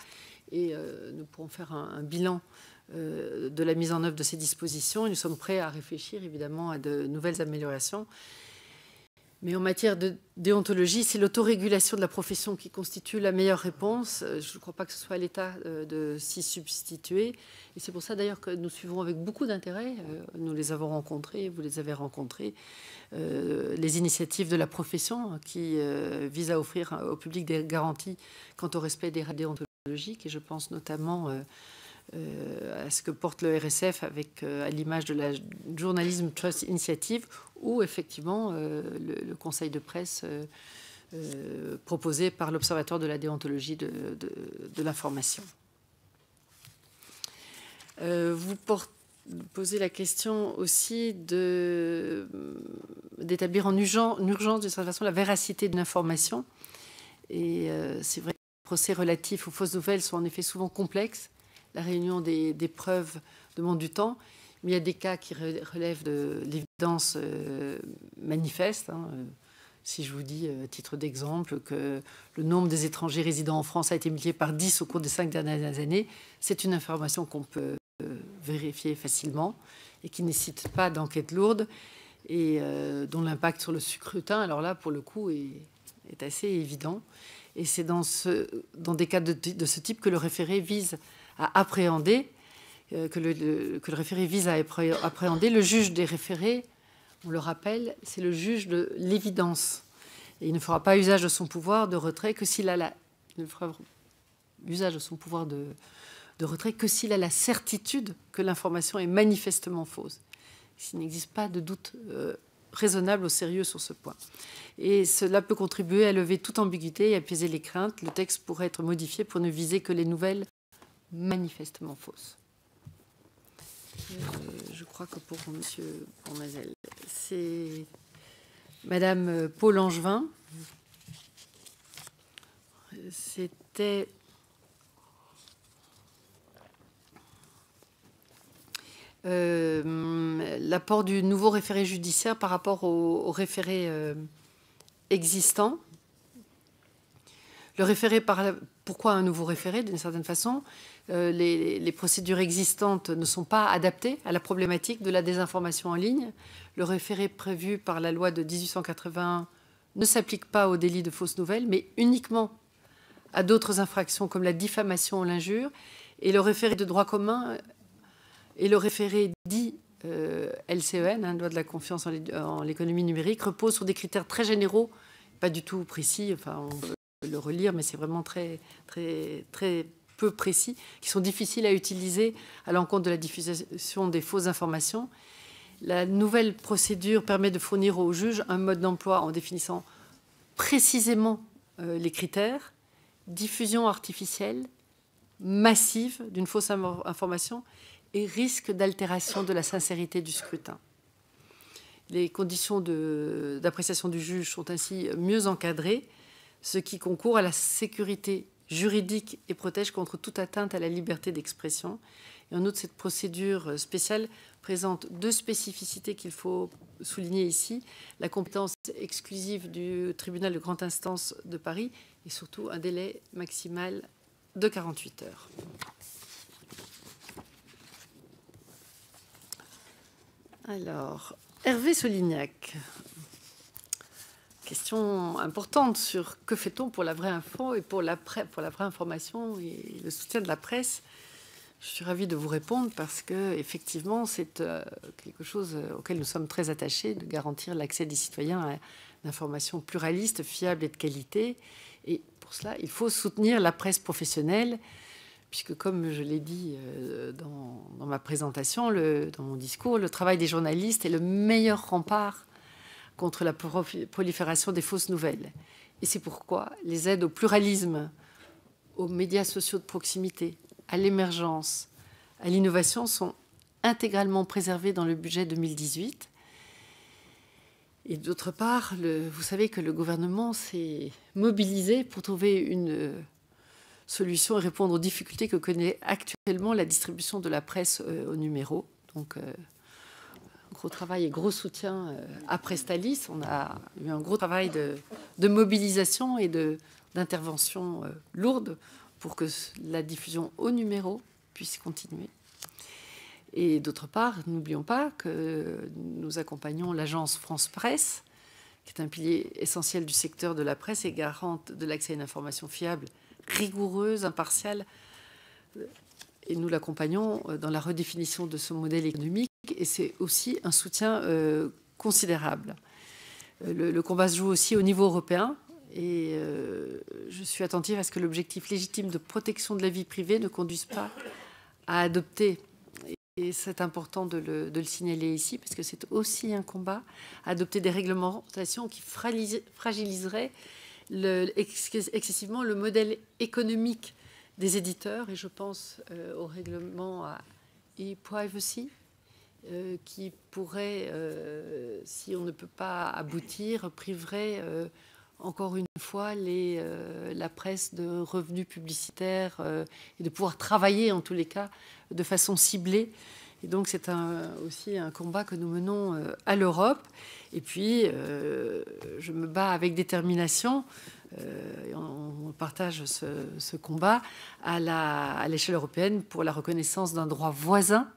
et nous pourrons faire un bilan euh, de la mise en œuvre de ces dispositions nous sommes prêts à réfléchir évidemment à de nouvelles améliorations. Mais en matière de déontologie, c'est l'autorégulation de la profession qui constitue la meilleure réponse. Euh, je ne crois pas que ce soit à l'État euh, de s'y substituer. Et c'est pour ça d'ailleurs que nous suivons avec beaucoup d'intérêt, nous les avons rencontrés, vous les avez rencontrés, les initiatives de la profession qui visent à offrir au public des garanties quant au respect des déontologiques. Et je pense notamment euh, à ce que porte le RSF avec, euh, à l'image de la Journalism Trust Initiative, ou effectivement euh, le, conseil de presse proposé par l'Observatoire de la déontologie de, l'information. vous posez la question aussi d'établir en urgence, urgence, de certaine façon, la véracité de l'information. Et c'est vrai que les procès relatifs aux fausses nouvelles sont en effet souvent complexes la réunion des, preuves demande du temps. Mais il y a des cas qui relèvent de l'évidence euh, manifeste. Hein. Si je vous dis, euh, à titre d'exemple, que le nombre des étrangers résidant en France a été multiplié par 10 au cours des cinq dernières années, c'est une information qu'on peut euh, vérifier facilement et qui nécessite pas d'enquête lourde et dont l'impact sur le scrutin, alors là, pour le coup, est, est assez évident. Et c'est dans, ce, dans des cas de, de ce type que le référé vise à appréhender, euh, que, le, que, le, référé vise à appréhender. Le juge des référés, on le rappelle, c'est le juge de l'évidence. Et il ne fera pas usage de son pouvoir de retrait que s'il a la, usage de son pouvoir de, retrait que s'il a la certitude que l'information est manifestement fausse. S'il n'existe pas de doute euh, raisonnable ou sérieux sur ce point. Et cela peut contribuer à lever toute ambiguïté et apaiser les craintes. Le texte pourrait être modifié pour ne viser que les nouvelles manifestement fausse. Euh, je crois que pour monsieur, c'est Madame euh, Paul Angevin. C'était euh, l'apport du nouveau référé judiciaire par rapport au, référé existant. Le référé par, pourquoi un nouveau référé d'une certaine façon euh, les, procédures existantes ne sont pas adaptées à la problématique de la désinformation en ligne. Le référé prévu par la loi de 1881 ne s'applique pas au délit de fausses nouvelles, mais uniquement à d'autres infractions comme la diffamation ou l'injure. Et le référé de droit commun et le référé dit euh, LCEN, hein, loi de la confiance en l'économie numérique, repose sur des critères très généraux, pas du tout précis. Enfin, on peut le relire, mais c'est vraiment très, très, très peu précis, qui sont difficiles à utiliser à l'encontre de la diffusion des fausses informations. La nouvelle procédure permet de fournir au juge un mode d'emploi en définissant précisément euh, les critères, diffusion artificielle, massive d'une fausse information et risque d'altération de la sincérité du scrutin. Les conditions d'appréciation du juge sont ainsi mieux encadrées, ce qui concourt à la sécurité juridique et protège contre toute atteinte à la liberté d'expression. Et en outre, cette procédure euh, spéciale présente deux spécificités qu'il faut souligner ici. La compétence exclusive du tribunal de grande instance de Paris et surtout un délai maximal de 48 heures. Alors, Hervé Solignac, question importante sur que fait-on pour la vraie info et pour la, pour la vraie information et le soutien de la presse. Je suis ravie de vous répondre parce que effectivement, c'est euh, quelque chose euh, auquel nous sommes très attachés, de garantir l'accès des citoyens à l'information pluraliste, fiable et de qualité. Et pour cela, il faut soutenir la presse professionnelle, puisque comme je l'ai dit euh, dans, ma présentation, dans mon discours, le travail des journalistes est le meilleur rempart contre la prolifération des fausses nouvelles. Et c'est pourquoi les aides au pluralisme, aux médias sociaux de proximité, à l'émergence, à l'innovation sont intégralement préservées dans le budget 2018. Et d'autre part, vous savez que le gouvernement s'est mobilisé pour trouver une solution et répondre aux difficultés que connaît actuellement la distribution de la presse euh, au numéro. Donc, euh, gros travail et gros soutien euh, après Prestalis. On a eu un gros travail de, de mobilisation et d'intervention euh, lourde pour que la diffusion au numéro puisse continuer. Et d'autre part, n'oublions pas que nous accompagnons l'agence France Presse, qui est un pilier essentiel du secteur de la presse et garante de l'accès à une information fiable, rigoureuse, impartiale. Et nous l'accompagnons euh, dans la redéfinition de ce modèle économique et c'est aussi un soutien euh, considérable. Euh, le, combat se joue aussi au niveau européen et euh, je suis attentive à ce que l'objectif légitime de protection de la vie privée ne conduise pas à adopter. Et c'est important de le, signaler ici parce que c'est aussi un combat adopter des réglementations qui fragiliseraient excessivement le modèle économique des éditeurs. Et je pense au règlement e-privacy euh, qui pourrait, euh, si on ne peut pas aboutir, priverait euh, encore une fois la presse de revenus publicitaires et de pouvoir travailler en tous les cas de façon ciblée. Et donc c'est aussi un combat que nous menons à l'Europe. Et puis je me bats avec détermination. on, partage ce, combat à l'échelle européenne pour la reconnaissance d'un droit voisin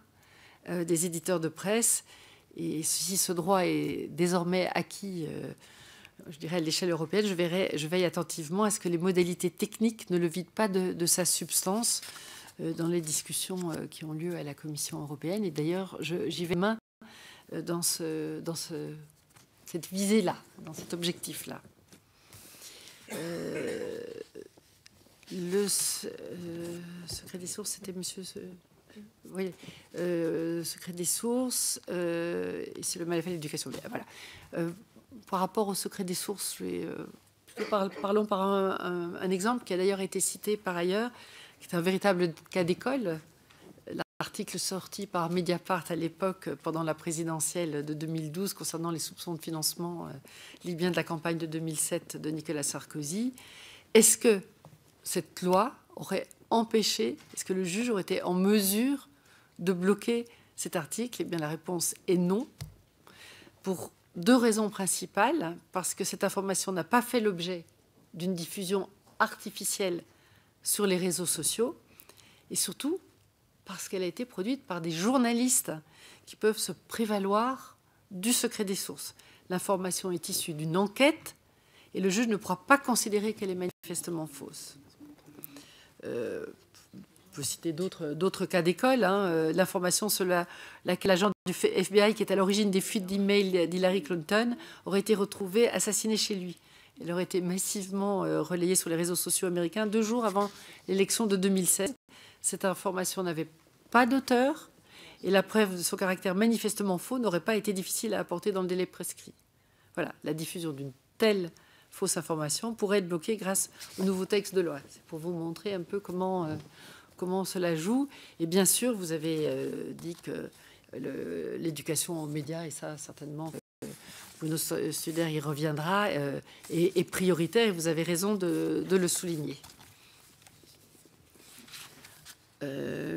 euh, des éditeurs de presse. Et si ce droit est désormais acquis, euh, je dirais à l'échelle européenne, je, verrai, je veille attentivement à ce que les modalités techniques ne le vident pas de, sa substance euh, dans les discussions qui ont lieu à la Commission européenne. Et d'ailleurs, j'y vais main dans, ce, dans ce, cette visée-là, dans cet objectif-là. le secret des sources, c'était monsieur. Ce oui, euh, secret des sources, euh, et c'est le mal à l'éducation. Voilà. Euh, par rapport au secret des sources, parlons par un, exemple qui a d'ailleurs été cité par ailleurs, qui est un véritable cas d'école. L'article sorti par Mediapart à l'époque, pendant la présidentielle de 2012, concernant les soupçons de financement libyen de la campagne de 2007 de Nicolas Sarkozy. Est-ce que cette loi aurait empêché, est-ce que le juge aurait été en mesure de bloquer cet article Eh bien, la réponse est non, pour deux raisons principales. Parce que cette information n'a pas fait l'objet d'une diffusion artificielle sur les réseaux sociaux, et surtout parce qu'elle a été produite par des journalistes qui peuvent se prévaloir du secret des sources. L'information est issue d'une enquête et le juge ne pourra pas considérer qu'elle est manifestement fausse. Euh, peux citer d'autres cas d'école, hein. euh, l'information sur la, laquelle l'agent du FBI qui est à l'origine des fuites d'emails d'Hillary Clinton aurait été retrouvé assassiné chez lui. Elle aurait été massivement euh, relayée sur les réseaux sociaux américains deux jours avant l'élection de 2016. Cette information n'avait pas d'auteur et la preuve de son caractère manifestement faux n'aurait pas été difficile à apporter dans le délai prescrit. Voilà, la diffusion d'une telle fausse information pourrait être bloquée grâce au nouveau texte de loi. C'est pour vous montrer un peu comment... Euh, comment cela joue. Et bien sûr, vous avez euh, dit que euh, l'éducation aux médias, et ça certainement, euh, Bruno Studer y reviendra, et est, prioritaire et vous avez raison de, le souligner.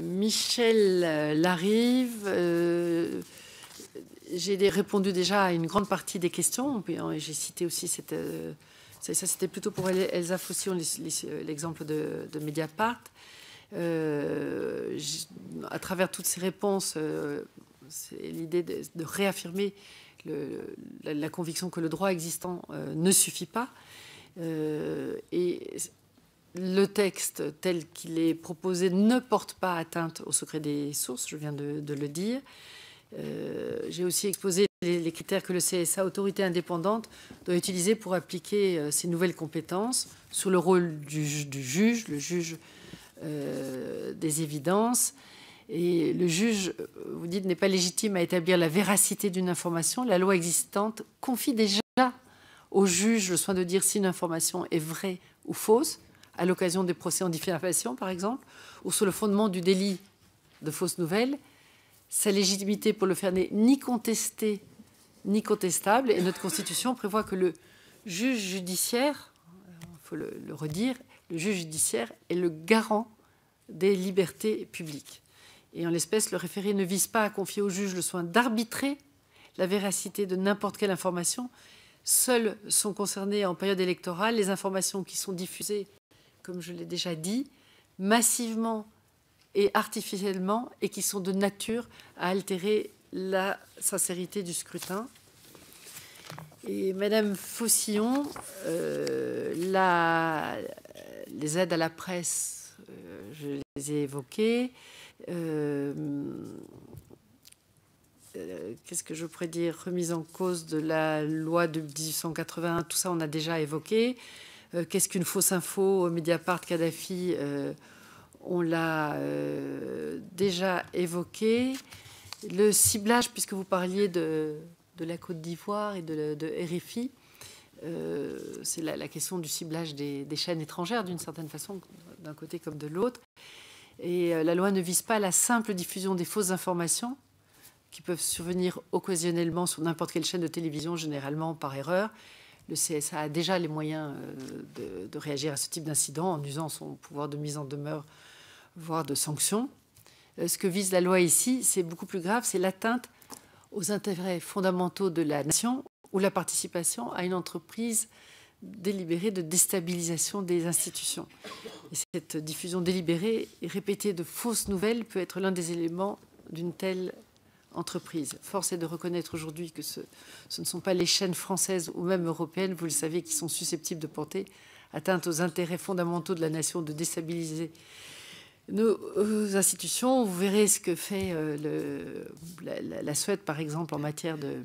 Michel Larive, j'ai répondu déjà à une grande partie des questions. et hein, J'ai cité aussi cette. ça, c'était plutôt pour Elsa aussi l'exemple de, de Mediapart. Euh, à travers toutes ces réponses, euh, c'est l'idée de, réaffirmer la, conviction que le droit existant euh, ne suffit pas. et le texte tel qu'il est proposé ne porte pas atteinte au secret des sources, je viens de, le dire. J'ai aussi exposé les, critères que le CSA, autorité indépendante, doit utiliser pour appliquer ces nouvelles compétences sur le rôle du, du juge. Le juge euh, des évidences. Et le juge, euh, vous dites, n'est pas légitime à établir la véracité d'une information. La loi existante confie déjà au juge le soin de dire si une information est vraie ou fausse, à l'occasion des procès en diffamation, par exemple, ou sur le fondement du délit de fausse nouvelle. Sa légitimité pour le faire n'est ni contestée ni contestable. Et notre Constitution prévoit que le juge judiciaire, il faut le, le redire, le juge judiciaire est le garant des libertés publiques. Et en l'espèce, le référé ne vise pas à confier au juge le soin d'arbitrer la véracité de n'importe quelle information. Seules sont concernées en période électorale les informations qui sont diffusées, comme je l'ai déjà dit, massivement et artificiellement et qui sont de nature à altérer la sincérité du scrutin. Et Madame Faucillon, euh, les aides à la presse euh, je les ai évoqués. Euh, euh, qu'est-ce que je pourrais dire Remise en cause de la loi de 1881, tout ça on a déjà évoqué. Qu'est-ce qu'une fausse info Mediapart, Kadhafi on l'a déjà évoqué. Le ciblage, puisque vous parliez de, la Côte d'Ivoire et de, de RFI, euh, c'est la, question du ciblage des, chaînes étrangères d'une certaine façon, d'un côté comme de l'autre. Et euh, la loi ne vise pas la simple diffusion des fausses informations qui peuvent survenir occasionnellement sur n'importe quelle chaîne de télévision, généralement par erreur. Le CSA a déjà les moyens euh, de, de, réagir à ce type d'incident en usant son pouvoir de mise en demeure, voire de sanction. ce que vise la loi ici, c'est beaucoup plus grave, c'est l'atteinte aux intérêts fondamentaux de la nation ou la participation à une entreprise délibérée de déstabilisation des institutions. cette diffusion délibérée et répétée de fausses nouvelles peut être l'un des éléments d'une telle entreprise. Force est de reconnaître aujourd'hui que ce, ne sont pas les chaînes françaises ou même européennes, vous le savez, qui sont susceptibles de porter atteinte aux intérêts fondamentaux de la nation, de déstabiliser nos euh, institutions. Vous verrez ce que fait euh, la, la Suède, par exemple, en matière de,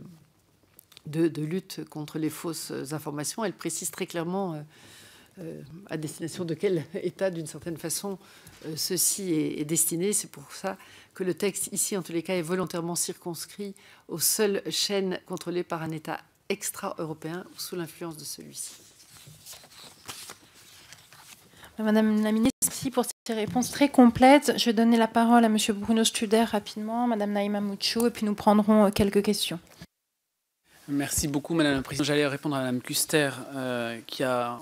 de, lutte contre les fausses informations. Elle précise très clairement euh, euh, à destination de quel État, d'une certaine façon, euh, ceci est, destiné. C'est pour ça que le texte, ici, en tous les cas, est volontairement circonscrit aux seules chaînes contrôlées par un État extra-européen ou sous l'influence de celui-ci. Madame la ministre, merci pour ces réponses très complètes. Je vais donner la parole à Monsieur Bruno Studer rapidement, Madame Naïma Mouchou, et puis nous prendrons quelques questions. Merci beaucoup, Madame la Présidente. J'allais répondre à Madame Custer, euh, qui a,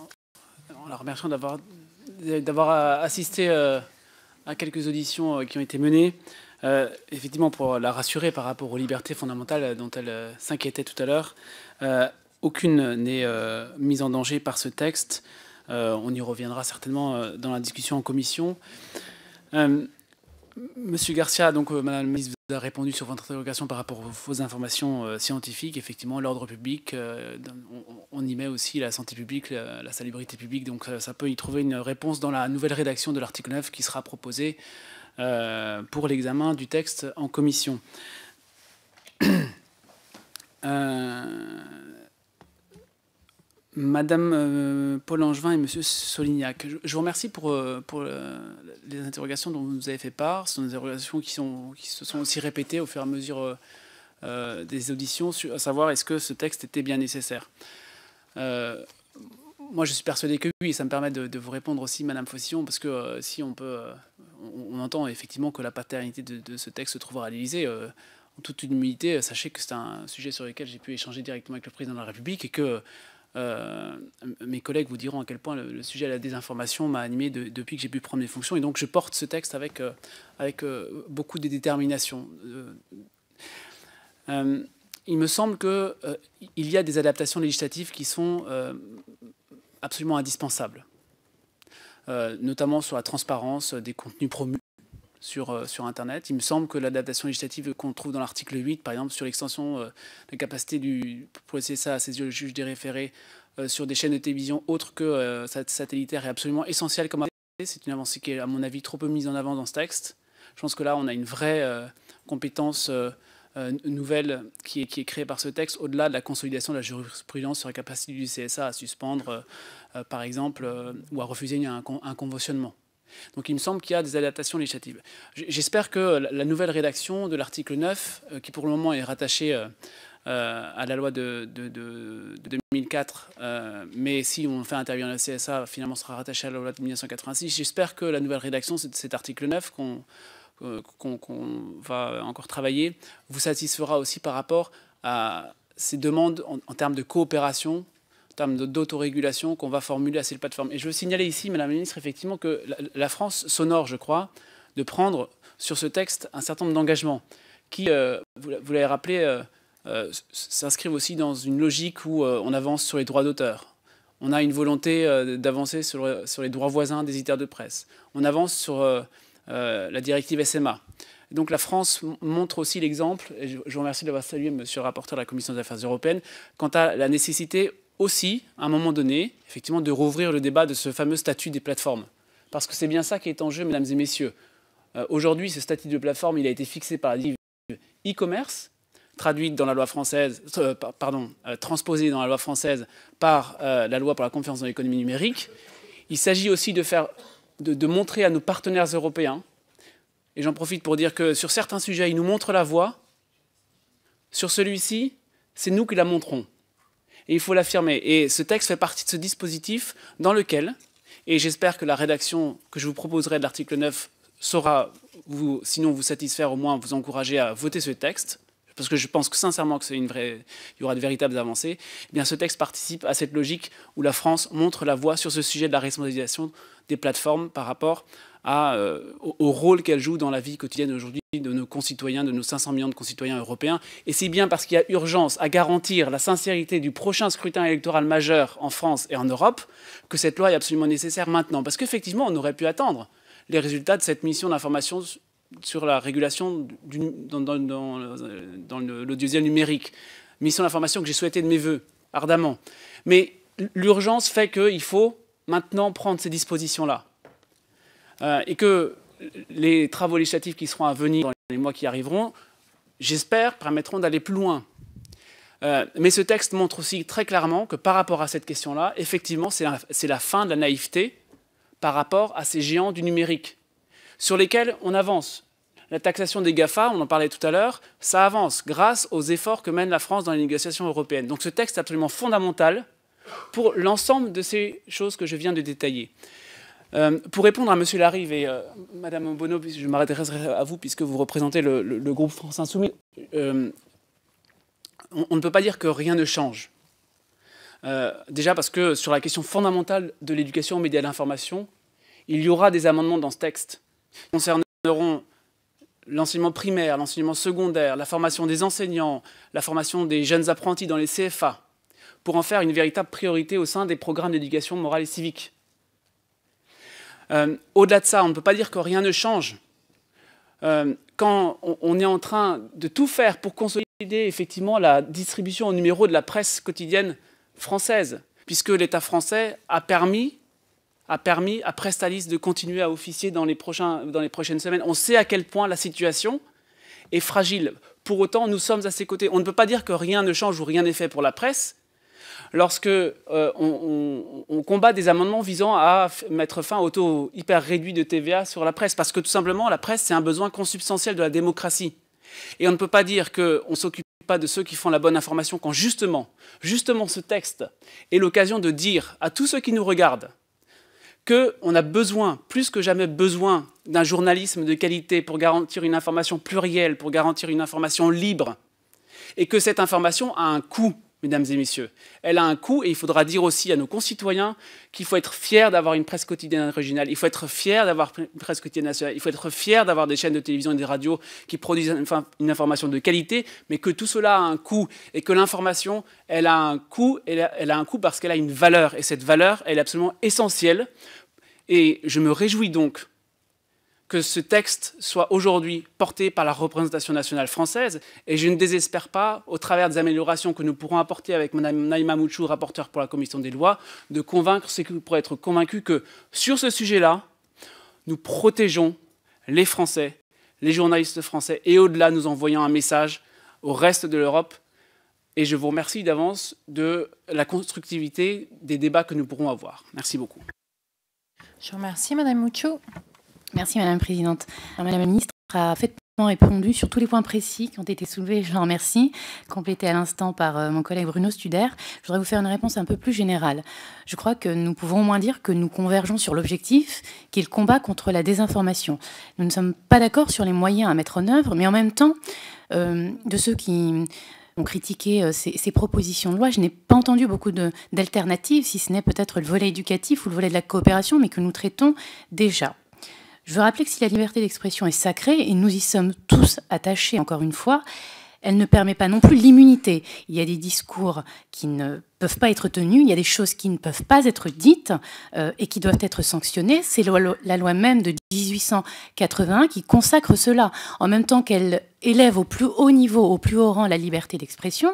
en la remerciant d'avoir, d'avoir euh, assisté euh, à quelques auditions qui ont été menées, effectivement pour la rassurer par rapport aux libertés fondamentales dont elle s'inquiétait tout à l'heure. aucune n'est mise en danger par ce texte. on y reviendra certainement dans la discussion en commission. Monsieur Garcia, donc euh, Madame la ministre vous a répondu sur votre interrogation par rapport aux fausses informations euh, scientifiques. Effectivement, l'ordre public, euh, on, y met aussi la santé publique, la, la salubrité publique. Donc ça peut y trouver une réponse dans la nouvelle rédaction de l'article 9 qui sera proposée pour l'examen du texte en commission. Madame euh, Paul Angevin et Monsieur Solignac. Je, vous remercie pour, euh, euh, les interrogations dont vous nous avez fait part. Ce sont des interrogations qui, se sont aussi répétées au fur et à mesure des auditions, sur, à savoir est-ce que ce texte était bien nécessaire. moi, je suis persuadé que oui, et ça me permet de, vous répondre aussi, Madame Fossillon, parce que si on peut, on, entend effectivement que la paternité de, ce texte se trouvera à l'Élysée en toute humilité, sachez que c'est un sujet sur lequel j'ai pu échanger directement avec le président de la République et que euh, mes collègues vous diront à quel point le, sujet de la désinformation m'a animé depuis que j'ai pu prendre mes fonctions. Et donc, je porte ce texte avec, euh, euh, beaucoup de détermination. il me semble qu'il y a des adaptations législatives qui sont absolument indispensables, notamment sur la transparence des contenus promus euh, sur, Internet. Il me semble que l'adaptation législative qu'on trouve dans l'article 8, par exemple, sur l'extension euh, de la capacité du, pour à saisir le juge des référés euh, sur des chaînes de télévision autres que satellitaires est absolument essentielle comme c'est une avancée qui est, à mon avis, trop peu mise en avant dans ce texte. Je pense que là, on a une vraie compétence nouvelle qui est, créée par ce texte, au-delà de la consolidation de la jurisprudence sur la capacité du CSA à suspendre, par exemple, ou à refuser un, un conventionnement. Donc il me semble qu'il y a des adaptations législatives. J'espère que la nouvelle rédaction de l'article 9, euh, qui pour le moment est rattachée euh, euh, à la loi de, 2004, mais si on fait intervenir la CSA, finalement sera rattachée à la loi de 1986, j'espère que la nouvelle rédaction de cet article 9 qu'on va encore travailler vous satisfera aussi par rapport à ces demandes en termes de coopération termes d'autorégulation qu'on va formuler à ces plateformes. Et je veux signaler ici, Madame la Ministre, effectivement, que la, France s'honore, je crois, de prendre sur ce texte un certain nombre d'engagements qui, euh, vous l'avez rappelé, euh, euh, s'inscrivent aussi dans une logique où on avance sur les droits d'auteur. On a une volonté d'avancer sur, les droits voisins des éditeurs de presse. On avance sur la directive SMA. Donc la France montre aussi l'exemple, et je vous remercie d'avoir salué, monsieur le rapporteur de la Commission des affaires européennes, quant à la nécessité aussi, à un moment donné, effectivement, de rouvrir le débat de ce fameux statut des plateformes. Parce que c'est bien ça qui est en jeu, mesdames et messieurs. Euh, aujourd'hui, ce statut de plateforme, il a été fixé par la directive e-commerce, traduite dans la loi française, euh, pardon, euh, transposée dans la loi française par la loi pour la confiance dans l'économie numérique. Il s'agit aussi de, faire, de montrer à nos partenaires européens, et j'en profite pour dire que sur certains sujets, ils nous montrent la voie. Sur celui-ci, c'est nous qui la montrons il faut l'affirmer. Et ce texte fait partie de ce dispositif dans lequel, et j'espère que la rédaction que je vous proposerai de l'article 9 saura, vous, sinon vous satisfaire, au moins vous encourager à voter ce texte, parce que je pense sincèrement que c'est une vraie, il y aura de véritables avancées. Eh bien, ce texte participe à cette logique où la France montre la voie sur ce sujet de la responsabilisation des plateformes par rapport euh, au rôle qu'elle joue dans la vie quotidienne aujourd'hui de nos concitoyens, de nos 500 millions de concitoyens européens. Et c'est bien parce qu'il y a urgence à garantir la sincérité du prochain scrutin électoral majeur en France et en Europe que cette loi est absolument nécessaire maintenant. Parce qu'effectivement, on aurait pu attendre les résultats de cette mission d'information sur la régulation dans, dans l'audiovisuel numérique. Mission d'information que j'ai souhaitée de mes voeux, ardemment. Mais l'urgence fait qu'il faut maintenant prendre ces dispositions-là. Euh, et que les travaux législatifs qui seront à venir dans les mois qui arriveront, j'espère, permettront d'aller plus loin. Euh, mais ce texte montre aussi très clairement que par rapport à cette question-là, effectivement, c'est la fin de la naïveté par rapport à ces géants du numérique, sur lesquels on avance. La taxation des GAFA, on en parlait tout à l'heure, ça avance grâce aux efforts que mène la France dans les négociations européennes. Donc ce texte est absolument fondamental pour l'ensemble de ces choses que je viens de détailler. Euh, pour répondre à M. Larive et Mme euh, Madame je m'adresserai à vous puisque vous représentez le, groupe France Insoumise, euh, on, ne peut pas dire que rien ne change. déjà parce que sur la question fondamentale de l'éducation aux médias d'information, l'information, il y aura des amendements dans ce texte qui concerneront l'enseignement primaire, l'enseignement secondaire, la formation des enseignants, la formation des jeunes apprentis dans les CFA, pour en faire une véritable priorité au sein des programmes d'éducation morale et civique. Euh, au-delà de ça, on ne peut pas dire que rien ne change. Euh, quand on, est en train de tout faire pour consolider effectivement la distribution au numéro de la presse quotidienne française, puisque l'État français a permis, a permis à Prestalis de continuer à officier dans les, dans les prochaines semaines. On sait à quel point la situation est fragile. Pour autant, nous sommes à ses côtés. On ne peut pas dire que rien ne change ou rien n'est fait pour la presse, lorsque euh, combat des amendements visant à mettre fin au taux hyper réduit de TVA sur la presse, parce que tout simplement, la presse, c'est un besoin consubstantiel de la démocratie. Et on ne peut pas dire qu'on s'occupe pas de ceux qui font la bonne information quand justement, justement ce texte est l'occasion de dire à tous ceux qui nous regardent qu'on a besoin, plus que jamais besoin, d'un journalisme de qualité pour garantir une information plurielle, pour garantir une information libre, et que cette information a un coût mesdames et messieurs. Elle a un coût et il faudra dire aussi à nos concitoyens qu'il faut être fier d'avoir une presse quotidienne régionale, il faut être fier d'avoir une presse quotidienne nationale, il faut être fier d'avoir des chaînes de télévision et des radios qui produisent une information de qualité, mais que tout cela a un coût et que l'information, elle a un coût, elle elle a un coût parce qu'elle a une valeur et cette valeur, elle est absolument essentielle. Et je me réjouis donc que ce texte soit aujourd'hui porté par la représentation nationale française et je ne désespère pas, au travers des améliorations que nous pourrons apporter avec Mme Naïma Mouchou, rapporteure pour la commission des lois, de convaincre ceux qui pourraient être convaincus que sur ce sujet-là, nous protégeons les Français, les journalistes français et au-delà, nous envoyons un message au reste de l'Europe. Et je vous remercie d'avance de la constructivité des débats que nous pourrons avoir. Merci beaucoup. Je remercie, Mme Mouchou. Merci Madame la Présidente. Madame la Ministre a faitement répondu sur tous les points précis qui ont été soulevés, je l'en remercie, complété à l'instant par euh, mon collègue Bruno Studer. Je voudrais vous faire une réponse un peu plus générale. Je crois que nous pouvons au moins dire que nous convergeons sur l'objectif, qui est le combat contre la désinformation. Nous ne sommes pas d'accord sur les moyens à mettre en œuvre, mais en même temps, euh, de ceux qui ont critiqué euh, ces, propositions de loi. Je n'ai pas entendu beaucoup d'alternatives, si ce n'est peut-être le volet éducatif ou le volet de la coopération, mais que nous traitons déjà. Je veux rappeler que si la liberté d'expression est sacrée, et nous y sommes tous attachés, encore une fois, elle ne permet pas non plus l'immunité. Il y a des discours qui ne peuvent pas être tenus, il y a des choses qui ne peuvent pas être dites euh, et qui doivent être sanctionnées. C'est la loi même de 1881 qui consacre cela. En même temps qu'elle élève au plus haut niveau, au plus haut rang la liberté d'expression,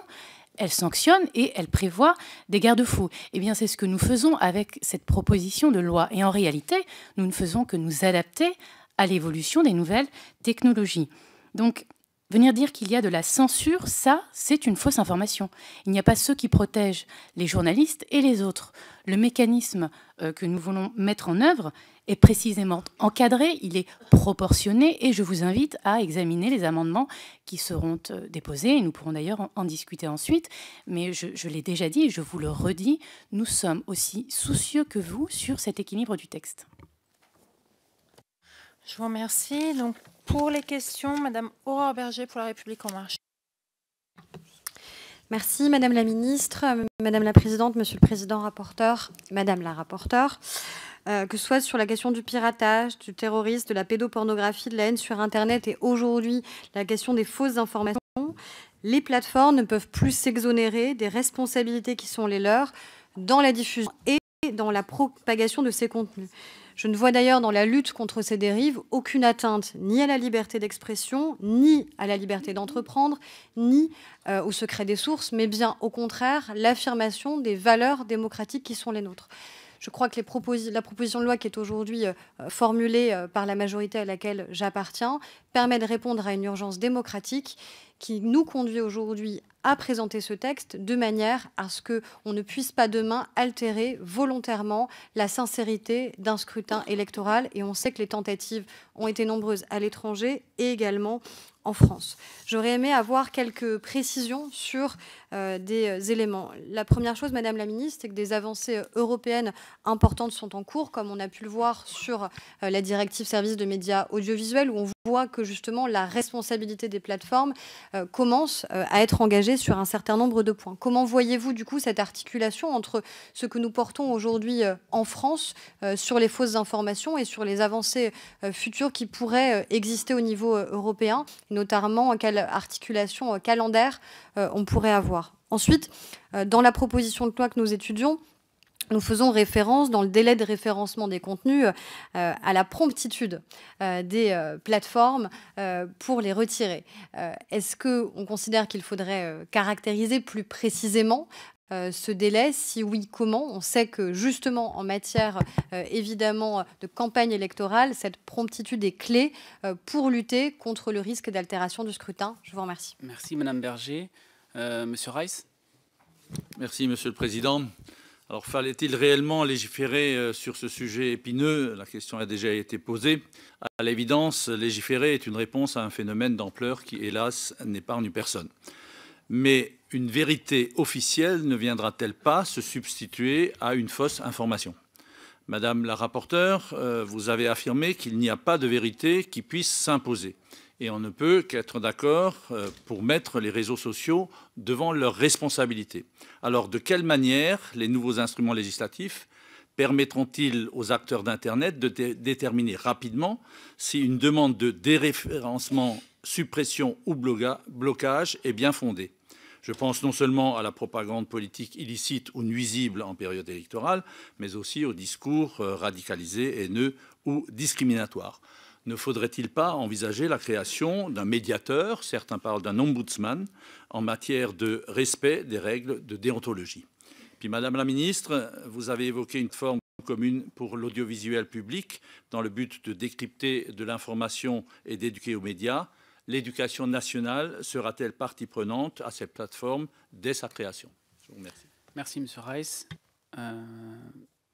elle sanctionne et elle prévoit des garde-fous. Eh bien, c'est ce que nous faisons avec cette proposition de loi. Et en réalité, nous ne faisons que nous adapter à l'évolution des nouvelles technologies. Donc, venir dire qu'il y a de la censure, ça, c'est une fausse information. Il n'y a pas ceux qui protègent les journalistes et les autres. Le mécanisme euh, que nous voulons mettre en œuvre, est précisément encadré, il est proportionné et je vous invite à examiner les amendements qui seront euh, déposés et nous pourrons d'ailleurs en, discuter ensuite. Mais je, l'ai déjà dit et je vous le redis, nous sommes aussi soucieux que vous sur cet équilibre du texte. Je vous remercie. Donc, pour les questions, Madame Aurore Berger pour La République en marche. Merci Madame la Ministre, Madame la Présidente, Monsieur le Président rapporteur, Madame la rapporteure. Euh, que ce soit sur la question du piratage, du terrorisme, de la pédopornographie, de la haine sur Internet et aujourd'hui la question des fausses informations, les plateformes ne peuvent plus s'exonérer des responsabilités qui sont les leurs dans la diffusion et dans la propagation de ces contenus. Je ne vois d'ailleurs dans la lutte contre ces dérives aucune atteinte ni à la liberté d'expression, ni à la liberté d'entreprendre, ni euh, au secret des sources, mais bien au contraire l'affirmation des valeurs démocratiques qui sont les nôtres. Je crois que la proposition de loi qui est aujourd'hui euh, formulée euh, par la majorité à laquelle j'appartiens permet de répondre à une urgence démocratique qui nous conduit aujourd'hui à présenter ce texte de manière à ce que on ne puisse pas demain altérer volontairement la sincérité d'un scrutin électoral et on sait que les tentatives ont été nombreuses à l'étranger et également en France. J'aurais aimé avoir quelques précisions sur euh, des euh, éléments. La première chose, Madame la Ministre, c'est que des avancées euh, européennes importantes sont en cours, comme on a pu le voir sur la directive service de médias audiovisuels, où on voit que justement la responsabilité des plateformes commence à être engagée sur un certain nombre de points. Comment voyez-vous du coup cette articulation entre ce que nous portons aujourd'hui en France sur les fausses informations et sur les avancées futures qui pourraient exister au niveau européen, notamment quelle articulation calendaire on pourrait avoir Ensuite, euh, dans la proposition de loi que nous étudions, nous faisons référence dans le délai de référencement des contenus euh, à la promptitude euh, des plateformes pour les retirer. Est-ce qu'on considère qu'il faudrait caractériser plus précisément ce délai Si oui, comment On sait que justement en matière évidemment de campagne électorale, cette promptitude est clé pour lutter contre le risque d'altération du scrutin. Je vous remercie. Merci Madame Berger. Euh, Monsieur Rice Merci, Monsieur le Président. Alors, fallait-il réellement légiférer euh, sur ce sujet épineux La question a déjà été posée. À l'évidence, légiférer est une réponse à un phénomène d'ampleur qui, hélas, n'épargne personne. Mais une vérité officielle ne viendra-t-elle pas se substituer à une fausse information Madame la rapporteure, euh, vous avez affirmé qu'il n'y a pas de vérité qui puisse s'imposer. Et on ne peut qu'être d'accord euh, pour mettre les réseaux sociaux devant leurs responsabilités. Alors, de quelle manière les nouveaux instruments législatifs permettront-ils aux acteurs d'Internet de déterminer rapidement si une demande de déréférencement, suppression ou blocage est bien fondée je pense non seulement à la propagande politique illicite ou nuisible en période électorale, mais aussi aux discours euh, radicalisés, haineux ou discriminatoires ne faudrait-il pas envisager la création d'un médiateur, certains parlent d'un ombudsman, en matière de respect des règles de déontologie Puis, Madame la Ministre, vous avez évoqué une forme commune pour l'audiovisuel public dans le but de décrypter de l'information et d'éduquer aux médias. L'éducation nationale sera-t-elle partie prenante à cette plateforme dès sa création Je vous remercie. Merci, Monsieur Reiss. Euh,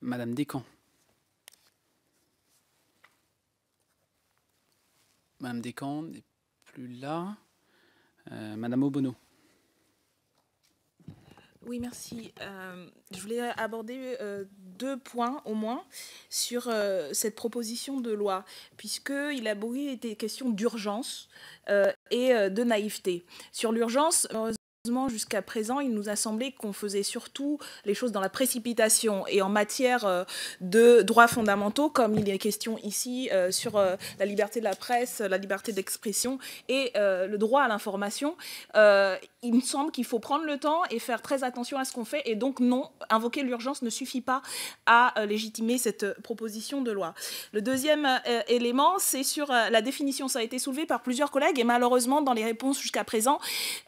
Madame Descamps. Madame Descamps n'est plus là. Euh, Madame Obono. Oui, merci. Euh, je voulais aborder euh, deux points au moins sur cette proposition de loi, puisqu'il a beaucoup été question d'urgence et de naïveté. Sur l'urgence, Malheureusement, jusqu'à présent, il nous a semblé qu'on faisait surtout les choses dans la précipitation et en matière euh, de droits fondamentaux, comme il y est question ici euh, sur euh, la liberté de la presse, la liberté d'expression et le droit à l'information. il me semble qu'il faut prendre le temps et faire très attention à ce qu'on fait. Et donc, non, invoquer l'urgence ne suffit pas à légitimer cette proposition de loi. Le deuxième élément, c'est sur la définition. Ça a été soulevé par plusieurs collègues et malheureusement, dans les réponses jusqu'à présent,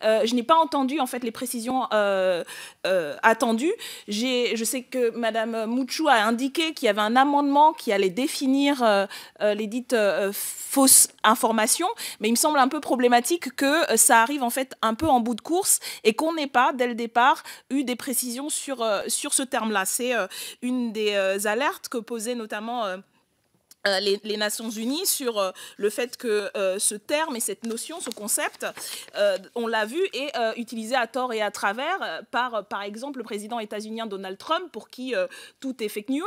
je n'ai pas entendu en fait les précisions euh, euh, attendues. Je sais que Madame Mouchou a indiqué qu'il y avait un amendement qui allait définir euh, les dites fausses informations, mais il me semble un peu problématique que ça arrive en fait un peu en bout de course et qu'on n'ait pas dès le départ eu des précisions sur, sur ce terme-là. C'est une des alertes que posait notamment... Euh, les, Nations Unies sur euh, le fait que euh, ce terme et cette notion, ce concept, on l'a vu, est utilisé à tort et à travers par, par exemple, le président états-unien Donald Trump, pour qui tout est fake news.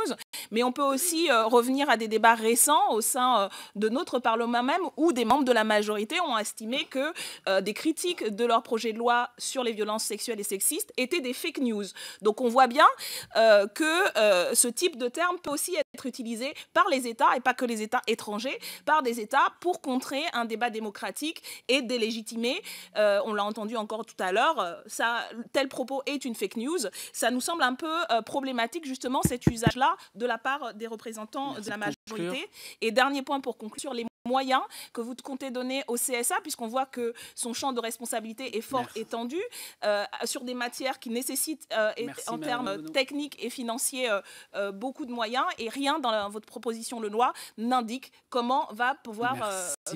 Mais on peut aussi revenir à des débats récents au sein de notre Parlement même, où des membres de la majorité ont estimé que des critiques de leur projet de loi sur les violences sexuelles et sexistes étaient des fake news. Donc on voit bien que ce type de terme peut aussi être utilisé par les États et pas que les États étrangers, par des États pour contrer un débat démocratique et délégitimer, euh, on l'a entendu encore tout à l'heure, euh, ça, tel propos est une fake news. Ça nous semble un peu euh, problématique justement cet usage-là de la part des représentants de la majorité. Et dernier point pour conclure, les moyens que vous comptez donner au CSA, puisqu'on voit que son champ de responsabilité est fort étendu euh, sur des matières qui nécessitent euh, en termes techniques et financiers euh, beaucoup de moyens, et rien dans votre proposition de loi n'indique comment va pouvoir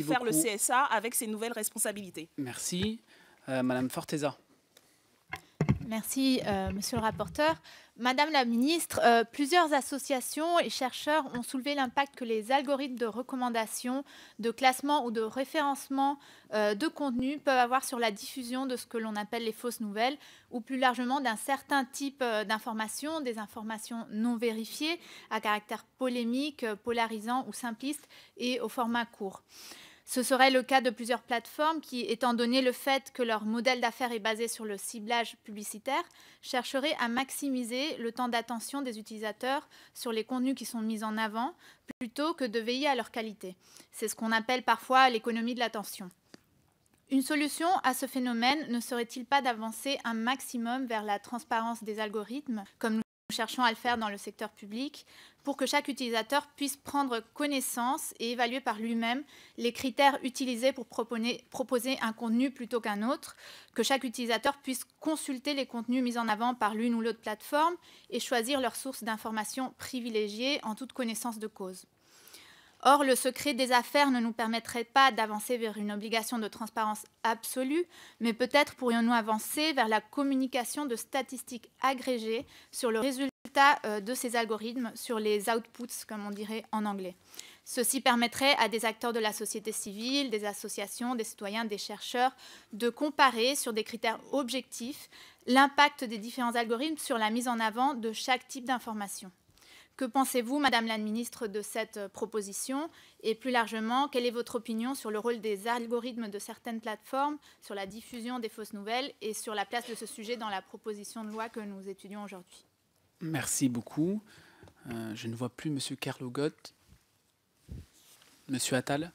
faire le CSA avec ses nouvelles responsabilités. Merci. Madame Forteza. Merci, Monsieur le rapporteur. Madame la ministre, euh, plusieurs associations et chercheurs ont soulevé l'impact que les algorithmes de recommandation, de classement ou de référencement euh, de contenu peuvent avoir sur la diffusion de ce que l'on appelle les fausses nouvelles ou plus largement d'un certain type euh, d'informations, des informations non vérifiées à caractère polémique, polarisant ou simpliste et au format court. Ce serait le cas de plusieurs plateformes qui, étant donné le fait que leur modèle d'affaires est basé sur le ciblage publicitaire, chercheraient à maximiser le temps d'attention des utilisateurs sur les contenus qui sont mis en avant plutôt que de veiller à leur qualité. C'est ce qu'on appelle parfois l'économie de l'attention. Une solution à ce phénomène ne serait-il pas d'avancer un maximum vers la transparence des algorithmes, comme nous cherchons à le faire dans le secteur public pour que chaque utilisateur puisse prendre connaissance et évaluer par lui-même les critères utilisés pour proposer, un contenu plutôt qu'un autre, que chaque utilisateur puisse consulter les contenus mis en avant par l'une ou l'autre plateforme et choisir leur source d'information privilégiées en toute connaissance de cause. Or, le secret des affaires ne nous permettrait pas d'avancer vers une obligation de transparence absolue, mais peut-être pourrions-nous avancer vers la communication de statistiques agrégées sur le résultat euh, de ces algorithmes, sur les outputs, comme on dirait en anglais. Ceci permettrait à des acteurs de la société civile, des associations, des citoyens, des chercheurs de comparer sur des critères objectifs l'impact des différents algorithmes sur la mise en avant de chaque type d'information. Que pensez-vous, Madame la Ministre, de cette euh, proposition Et plus largement, quelle est votre opinion sur le rôle des algorithmes de certaines plateformes, sur la diffusion des fausses nouvelles et sur la place de ce sujet dans la proposition de loi que nous étudions aujourd'hui Merci beaucoup. Euh, je ne vois plus Monsieur Carlo Gott. Monsieur Attal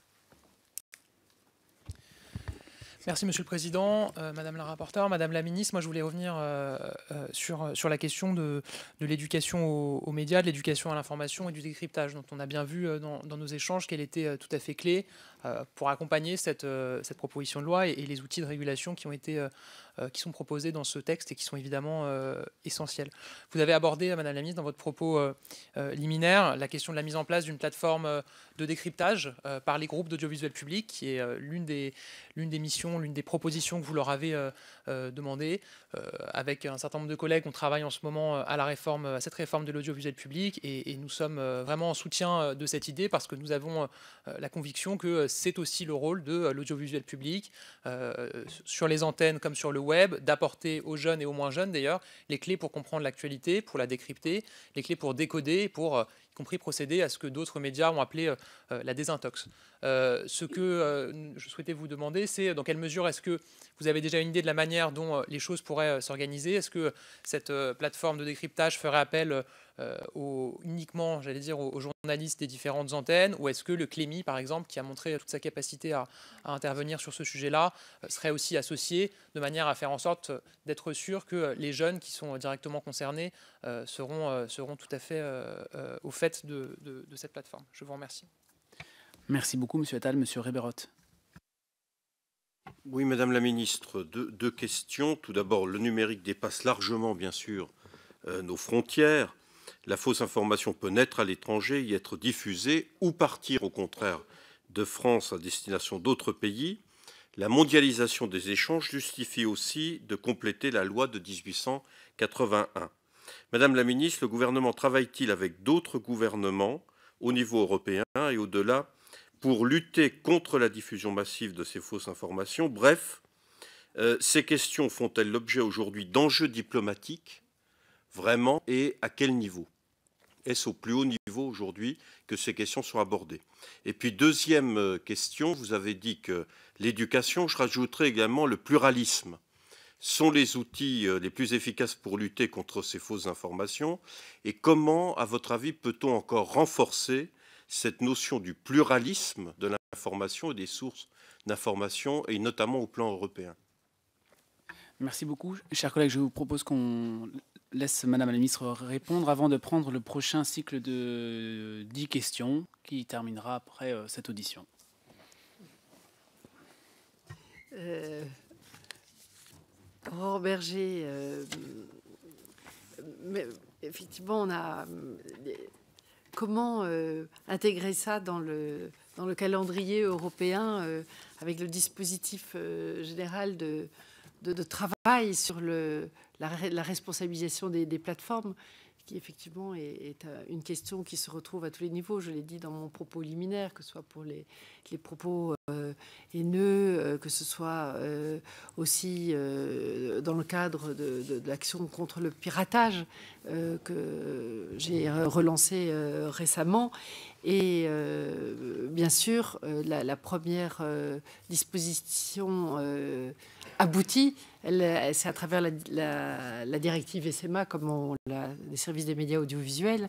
Merci Monsieur le Président, euh, Madame la rapporteure, Madame la Ministre. Moi, je voulais revenir euh, euh, sur, sur la question de, l'éducation aux, médias, de l'éducation à l'information et du décryptage, dont on a bien vu dans, dans, nos échanges qu'elle était tout à fait clé euh, pour accompagner cette, euh, cette, proposition de loi et, les outils de régulation qui, ont été, euh, qui sont proposés dans ce texte et qui sont évidemment essentiels. Vous avez abordé, Madame la Ministre, dans votre propos liminaire, la question de la mise en place d'une plateforme de décryptage par les groupes d'audiovisuel public, qui est l'une des, des missions, l'une des propositions que vous leur avez demandées. avec un certain nombre de collègues, on travaille en ce moment à, la réforme, cette réforme de l'audiovisuel public et, nous sommes vraiment en soutien de cette idée parce que nous avons la conviction que c'est aussi le rôle de euh, l'audiovisuel public, euh, sur les antennes comme sur le web, d'apporter aux jeunes et aux moins jeunes d'ailleurs les clés pour comprendre l'actualité, pour la décrypter, les clés pour décoder, pour euh, compris procéder à ce que d'autres médias ont appelé euh, la désintox. Euh, ce que euh, je souhaitais vous demander, c'est dans quelle mesure est-ce que vous avez déjà une idée de la manière dont les choses pourraient s'organiser Est-ce que cette plateforme de décryptage ferait appel uniquement, j'allais dire, aux, journalistes des différentes antennes Ou est-ce que le Clémy, par exemple, qui a montré toute sa capacité à, intervenir sur ce sujet-là, serait aussi associé de manière à faire en sorte d'être sûr que les jeunes qui sont directement concernés seront, seront tout à fait au de, cette plateforme. Je vous remercie. Merci beaucoup, Monsieur Attal. Monsieur Réberotte. Oui, Madame la Ministre, deux, deux questions. Tout d'abord, le numérique dépasse largement, bien sûr, euh, nos frontières. La fausse information peut naître à l'étranger, y être diffusée ou partir, au contraire, de France à destination d'autres pays. La mondialisation des échanges justifie aussi de compléter la loi de 1881. Madame la Ministre, le gouvernement travaille-t-il avec d'autres gouvernements au niveau européen et au-delà pour lutter contre la diffusion massive de ces fausses informations Bref, euh, ces questions font-elles l'objet aujourd'hui d'enjeux diplomatiques Vraiment Et à quel niveau Est-ce au plus haut niveau aujourd'hui que ces questions sont abordées Et puis, deuxième euh, question, vous avez dit que l'éducation, je rajouterai également le pluralisme sont les outils euh, les plus efficaces pour lutter contre ces fausses informations Et comment, à votre avis, peut-on encore renforcer cette notion du pluralisme de l'information et des sources d'information, et notamment au plan européen Merci beaucoup. Chers collègues, je vous propose qu'on laisse Madame la Ministre répondre avant de prendre le prochain cycle de 10 questions qui terminera après euh, cette audition. Euh, Aurore Berger, euh, effectivement, on a comment euh, intégrer ça dans le dans le calendrier européen euh, avec le dispositif général de, de, travail sur le la, responsabilisation des, plateformes qui effectivement est, une question qui se retrouve à tous les niveaux. Je l'ai dit dans mon propos liminaire, que ce soit pour les, les propos euh, haineux, euh, que ce soit euh, aussi dans le cadre de, l'action contre le piratage que j'ai relancé récemment. Et bien sûr, la, première disposition aboutie, c'est à travers la, directive SMA, comme on, la, les services des médias audiovisuels,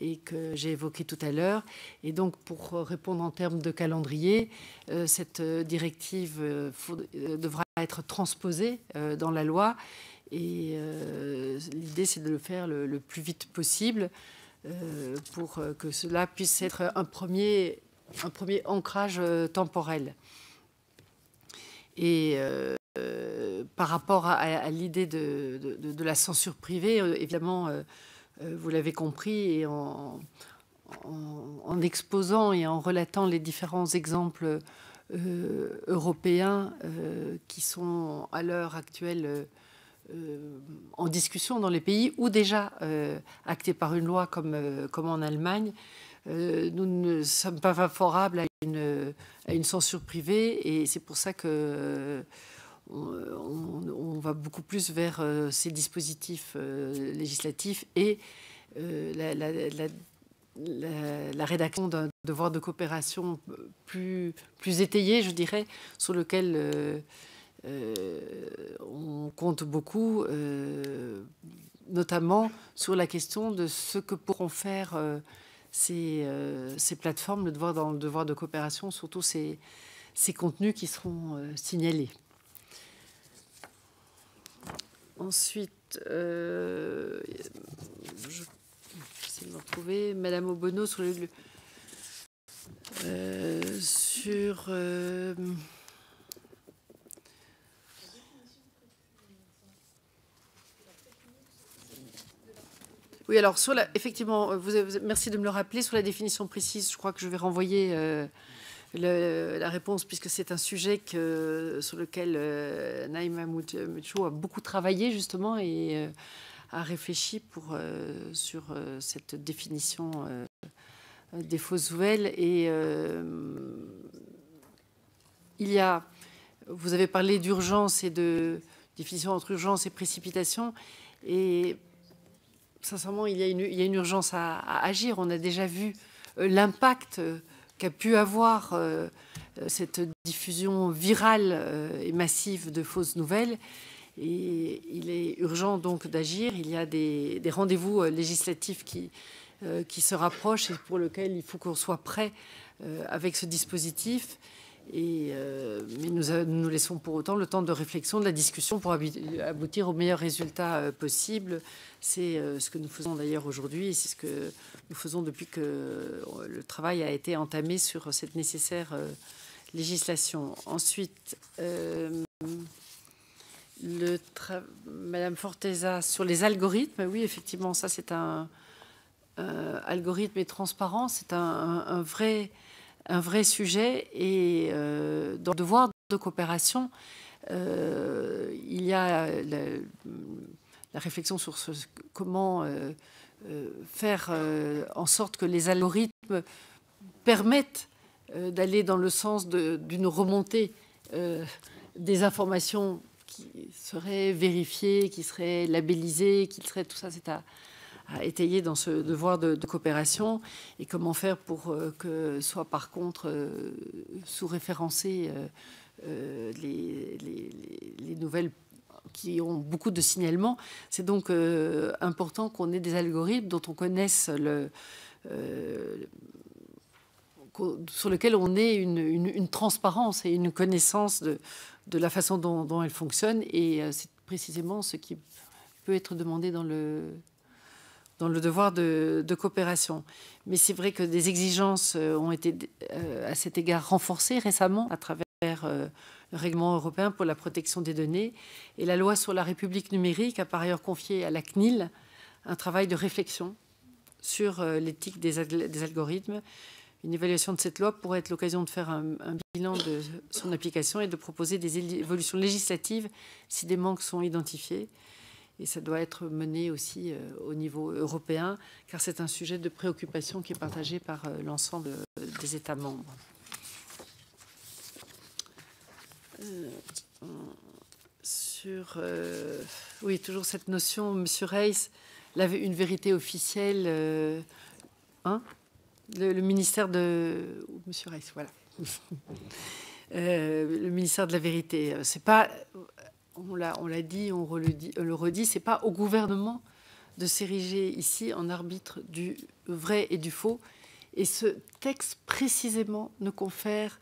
et que j'ai évoqué tout à l'heure. Et donc, pour répondre en termes de calendrier, euh, cette euh, directive euh, devra être transposée dans la loi. Et l'idée, c'est de le faire le, plus vite possible pour que cela puisse être un premier, un premier ancrage temporel. Et par rapport à, l'idée de, la censure privée, évidemment, euh, vous l'avez compris, et en, exposant et en relatant les différents exemples euh, européens euh, qui sont à l'heure actuelle en discussion dans les pays ou déjà actés par une loi comme, comme en Allemagne, nous ne sommes pas favorables à une, à une censure privée et c'est pour ça que euh, on, va beaucoup plus vers euh, ces dispositifs euh, législatifs et la, rédaction d'un devoir de coopération plus, étayé, je dirais, sur lequel on compte beaucoup, notamment sur la question de ce que pourront faire ces, plateformes, le devoir, dans le devoir de coopération, surtout ces contenus qui seront signalés. Ensuite, euh, je vais de retrouver, Madame Obono sur le. Euh, sur. Euh, oui, alors sur la, effectivement, vous merci de me le rappeler sur la définition précise. Je crois que je vais renvoyer la réponse, puisque c'est un sujet que, sur lequel euh, Naïma Moutchou a beaucoup travaillé justement et euh, a réfléchi pour, euh, sur cette définition des fausses nouvelles. Et il y a, vous avez parlé d'urgence et de définition entre urgence et précipitation. Et sincèrement, il y a une, urgence à, agir. On a déjà vu l'impact a pu avoir euh, euh, cette diffusion virale euh, et massive de fausses nouvelles. Et il est urgent donc d'agir. Il y a des, rendez-vous législatifs qui, qui se rapprochent et pour lesquels il faut qu'on soit prêt avec ce dispositif. Et, mais nous, nous laissons pour autant le temps de réflexion, de la discussion pour aboutir au meilleur résultat possible. C'est ce que nous faisons d'ailleurs aujourd'hui et c'est ce que nous faisons depuis que euh, le travail a été entamé sur cette nécessaire euh, législation. Ensuite, euh, le Madame Forteza, sur les algorithmes, oui, effectivement, ça c'est un euh, algorithme et transparent, c'est un, vrai, un vrai sujet et dans le devoir de coopération, il y a la, réflexion sur ce, comment euh, faire euh, en sorte que les algorithmes permettent euh, d'aller dans le sens d'une remontée des informations qui seraient vérifiées, qui seraient labellisées, qui seraient tout ça, c'est à, étayer dans ce devoir de, coopération et comment faire pour que soit par contre sous référencées les, les, nouvelles qui ont beaucoup de signalements. C'est donc euh, important qu'on ait des algorithmes dont on connaisse le... Euh, sur lequel on ait une, transparence et une connaissance de, la façon dont, elles fonctionnent, Et euh, c'est précisément ce qui peut être demandé dans le, dans le devoir de, coopération. Mais c'est vrai que des exigences ont été à cet égard renforcées récemment à travers règlement européen pour la protection des données. Et la loi sur la République numérique a par ailleurs confié à la CNIL un travail de réflexion sur euh, l'éthique des, algorithmes. Une évaluation de cette loi pourrait être l'occasion de faire un, un, bilan de son application et de proposer des évolutions législatives si des manques sont identifiés. Et ça doit être mené aussi euh, au niveau européen, car c'est un sujet de préoccupation qui est partagé par euh, l'ensemble des États membres sur, euh, oui, toujours cette notion, Monsieur Reis, l'avait une vérité officielle, euh, hein, le, ministère de, Monsieur Reis, voilà, euh, le ministère de la vérité. C'est pas, on l'a, on l'a dit, on le, dit, le redit, c'est pas au gouvernement de s'ériger ici en arbitre du vrai et du faux. Et ce texte précisément ne confère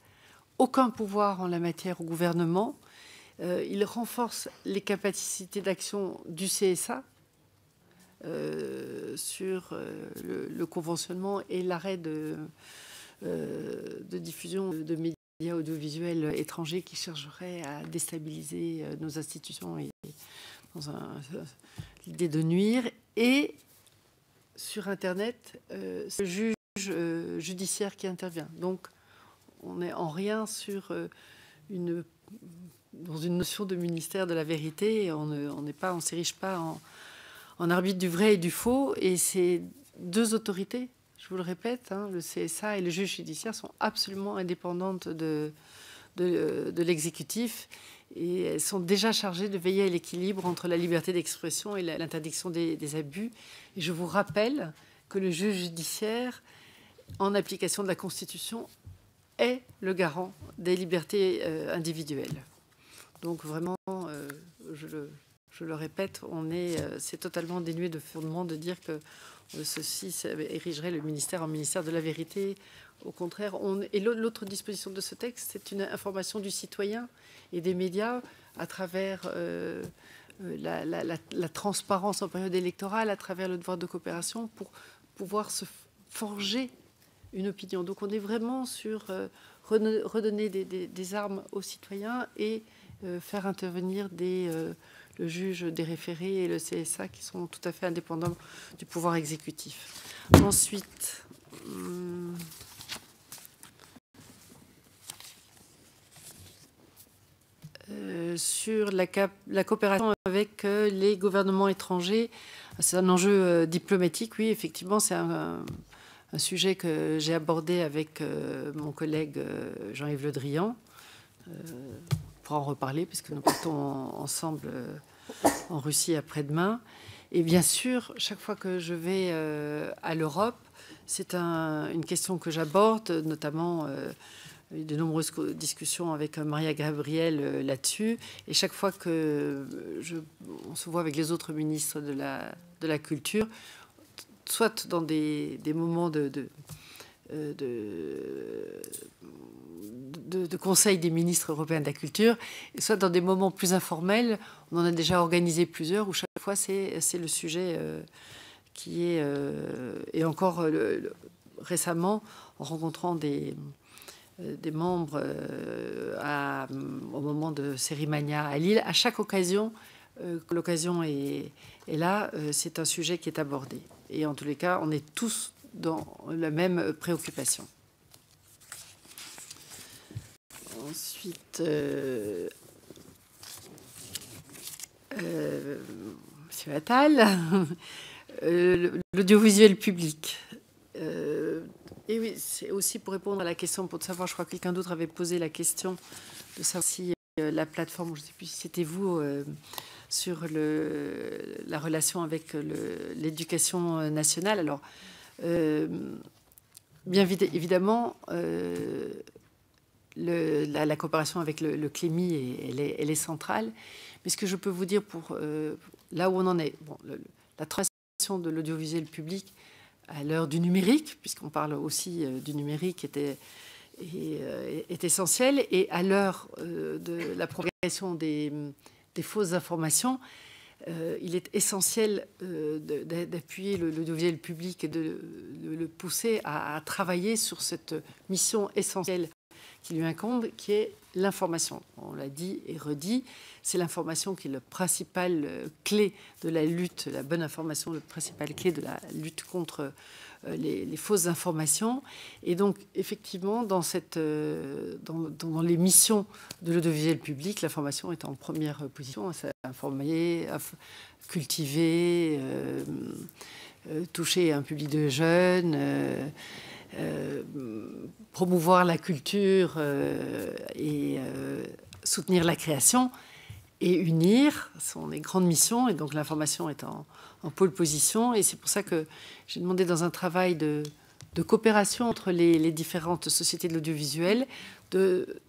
aucun pouvoir en la matière au gouvernement. Euh, il renforce les capacités d'action du CSA euh, sur euh, le, conventionnement et l'arrêt de, de, diffusion de médias audiovisuels étrangers qui chercheraient à déstabiliser nos institutions et dans l'idée de nuire. Et sur Internet, c'est le juge judiciaire qui intervient. Donc, on n'est en rien sur euh, une, dans une notion de ministère de la vérité. on ne pas, on s'érige pas en, arbitre du vrai et du faux. Et ces deux autorités, je vous le répète, hein, le CSA et le juge judiciaire sont absolument indépendantes euh, de, l'exécutif et elles sont déjà chargées de veiller à l'équilibre entre la liberté d'expression et l'interdiction des, des, abus. Et je vous rappelle que le juge judiciaire, en application de la Constitution, est le garant des libertés euh, individuelles. Donc vraiment, euh, je le, répète, on est, euh, c'est totalement dénué de fondement de dire que ceci érigerait le ministère en ministère de la vérité. Au contraire, on, et l'autre disposition de ce texte, c'est une information du citoyen et des médias à travers la, transparence en période électorale, à travers le devoir de coopération, pour pouvoir se forger opinion. Donc on est vraiment sur euh, redonner des, armes aux citoyens et euh, faire intervenir des, euh, le juge des référés et le CSA qui sont tout à fait indépendants du pouvoir exécutif. Ensuite, hmm, sur la, la, coopération avec les gouvernements étrangers. C'est un enjeu diplomatique, oui, effectivement, c'est un, un sujet que j'ai abordé avec euh, mon collègue euh, Jean-Yves Le Drian. Euh, pour en reparler, puisque nous partons ensemble en Russie après-demain. Et bien sûr, chaque fois que je vais à l'Europe, c'est une question que j'aborde, notamment de nombreuses discussions avec Maria Gabriel là-dessus. Et chaque fois que je, on se voit avec les autres ministres de la, de la Culture, soit dans des, moments euh, de, conseil des ministres européens de la culture, soit dans des moments plus informels. On en a déjà organisé plusieurs où chaque fois c'est le sujet euh, qui est. Euh, et encore récemment, en rencontrant des membres au moment de Cérimania à Lille. À chaque occasion, que l'occasion est, là, c'est un sujet qui est abordé. Et en tous les cas, on est tous dans la même préoccupation. Ensuite, euh, euh Monsieur Attal, euh, l'audiovisuel public. Euh, et oui, c'est aussi pour répondre à la question, pour savoir, je crois que quelqu'un d'autre avait posé la question de savoir si la plateforme, je ne sais plus si c'était vous sur le, la relation avec l'éducation euh, nationale. Alors, euh, bien évidemment, euh, la, coopération avec le, le CLEMI, elle est, centrale. Mais ce que je peux vous dire pour là où on en est, la transformation de l'audiovisuel public à l'heure du numérique, puisqu'on parle aussi du numérique, était, est, est essentielle, et à l'heure de la progression des des fausses informations, euh, il est essentiel euh, d'appuyer le, public et de, le pousser à, travailler sur cette mission essentielle qui lui incombe, qui est l'information. On l'a dit et redit, c'est l'information qui est le principal euh, clé de la lutte, la bonne information, le principal clé de la lutte contre euh, les, fausses informations. Et donc, effectivement, dans, cette, euh, dans, les missions de l'audiovisuel public, l'information est en première position. Hein, c'est informer, cultiver, euh, toucher un public de jeunes. promouvoir la culture et soutenir la création et unir sont les grandes missions et donc l'information est en, en pole position. Et c'est pour ça que j'ai demandé dans un travail de, coopération entre les, différentes sociétés de l'audiovisuel de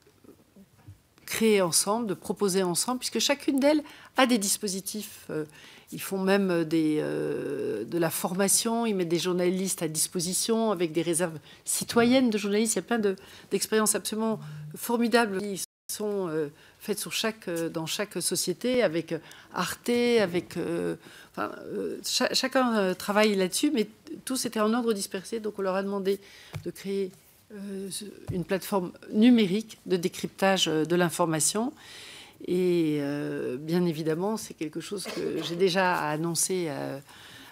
créer ensemble, de proposer ensemble, puisque chacune d'elles a des dispositifs. Euh, ils font même euh, de la formation, ils mettent des journalistes à disposition avec des réserves citoyennes de journalistes. Il y a plein d'expériences absolument formidables sont euh, faites euh, dans chaque société, avec euh, Arte, avec... chacun travaille là-dessus, mais tout étaient en ordre dispersé, donc on leur a demandé de créer une plateforme numérique de décryptage de l'information. Et bien évidemment, c'est quelque chose que j'ai déjà annoncé à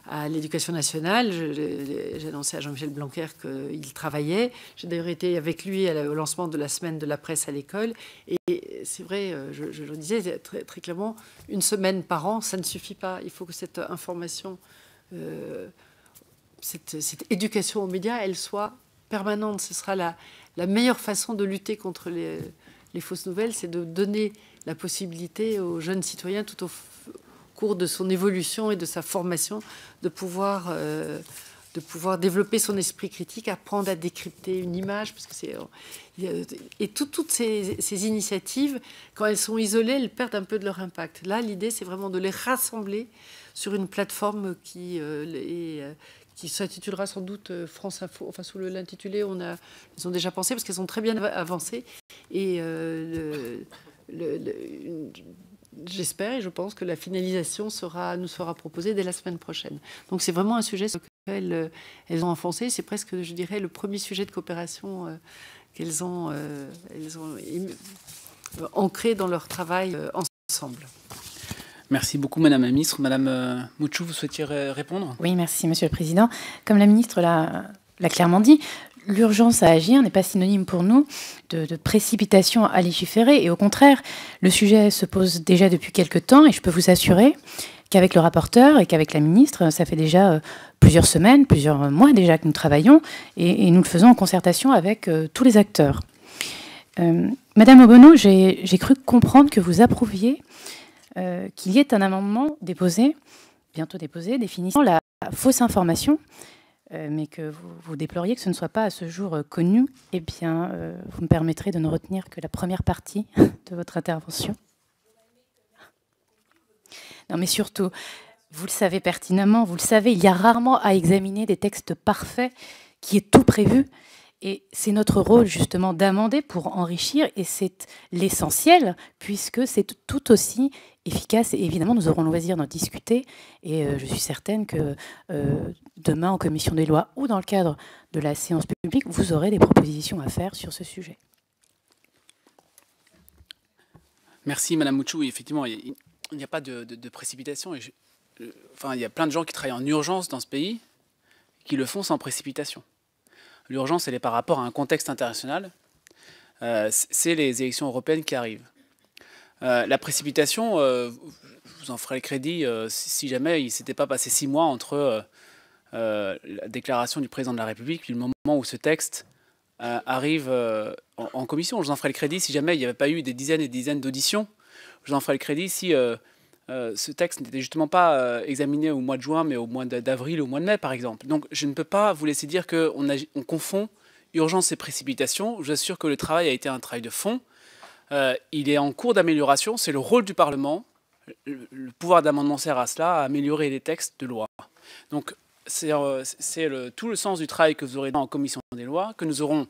à l'éducation nationale. J'ai annoncé à Jean-Michel Blanquer qu'il travaillait. J'ai d'ailleurs été avec lui au lancement de la semaine de la presse à l'école. Et c'est vrai, euh, je, le disais très, clairement, une semaine par an, ça ne suffit pas. Il faut que cette information, euh, cette, éducation aux médias, elle soit permanente. Ce sera la, la meilleure façon de lutter contre les, les fausses nouvelles, c'est de donner la possibilité aux jeunes citoyens tout au cours de son évolution et de sa formation, de pouvoir, euh, de pouvoir développer son esprit critique, apprendre à décrypter une image, parce que c'est euh, et toutes ces, ces, initiatives, quand elles sont isolées, elles perdent un peu de leur impact. Là, l'idée, c'est vraiment de les rassembler sur une plateforme qui euh, qui s'intitulera sans doute France Info. Enfin, sous l'intitulé, on a, ils ont déjà pensé parce qu'elles sont très bien avancé. Et le, j'espère et je pense que la finalisation sera, nous sera proposée dès la semaine prochaine. Donc c'est vraiment un sujet sur lequel euh, elles ont enfoncé. C'est presque, je dirais, le premier sujet de coopération euh, qu'elles ont, euh, ancré dans leur travail ensemble. Merci beaucoup, Madame la Ministre. Madame Mouchou, vous souhaitiez répondre Oui, merci, Monsieur le Président. Comme la Ministre l'a clairement dit, l'urgence à agir n'est pas synonyme pour nous de, précipitation à légiférer. Et au contraire, le sujet se pose déjà depuis quelques temps et je peux vous assurer qu'avec le rapporteur et qu'avec la ministre, ça fait déjà euh, plusieurs semaines, plusieurs mois déjà que nous travaillons et, nous le faisons en concertation avec euh, tous les acteurs. Euh, Madame Obono, j'ai cru comprendre que vous approuviez qu'il y ait un amendement déposé, bientôt déposé, définissant la fausse information euh, mais que vous, vous, déploriez que ce ne soit pas à ce jour euh, connu, eh bien, euh, vous me permettrez de ne retenir que la première partie de votre intervention. Non, mais surtout, vous le savez pertinemment, vous le savez, il y a rarement à examiner des textes parfaits qui est tout prévu. Et c'est notre rôle justement d'amender pour enrichir, et c'est l'essentiel, puisque c'est tout aussi efficace. Et évidemment, nous aurons le loisir d'en discuter, et je suis certaine que demain en commission des lois ou dans le cadre de la séance publique, vous aurez des propositions à faire sur ce sujet. Merci Madame Mouchou. effectivement, il n'y a, pas de, précipitation. Et euh, enfin, il y a plein de gens qui travaillent en urgence dans ce pays qui le font sans précipitation. L'urgence, elle est par rapport à un contexte international. Euh, c'est les élections européennes qui arrivent. Euh, la précipitation, euh, vous en ferez le crédit si, si, jamais il ne s'était pas passé six mois entre euh, la déclaration du président de la République, le moment où ce texte euh, arrive euh, en, commission. Je vous en ferai le crédit si jamais il n'y avait pas eu des dizaines et des dizaines d'auditions. Je vous en ferai le crédit si ce texte n'était justement pas examiné au mois de juin, mais au mois d'avril, au mois de mai, par exemple. Donc je ne peux pas vous laisser dire qu'on on confond urgence et précipitation. Je vous assure que le travail a été un travail de fond. il est en cours d'amélioration. C'est le rôle du Parlement. Le, le pouvoir d'amendement sert à cela, à améliorer les textes de loi. Donc euh, c'est le, tout le sens du travail que vous aurez en commission des lois, que nous aurons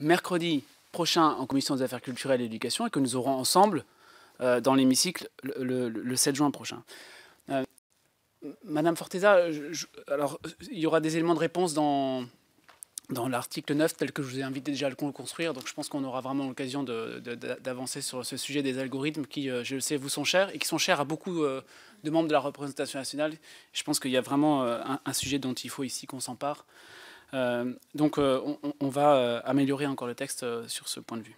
mercredi prochain en commission des affaires culturelles et éducation et que nous aurons ensemble euh, dans l'hémicycle le, 7 juin prochain. Euh, Madame Forteza, alors il y aura des éléments de réponse dans, dans l'article 9 tel que je vous ai invité déjà à le construire. Donc je pense qu'on aura vraiment l'occasion d'avancer sur ce sujet des algorithmes qui, euh, je le sais, vous sont chers et qui sont chers à beaucoup euh, de membres de la représentation nationale. Je pense qu'il y a vraiment euh, un, sujet dont il faut ici qu'on s'empare. donc on, va améliorer encore le texte sur ce point de vue.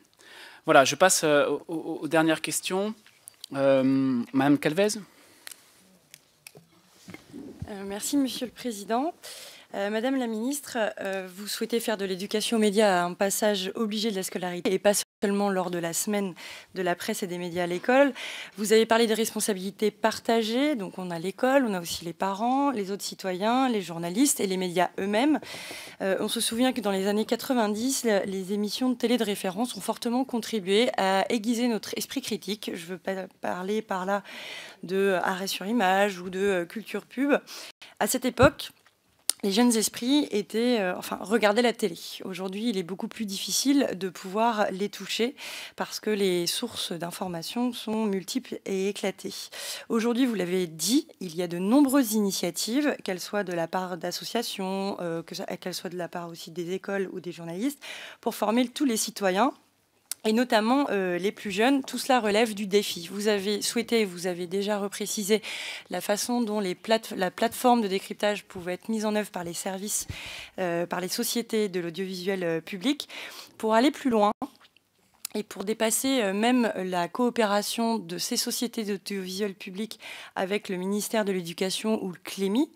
Voilà, je passe aux, dernières questions. Madame Calvez. merci, Monsieur le Président. Euh, Madame la ministre, euh, vous souhaitez faire de l'éducation aux médias un passage obligé de la scolarité et pas seulement lors de la semaine de la presse et des médias à l'école. Vous avez parlé des responsabilités partagées, donc on a l'école, on a aussi les parents, les autres citoyens, les journalistes et les médias eux-mêmes. Euh, on se souvient que dans les années 90, les émissions de télé de référence ont fortement contribué à aiguiser notre esprit critique. Je ne veux pas parler par là de arrêt sur image ou de culture pub. À cette époque, les jeunes esprits étaient, euh, enfin, regardaient la télé. Aujourd'hui, il est beaucoup plus difficile de pouvoir les toucher parce que les sources d'informations sont multiples et éclatées. Aujourd'hui, vous l'avez dit, il y a de nombreuses initiatives, qu'elles soient de la part d'associations, euh, qu'elles soient de la part aussi des écoles ou des journalistes, pour former tous les citoyens et notamment euh, les plus jeunes, tout cela relève du défi. Vous avez souhaité, vous avez déjà reprécisé la façon dont la plateforme de décryptage pouvait être mise en œuvre par les services, euh, par les sociétés de l'audiovisuel euh, public. Pour aller plus loin, et pour dépasser même la coopération de ces sociétés d'audiovisuel public avec le ministère de l'Éducation ou le CLEMI,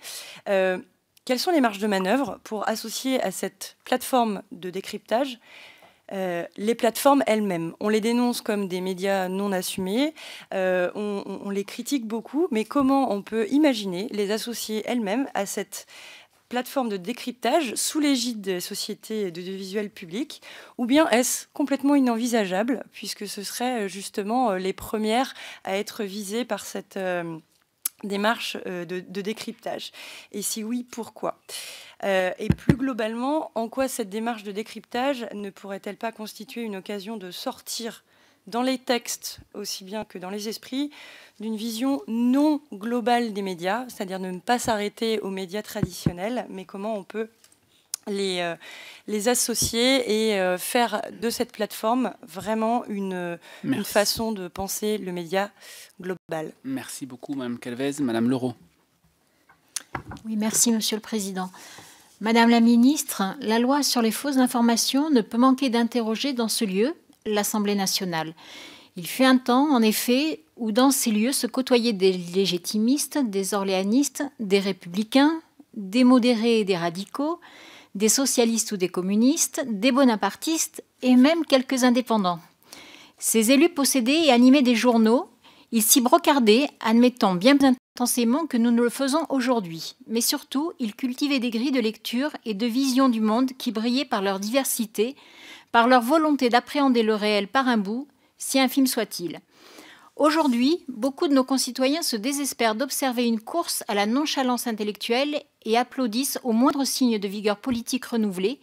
quelles sont les marges de manœuvre pour associer à cette plateforme de décryptage euh, les plateformes elles-mêmes. On les dénonce comme des médias non assumés, euh, on, les critique beaucoup, mais comment on peut imaginer les associer elles-mêmes à cette plateforme de décryptage sous l'égide des sociétés de d'audiovisuel public Ou bien est-ce complètement inenvisageable, puisque ce serait euh, justement les premières à être visées par cette démarche euh, de, décryptage Et si oui, pourquoi euh, Et plus globalement, en quoi cette démarche de décryptage ne pourrait-elle pas constituer une occasion de sortir dans les textes, aussi bien que dans les esprits, d'une vision non globale des médias, c'est-à-dire ne pas s'arrêter aux médias traditionnels, mais comment on peut les, euh, les associer et euh, faire de cette plateforme vraiment une, euh, façon de penser le média global. Merci beaucoup, Mme Calvez. Madame Leroux. Oui, merci, Monsieur le Président. Madame la Ministre, la loi sur les fausses informations ne peut manquer d'interroger dans ce lieu l'Assemblée nationale. Il fut un temps, en effet, où dans ces lieux se côtoyaient des légitimistes, des orléanistes, des républicains, des modérés et des radicaux, des socialistes ou des communistes, des bonapartistes et même quelques indépendants. Ces élus possédaient et animaient des journaux, ils s'y brocardaient, admettant bien intensément que nous ne le faisons aujourd'hui. Mais surtout, ils cultivaient des grilles de lecture et de vision du monde qui brillaient par leur diversité, par leur volonté d'appréhender le réel par un bout, si infime soit-il. Aujourd'hui, beaucoup de nos concitoyens se désespèrent d'observer une course à la nonchalance intellectuelle et applaudissent au moindre signe de vigueur politique renouvelée.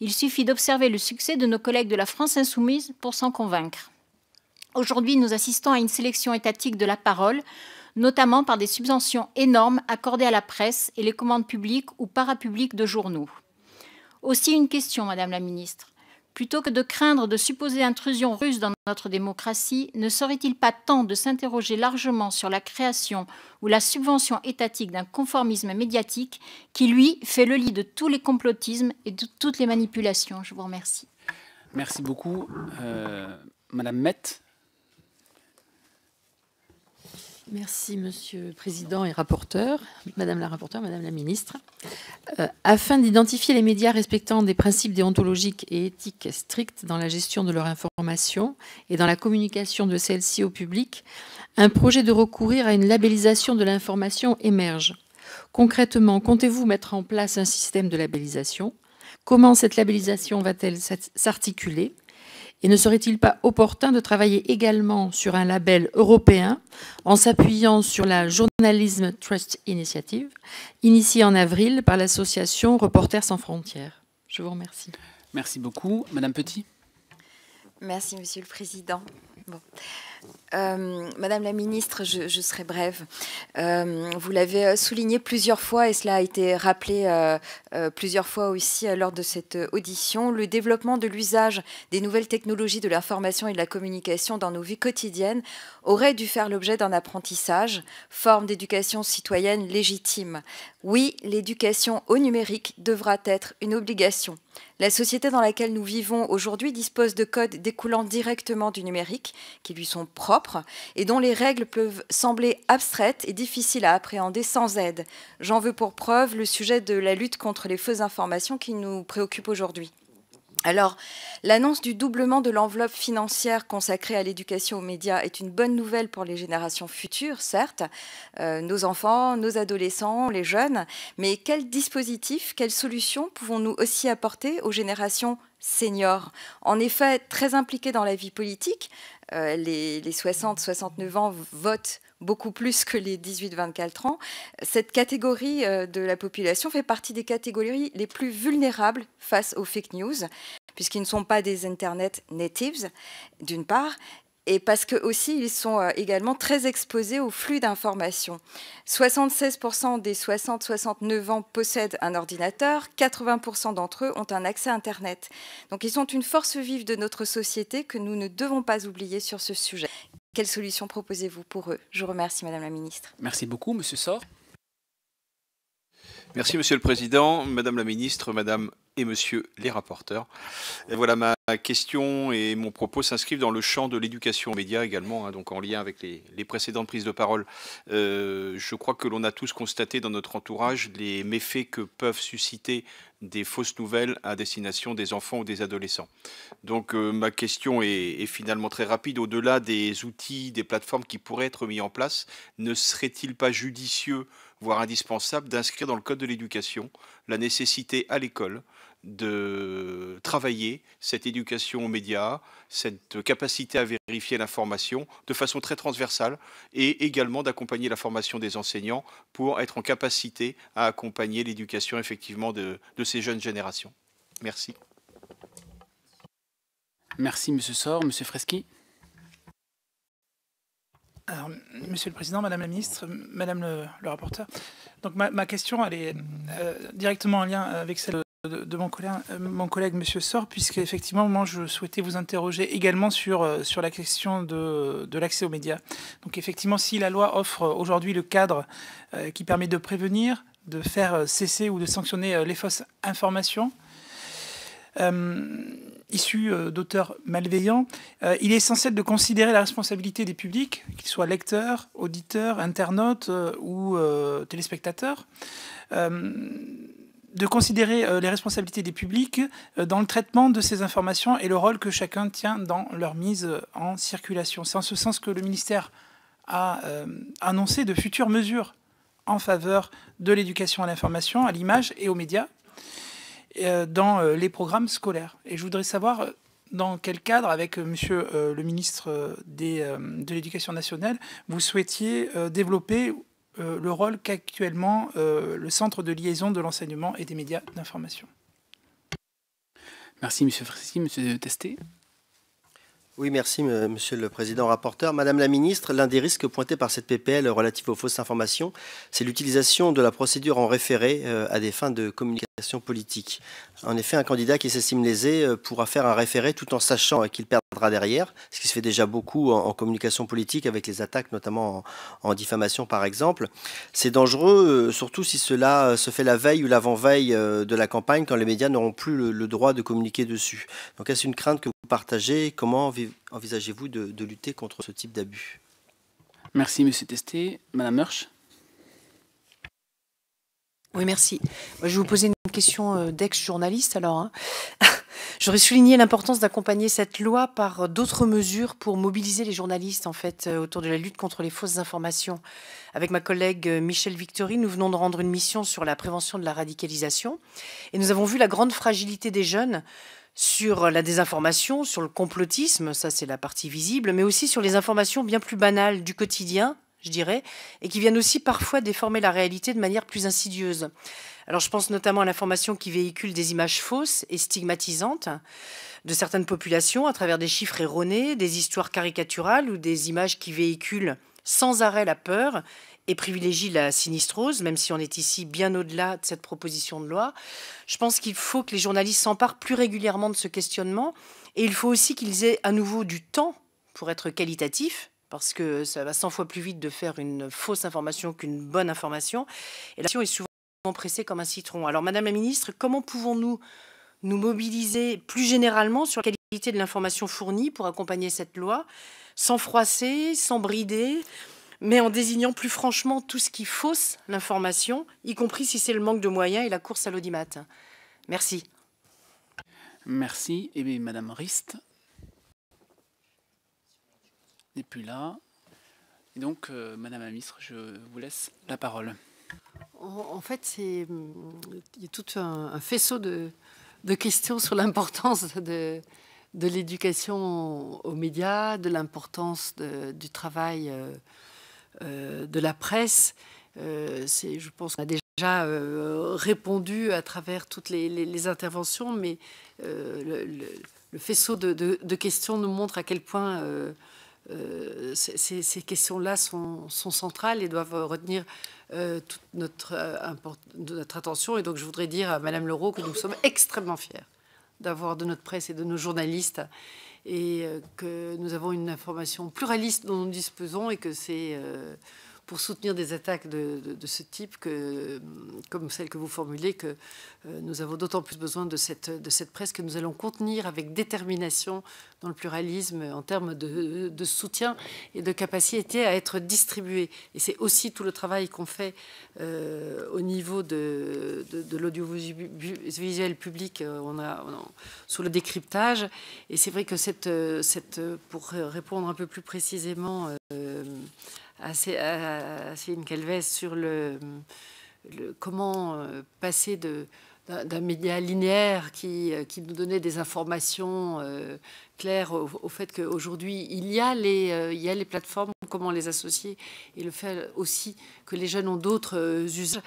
Il suffit d'observer le succès de nos collègues de la France insoumise pour s'en convaincre. Aujourd'hui, nous assistons à une sélection étatique de la parole, notamment par des subventions énormes accordées à la presse et les commandes publiques ou parapubliques de journaux. Aussi une question, Madame la Ministre. Plutôt que de craindre de supposer intrusion russe dans notre démocratie, ne serait-il pas temps de s'interroger largement sur la création ou la subvention étatique d'un conformisme médiatique qui, lui, fait le lit de tous les complotismes et de toutes les manipulations Je vous remercie. Merci beaucoup. Euh, Madame Mette Merci, Monsieur le Président et rapporteur, Madame la rapporteure, Madame la Ministre. Euh, afin d'identifier les médias respectant des principes déontologiques et éthiques stricts dans la gestion de leur information et dans la communication de celle-ci au public, un projet de recourir à une labellisation de l'information émerge. Concrètement, comptez-vous mettre en place un système de labellisation Comment cette labellisation va-t-elle s'articuler et ne serait-il pas opportun de travailler également sur un label européen en s'appuyant sur la Journalism Trust Initiative, initiée en avril par l'association Reporters sans frontières Je vous remercie. Merci beaucoup. Madame Petit Merci, Monsieur le Président. Euh, Madame la ministre, je, serai brève. Euh, vous l'avez souligné plusieurs fois et cela a été rappelé euh, plusieurs fois aussi lors de cette audition. Le développement de l'usage des nouvelles technologies de l'information et de la communication dans nos vies quotidiennes aurait dû faire l'objet d'un apprentissage, forme d'éducation citoyenne légitime. Oui, l'éducation au numérique devra être une obligation. La société dans laquelle nous vivons aujourd'hui dispose de codes découlant directement du numérique qui lui sont propres et dont les règles peuvent sembler abstraites et difficiles à appréhender sans aide. J'en veux pour preuve le sujet de la lutte contre les fausses informations qui nous préoccupe aujourd'hui. Alors, l'annonce du doublement de l'enveloppe financière consacrée à l'éducation aux médias est une bonne nouvelle pour les générations futures, certes, euh, nos enfants, nos adolescents, les jeunes, mais quels dispositifs, quelles solutions pouvons-nous aussi apporter aux générations seniors En effet, très impliquées dans la vie politique, euh, les, les 60-69 ans votent beaucoup plus que les 18-24 ans. Cette catégorie euh, de la population fait partie des catégories les plus vulnérables face aux fake news, puisqu'ils ne sont pas des Internet natives, d'une part, et parce que aussi ils sont euh, également très exposés au flux d'informations. 76% des 60-69 ans possèdent un ordinateur, 80% d'entre eux ont un accès à Internet. Donc ils sont une force vive de notre société que nous ne devons pas oublier sur ce sujet. Quelles solutions proposez-vous pour eux Je remercie, Madame la Ministre. Merci beaucoup, Monsieur Sor. Merci Monsieur le Président, Madame la Ministre, Madame et Monsieur les rapporteurs. voilà ma question et mon propos s'inscrivent dans le champ de l'éducation aux médias également, hein, donc en lien avec les, précédentes prises de parole. Euh, je crois que l'on a tous constaté dans notre entourage les méfaits que peuvent susciter des fausses nouvelles à destination des enfants ou des adolescents. Donc euh, ma question est, est, finalement très rapide. Au-delà des outils, des plateformes qui pourraient être mis en place, ne serait-il pas judicieux voire indispensable, d'inscrire dans le Code de l'éducation la nécessité à l'école de travailler cette éducation aux médias, cette capacité à vérifier l'information de façon très transversale et également d'accompagner la formation des enseignants pour être en capacité à accompagner l'éducation effectivement de, ces jeunes générations. Merci. Merci, Monsieur Sor. Monsieur Freschi Monsieur le Président, Madame la Ministre, Madame le, rapporteur, donc ma, question, elle est euh, directement en lien avec celle de, mon, collègue, mon collègue Monsieur Sor, puisque effectivement, moi, je souhaitais vous interroger également sur, euh, sur la question de, l'accès aux médias. Donc effectivement, si la loi offre aujourd'hui le cadre euh, qui permet de prévenir, de faire cesser ou de sanctionner les fausses informations, euh, issus euh, d'auteurs malveillants, euh, il est essentiel de considérer la responsabilité des publics, qu'ils soient lecteurs, auditeurs, internautes ou téléspectateurs, de considérer les responsabilités des publics dans le traitement de ces informations et le rôle que chacun tient dans leur mise en circulation. C'est en ce sens que le ministère a annoncé de futures mesures en faveur de l'éducation à l'information, à l'image et aux médias euh, dans euh, les programmes scolaires. Et je voudrais savoir euh, dans quel cadre, avec monsieur le ministre de l'Éducation nationale, vous souhaitiez développer le rôle qu'actuellement le Centre de liaison de l'enseignement et des médias d'information Merci, monsieur Frissi. Monsieur Testé oui, merci, Monsieur le Président rapporteur. Madame la Ministre, l'un des risques pointés par cette PPL relative aux fausses informations, c'est l'utilisation de la procédure en référé à des fins de communication politique. En effet, un candidat qui s'estime lésé euh, pourra faire un référé tout en sachant euh, qu'il perdra derrière, ce qui se fait déjà beaucoup en, communication politique avec les attaques, notamment en, diffamation par exemple. C'est dangereux, euh, surtout si cela se fait la veille ou l'avant-veille de la campagne, quand les médias n'auront plus le, droit de communiquer dessus. Donc est-ce une crainte que vous partagez Comment envisagez-vous de, lutter contre ce type d'abus Merci, Monsieur Testé. Madame Hirsch Oui, merci. Je vais vous poser une question euh, d'ex-journaliste, alors. Hein. J'aurais souligné l'importance d'accompagner cette loi par d'autres mesures pour mobiliser les journalistes en fait euh, autour de la lutte contre les fausses informations. Avec ma collègue euh, Michel Victory, nous venons de rendre une mission sur la prévention de la radicalisation et nous avons vu la grande fragilité des jeunes sur la désinformation, sur le complotisme, ça c'est la partie visible, mais aussi sur les informations bien plus banales du quotidien, je dirais, et qui viennent aussi parfois déformer la réalité de manière plus insidieuse. Alors je pense notamment à l'information qui véhicule des images fausses et stigmatisantes de certaines populations à travers des chiffres erronés, des histoires caricaturales ou des images qui véhiculent sans arrêt la peur et privilégie la sinistrose, même si on est ici bien au-delà de cette proposition de loi. Je pense qu'il faut que les journalistes s'emparent plus régulièrement de ce questionnement et il faut aussi qu'ils aient à nouveau du temps pour être qualitatifs, parce que ça va 100 fois plus vite de faire une fausse information qu'une bonne information. Et est souvent pressé comme un citron. Alors, Madame la Ministre, comment pouvons-nous nous mobiliser plus généralement sur la qualité de l'information fournie pour accompagner cette loi, sans froisser, sans brider, mais en désignant plus franchement tout ce qui fausse l'information, y compris si c'est le manque de moyens et la course à l'audimat Merci. Merci. Et Madame Rist. n'est plus là. Et donc, euh, Madame la Ministre, je vous laisse la parole. En, fait, c'est il y a tout un, faisceau de, questions sur l'importance de, de l'éducation aux médias, de l'importance du travail euh, euh, de la presse. Euh, c'est, je pense qu'on a déjà répondu à travers toutes les, interventions, mais le, faisceau de, de, questions nous montre à quel point euh, ces, questions-là sont, centrales et doivent retenir euh, toute notre, euh, notre, attention. Et donc, je voudrais dire à Madame Leroux que nous sommes extrêmement fiers d'avoir de notre presse et de nos journalistes et que nous avons une information pluraliste dont nous disposons et que c'est pour soutenir des attaques de, ce type, que, comme celle que vous formulez, que euh, nous avons d'autant plus besoin de cette, de cette presse que nous allons contenir avec détermination dans le pluralisme en termes de, de soutien et de capacité à être distribué Et c'est aussi tout le travail qu'on fait euh, au niveau de, de, l'audiovisuel public. Euh, on a, sur le décryptage. Et c'est vrai que cette, cette, pour répondre un peu plus précisément à, à, Céline sur le, comment euh, passer de d'un média linéaire euh, qui, nous donnait des informations euh, claires au, fait qu'aujourd'hui, il, y a les, il y a les plateformes, comment les associer, et le fait aussi que les jeunes ont d'autres usages.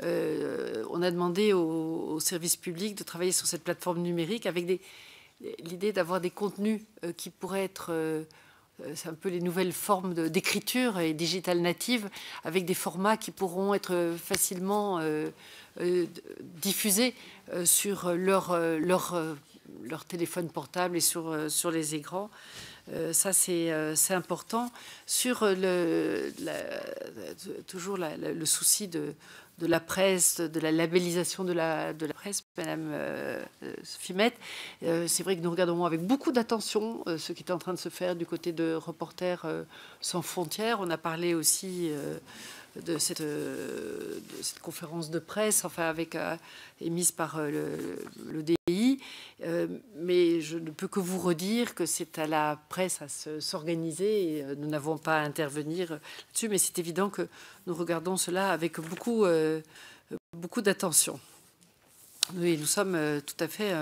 on a demandé aux services publics de travailler sur cette plateforme numérique avec l'idée d'avoir des contenus qui pourraient être... Euh, c'est un peu les nouvelles formes d'écriture et digitales natives avec des formats qui pourront être facilement euh, euh, diffusés sur leur, leur, téléphone portable et sur, les écrans. ça, c'est important. Sur le, toujours le souci de, de la presse, de la labellisation de la, de la presse, Madame euh, euh, euh c'est vrai que nous regardons avec beaucoup d'attention euh, ce qui est en train de se faire du côté de Reporters sans frontières. On a parlé aussi de cette, euh, cette, conférence de presse, enfin avec euh, émise par euh, le, DI. mais je ne peux que vous redire que c'est à la presse à s'organiser nous n'avons pas à intervenir là-dessus. Mais c'est évident que nous regardons cela avec beaucoup, beaucoup d'attention. Oui, nous sommes tout à fait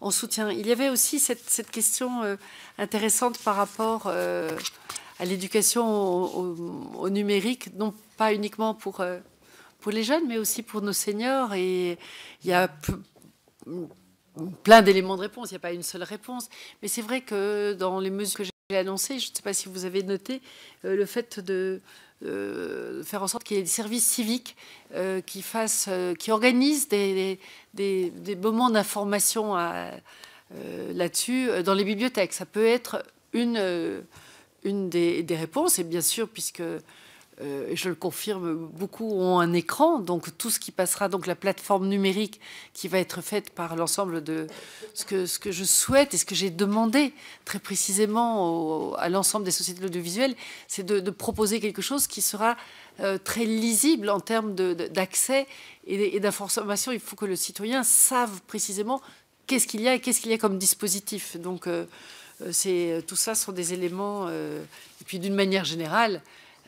en soutien. Il y avait aussi cette, question intéressante par rapport à l'éducation au, numérique, non pas uniquement pour, euh, pour les jeunes, mais aussi pour nos seniors. Et il y a plein d'éléments de réponse, il n'y a pas une seule réponse. Mais c'est vrai que dans les mesures que j'ai annoncées, je ne sais pas si vous avez noté euh, le fait de euh, faire en sorte qu'il y ait des services civiques qui, fassent, qui organisent des, moments d'information là-dessus dans les bibliothèques. Ça peut être une, une des, des réponses, et bien sûr, puisque euh, je le confirme, beaucoup ont un écran, donc tout ce qui passera, donc la plateforme numérique qui va être faite par l'ensemble de ce que, je souhaite et ce que j'ai demandé très précisément à l'ensemble des sociétés de c'est de, proposer quelque chose qui sera euh, très lisible en termes d'accès et, d'information. Il faut que le citoyen sache précisément qu'est-ce qu'il y a et qu'est-ce qu'il y a comme dispositif. Donc euh, c'est tout ça sont des éléments, et puis d'une manière générale,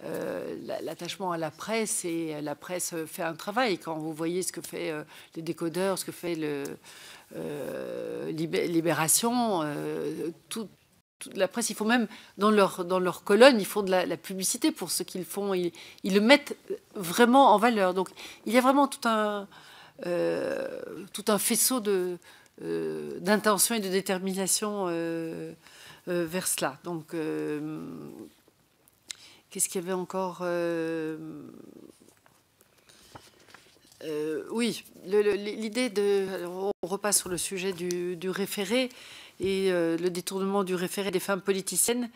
euh, l'attachement à la presse et la presse fait un travail. Quand vous voyez ce que fait euh, les décodeurs, ce que fait le euh, Libération, la presse, ils font même dans leur, dans leur colonne, ils font de la, publicité pour ce qu'ils font. Ils, le mettent vraiment en valeur. Donc il y a vraiment tout un, tout un faisceau de, d'intention et de détermination vers cela. Donc Qu'est-ce qu'il y avait encore euh, euh, oui, l'idée de. on repasse sur le sujet du, référé et euh, le détournement du référé des femmes politiciennes.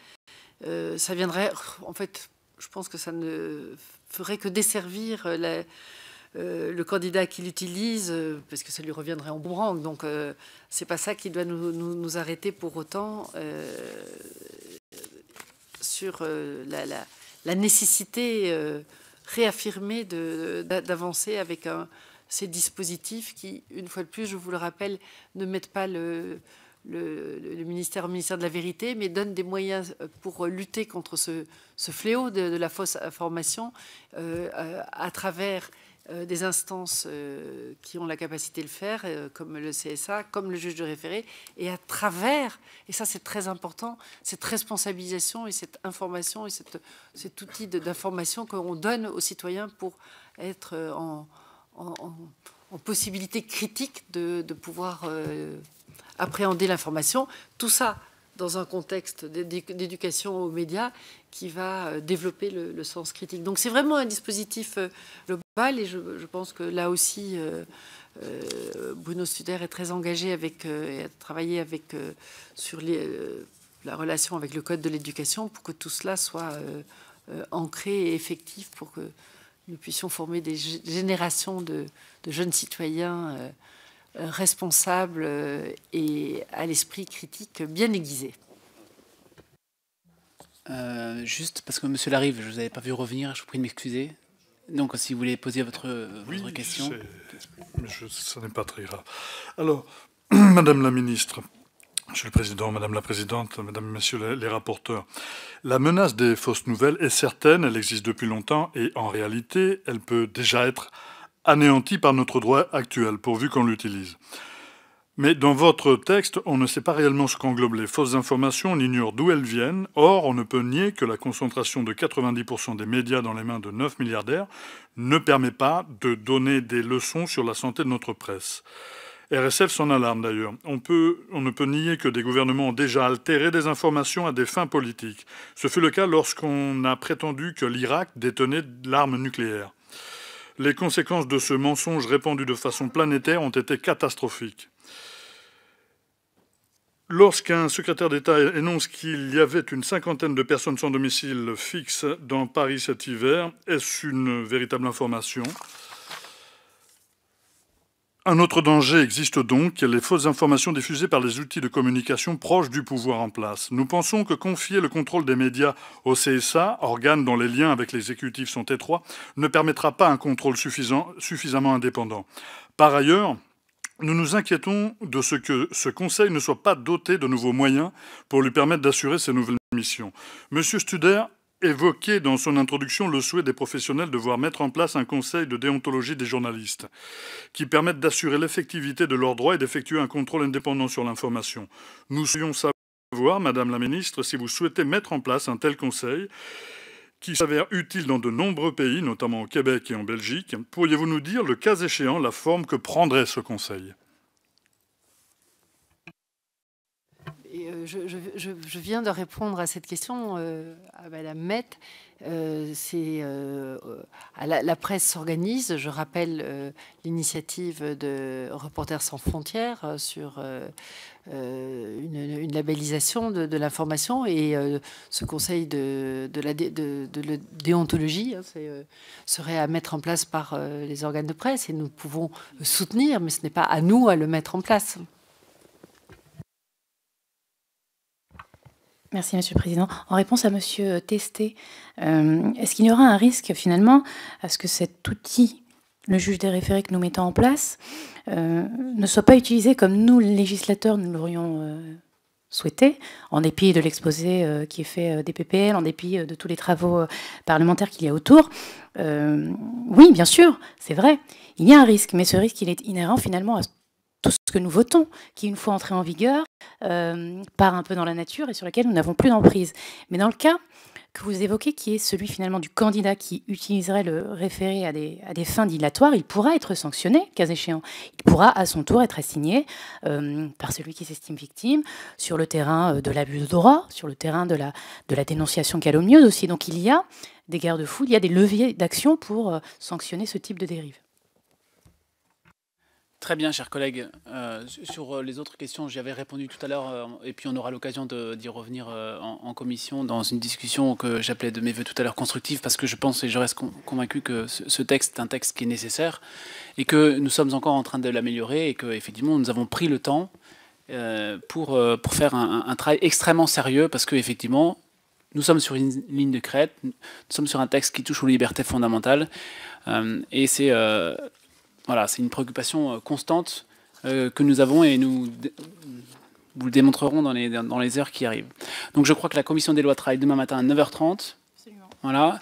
ça viendrait. En fait, je pense que ça ne ferait que desservir le candidat qu'il utilise, parce que ça lui reviendrait en boomerang. Donc, c'est pas ça qui doit nous, arrêter pour autant sur la la nécessité euh, réaffirmée d'avancer avec ces dispositifs qui, une fois de plus, je vous le rappelle, ne mettent pas le, ministère au ministère de la vérité, mais donnent des moyens pour lutter contre ce, fléau de, la fausse information euh, à, travers euh, des instances euh, qui ont la capacité de le faire, euh, comme le CSA, comme le juge de référé, et à travers, et ça c'est très important, cette responsabilisation et cette information et cet outil d'information qu'on donne aux citoyens pour être en, possibilité critique de pouvoir appréhender l'information. Tout ça, dans un contexte d'éducation aux médias qui va euh, développer le, sens critique. Donc c'est vraiment un dispositif euh, global et je, pense que là aussi, euh, Bruno Studer est très engagé avec, et a travaillé avec, sur la relation avec le Code de l'éducation pour que tout cela soit ancré et effectif pour que nous puissions former des générations de jeunes citoyens responsable euh, et à l'esprit critique bien aiguisé. Euh, juste parce que Monsieur Larive, je ne vous avais pas vu revenir, je vous prie de m'excuser. Donc, si vous voulez poser votre, votre question. Je, ce n'est pas très grave. Alors, Madame la Ministre, Monsieur le Président, Madame la Présidente, Madame, Messieurs les rapporteurs, la menace des fausses nouvelles est certaine, elle existe depuis longtemps et en réalité, elle peut déjà être anéanti par notre droit actuel, pourvu qu'on l'utilise. Mais dans votre texte, on ne sait pas réellement ce qu'englobent les fausses informations, on ignore d'où elles viennent. Or, on ne peut nier que la concentration de 90% des médias dans les mains de 9 milliardaires ne permet pas de donner des leçons sur la santé de notre presse. RSF s'en alarme d'ailleurs. On, on ne peut nier que des gouvernements ont déjà altéré des informations à des fins politiques. Ce fut le cas lorsqu'on a prétendu que l'Irak détenait l'arme nucléaire les conséquences de ce mensonge répandu de façon planétaire ont été catastrophiques. Lorsqu'un secrétaire d'État énonce qu'il y avait une cinquantaine de personnes sans domicile fixe dans Paris cet hiver, est-ce une véritable information un autre danger existe donc, les fausses informations diffusées par les outils de communication proches du pouvoir en place. Nous pensons que confier le contrôle des médias au CSA, organe dont les liens avec l'exécutif sont étroits, ne permettra pas un contrôle suffisamment indépendant. Par ailleurs, nous nous inquiétons de ce que ce Conseil ne soit pas doté de nouveaux moyens pour lui permettre d'assurer ses nouvelles missions. Monsieur Studer évoqué dans son introduction le souhait des professionnels de voir mettre en place un conseil de déontologie des journalistes qui permette d'assurer l'effectivité de leurs droits et d'effectuer un contrôle indépendant sur l'information. Nous souhaitions savoir, Madame la Ministre, si vous souhaitez mettre en place un tel conseil qui s'avère utile dans de nombreux pays, notamment au Québec et en Belgique. Pourriez-vous nous dire, le cas échéant, la forme que prendrait ce conseil je, viens de répondre à cette question euh, à Madame Met. Euh, euh, la, presse s'organise. Je rappelle l'initiative de Reporters sans frontières sur une, labellisation de, l'information et ce conseil de, déontologie hein, serait à mettre en place par les organes de presse et nous pouvons soutenir, mais ce n'est pas à nous de le mettre en place. Merci, Monsieur le Président. En réponse à Monsieur Testé, euh, est-ce qu'il y aura un risque finalement à ce que cet outil, le juge des référés que nous mettons en place, euh, ne soit pas utilisé comme nous, les législateurs, nous l'aurions euh, souhaité, en dépit de l'exposé qui est fait des PPL, en dépit de tous les travaux parlementaires qu'il y a autour Oui, bien sûr, c'est vrai, il y a un risque, mais ce risque, il est inhérent finalement à tout ce que nous votons, qui, une fois entré en vigueur, euh, part un peu dans la nature et sur laquelle nous n'avons plus d'emprise. Mais dans le cas que vous évoquez, qui est celui finalement du candidat qui utiliserait le référé à des, à des fins dilatoires, il pourra être sanctionné, cas échéant. Il pourra à son tour être assigné euh, par celui qui s'estime victime sur le terrain euh, de l'abus de droit, sur le terrain de la, de la dénonciation calomnieuse aussi. Donc il y a des garde-fous, il y a des leviers d'action pour sanctionner ce type de dérive. Très bien, chers collègues. Euh, sur euh, les autres questions, j'y avais répondu tout à l'heure, euh, et puis on aura l'occasion d'y revenir en, commission dans une discussion que j'appelais de mes voeux tout à l'heure constructive, parce que je pense et je reste convaincu que ce texte est un texte qui est nécessaire, et que nous sommes encore en train de l'améliorer, et que, effectivement, nous avons pris le temps pour, pour faire un, travail extrêmement sérieux, parce qu'effectivement, nous sommes sur une ligne de crête, nous sommes sur un texte qui touche aux libertés fondamentales, et c'est voilà, c'est une préoccupation euh, constante euh, que nous avons et nous vous le démontrerons dans les, heures qui arrivent. Donc je crois que la commission des lois travaille demain matin à 9h30. Voilà.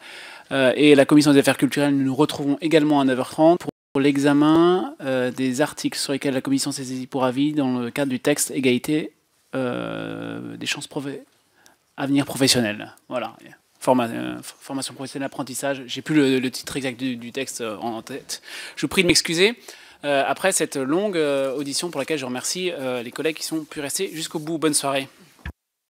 Euh, et la commission des affaires culturelles, nous nous retrouvons également à 9h30 pour l'examen des articles sur lesquels la commission s'est saisie pour avis dans le cadre du texte égalité des chances à venir avenir professionnel. Voilà. Euh, formation professionnelle apprentissage. J'ai plus le, titre exact du, texte euh, en, tête. Je vous prie de m'excuser. Euh, après cette longue audition pour laquelle je remercie les collègues qui sont pu rester jusqu'au bout. Bonne soirée.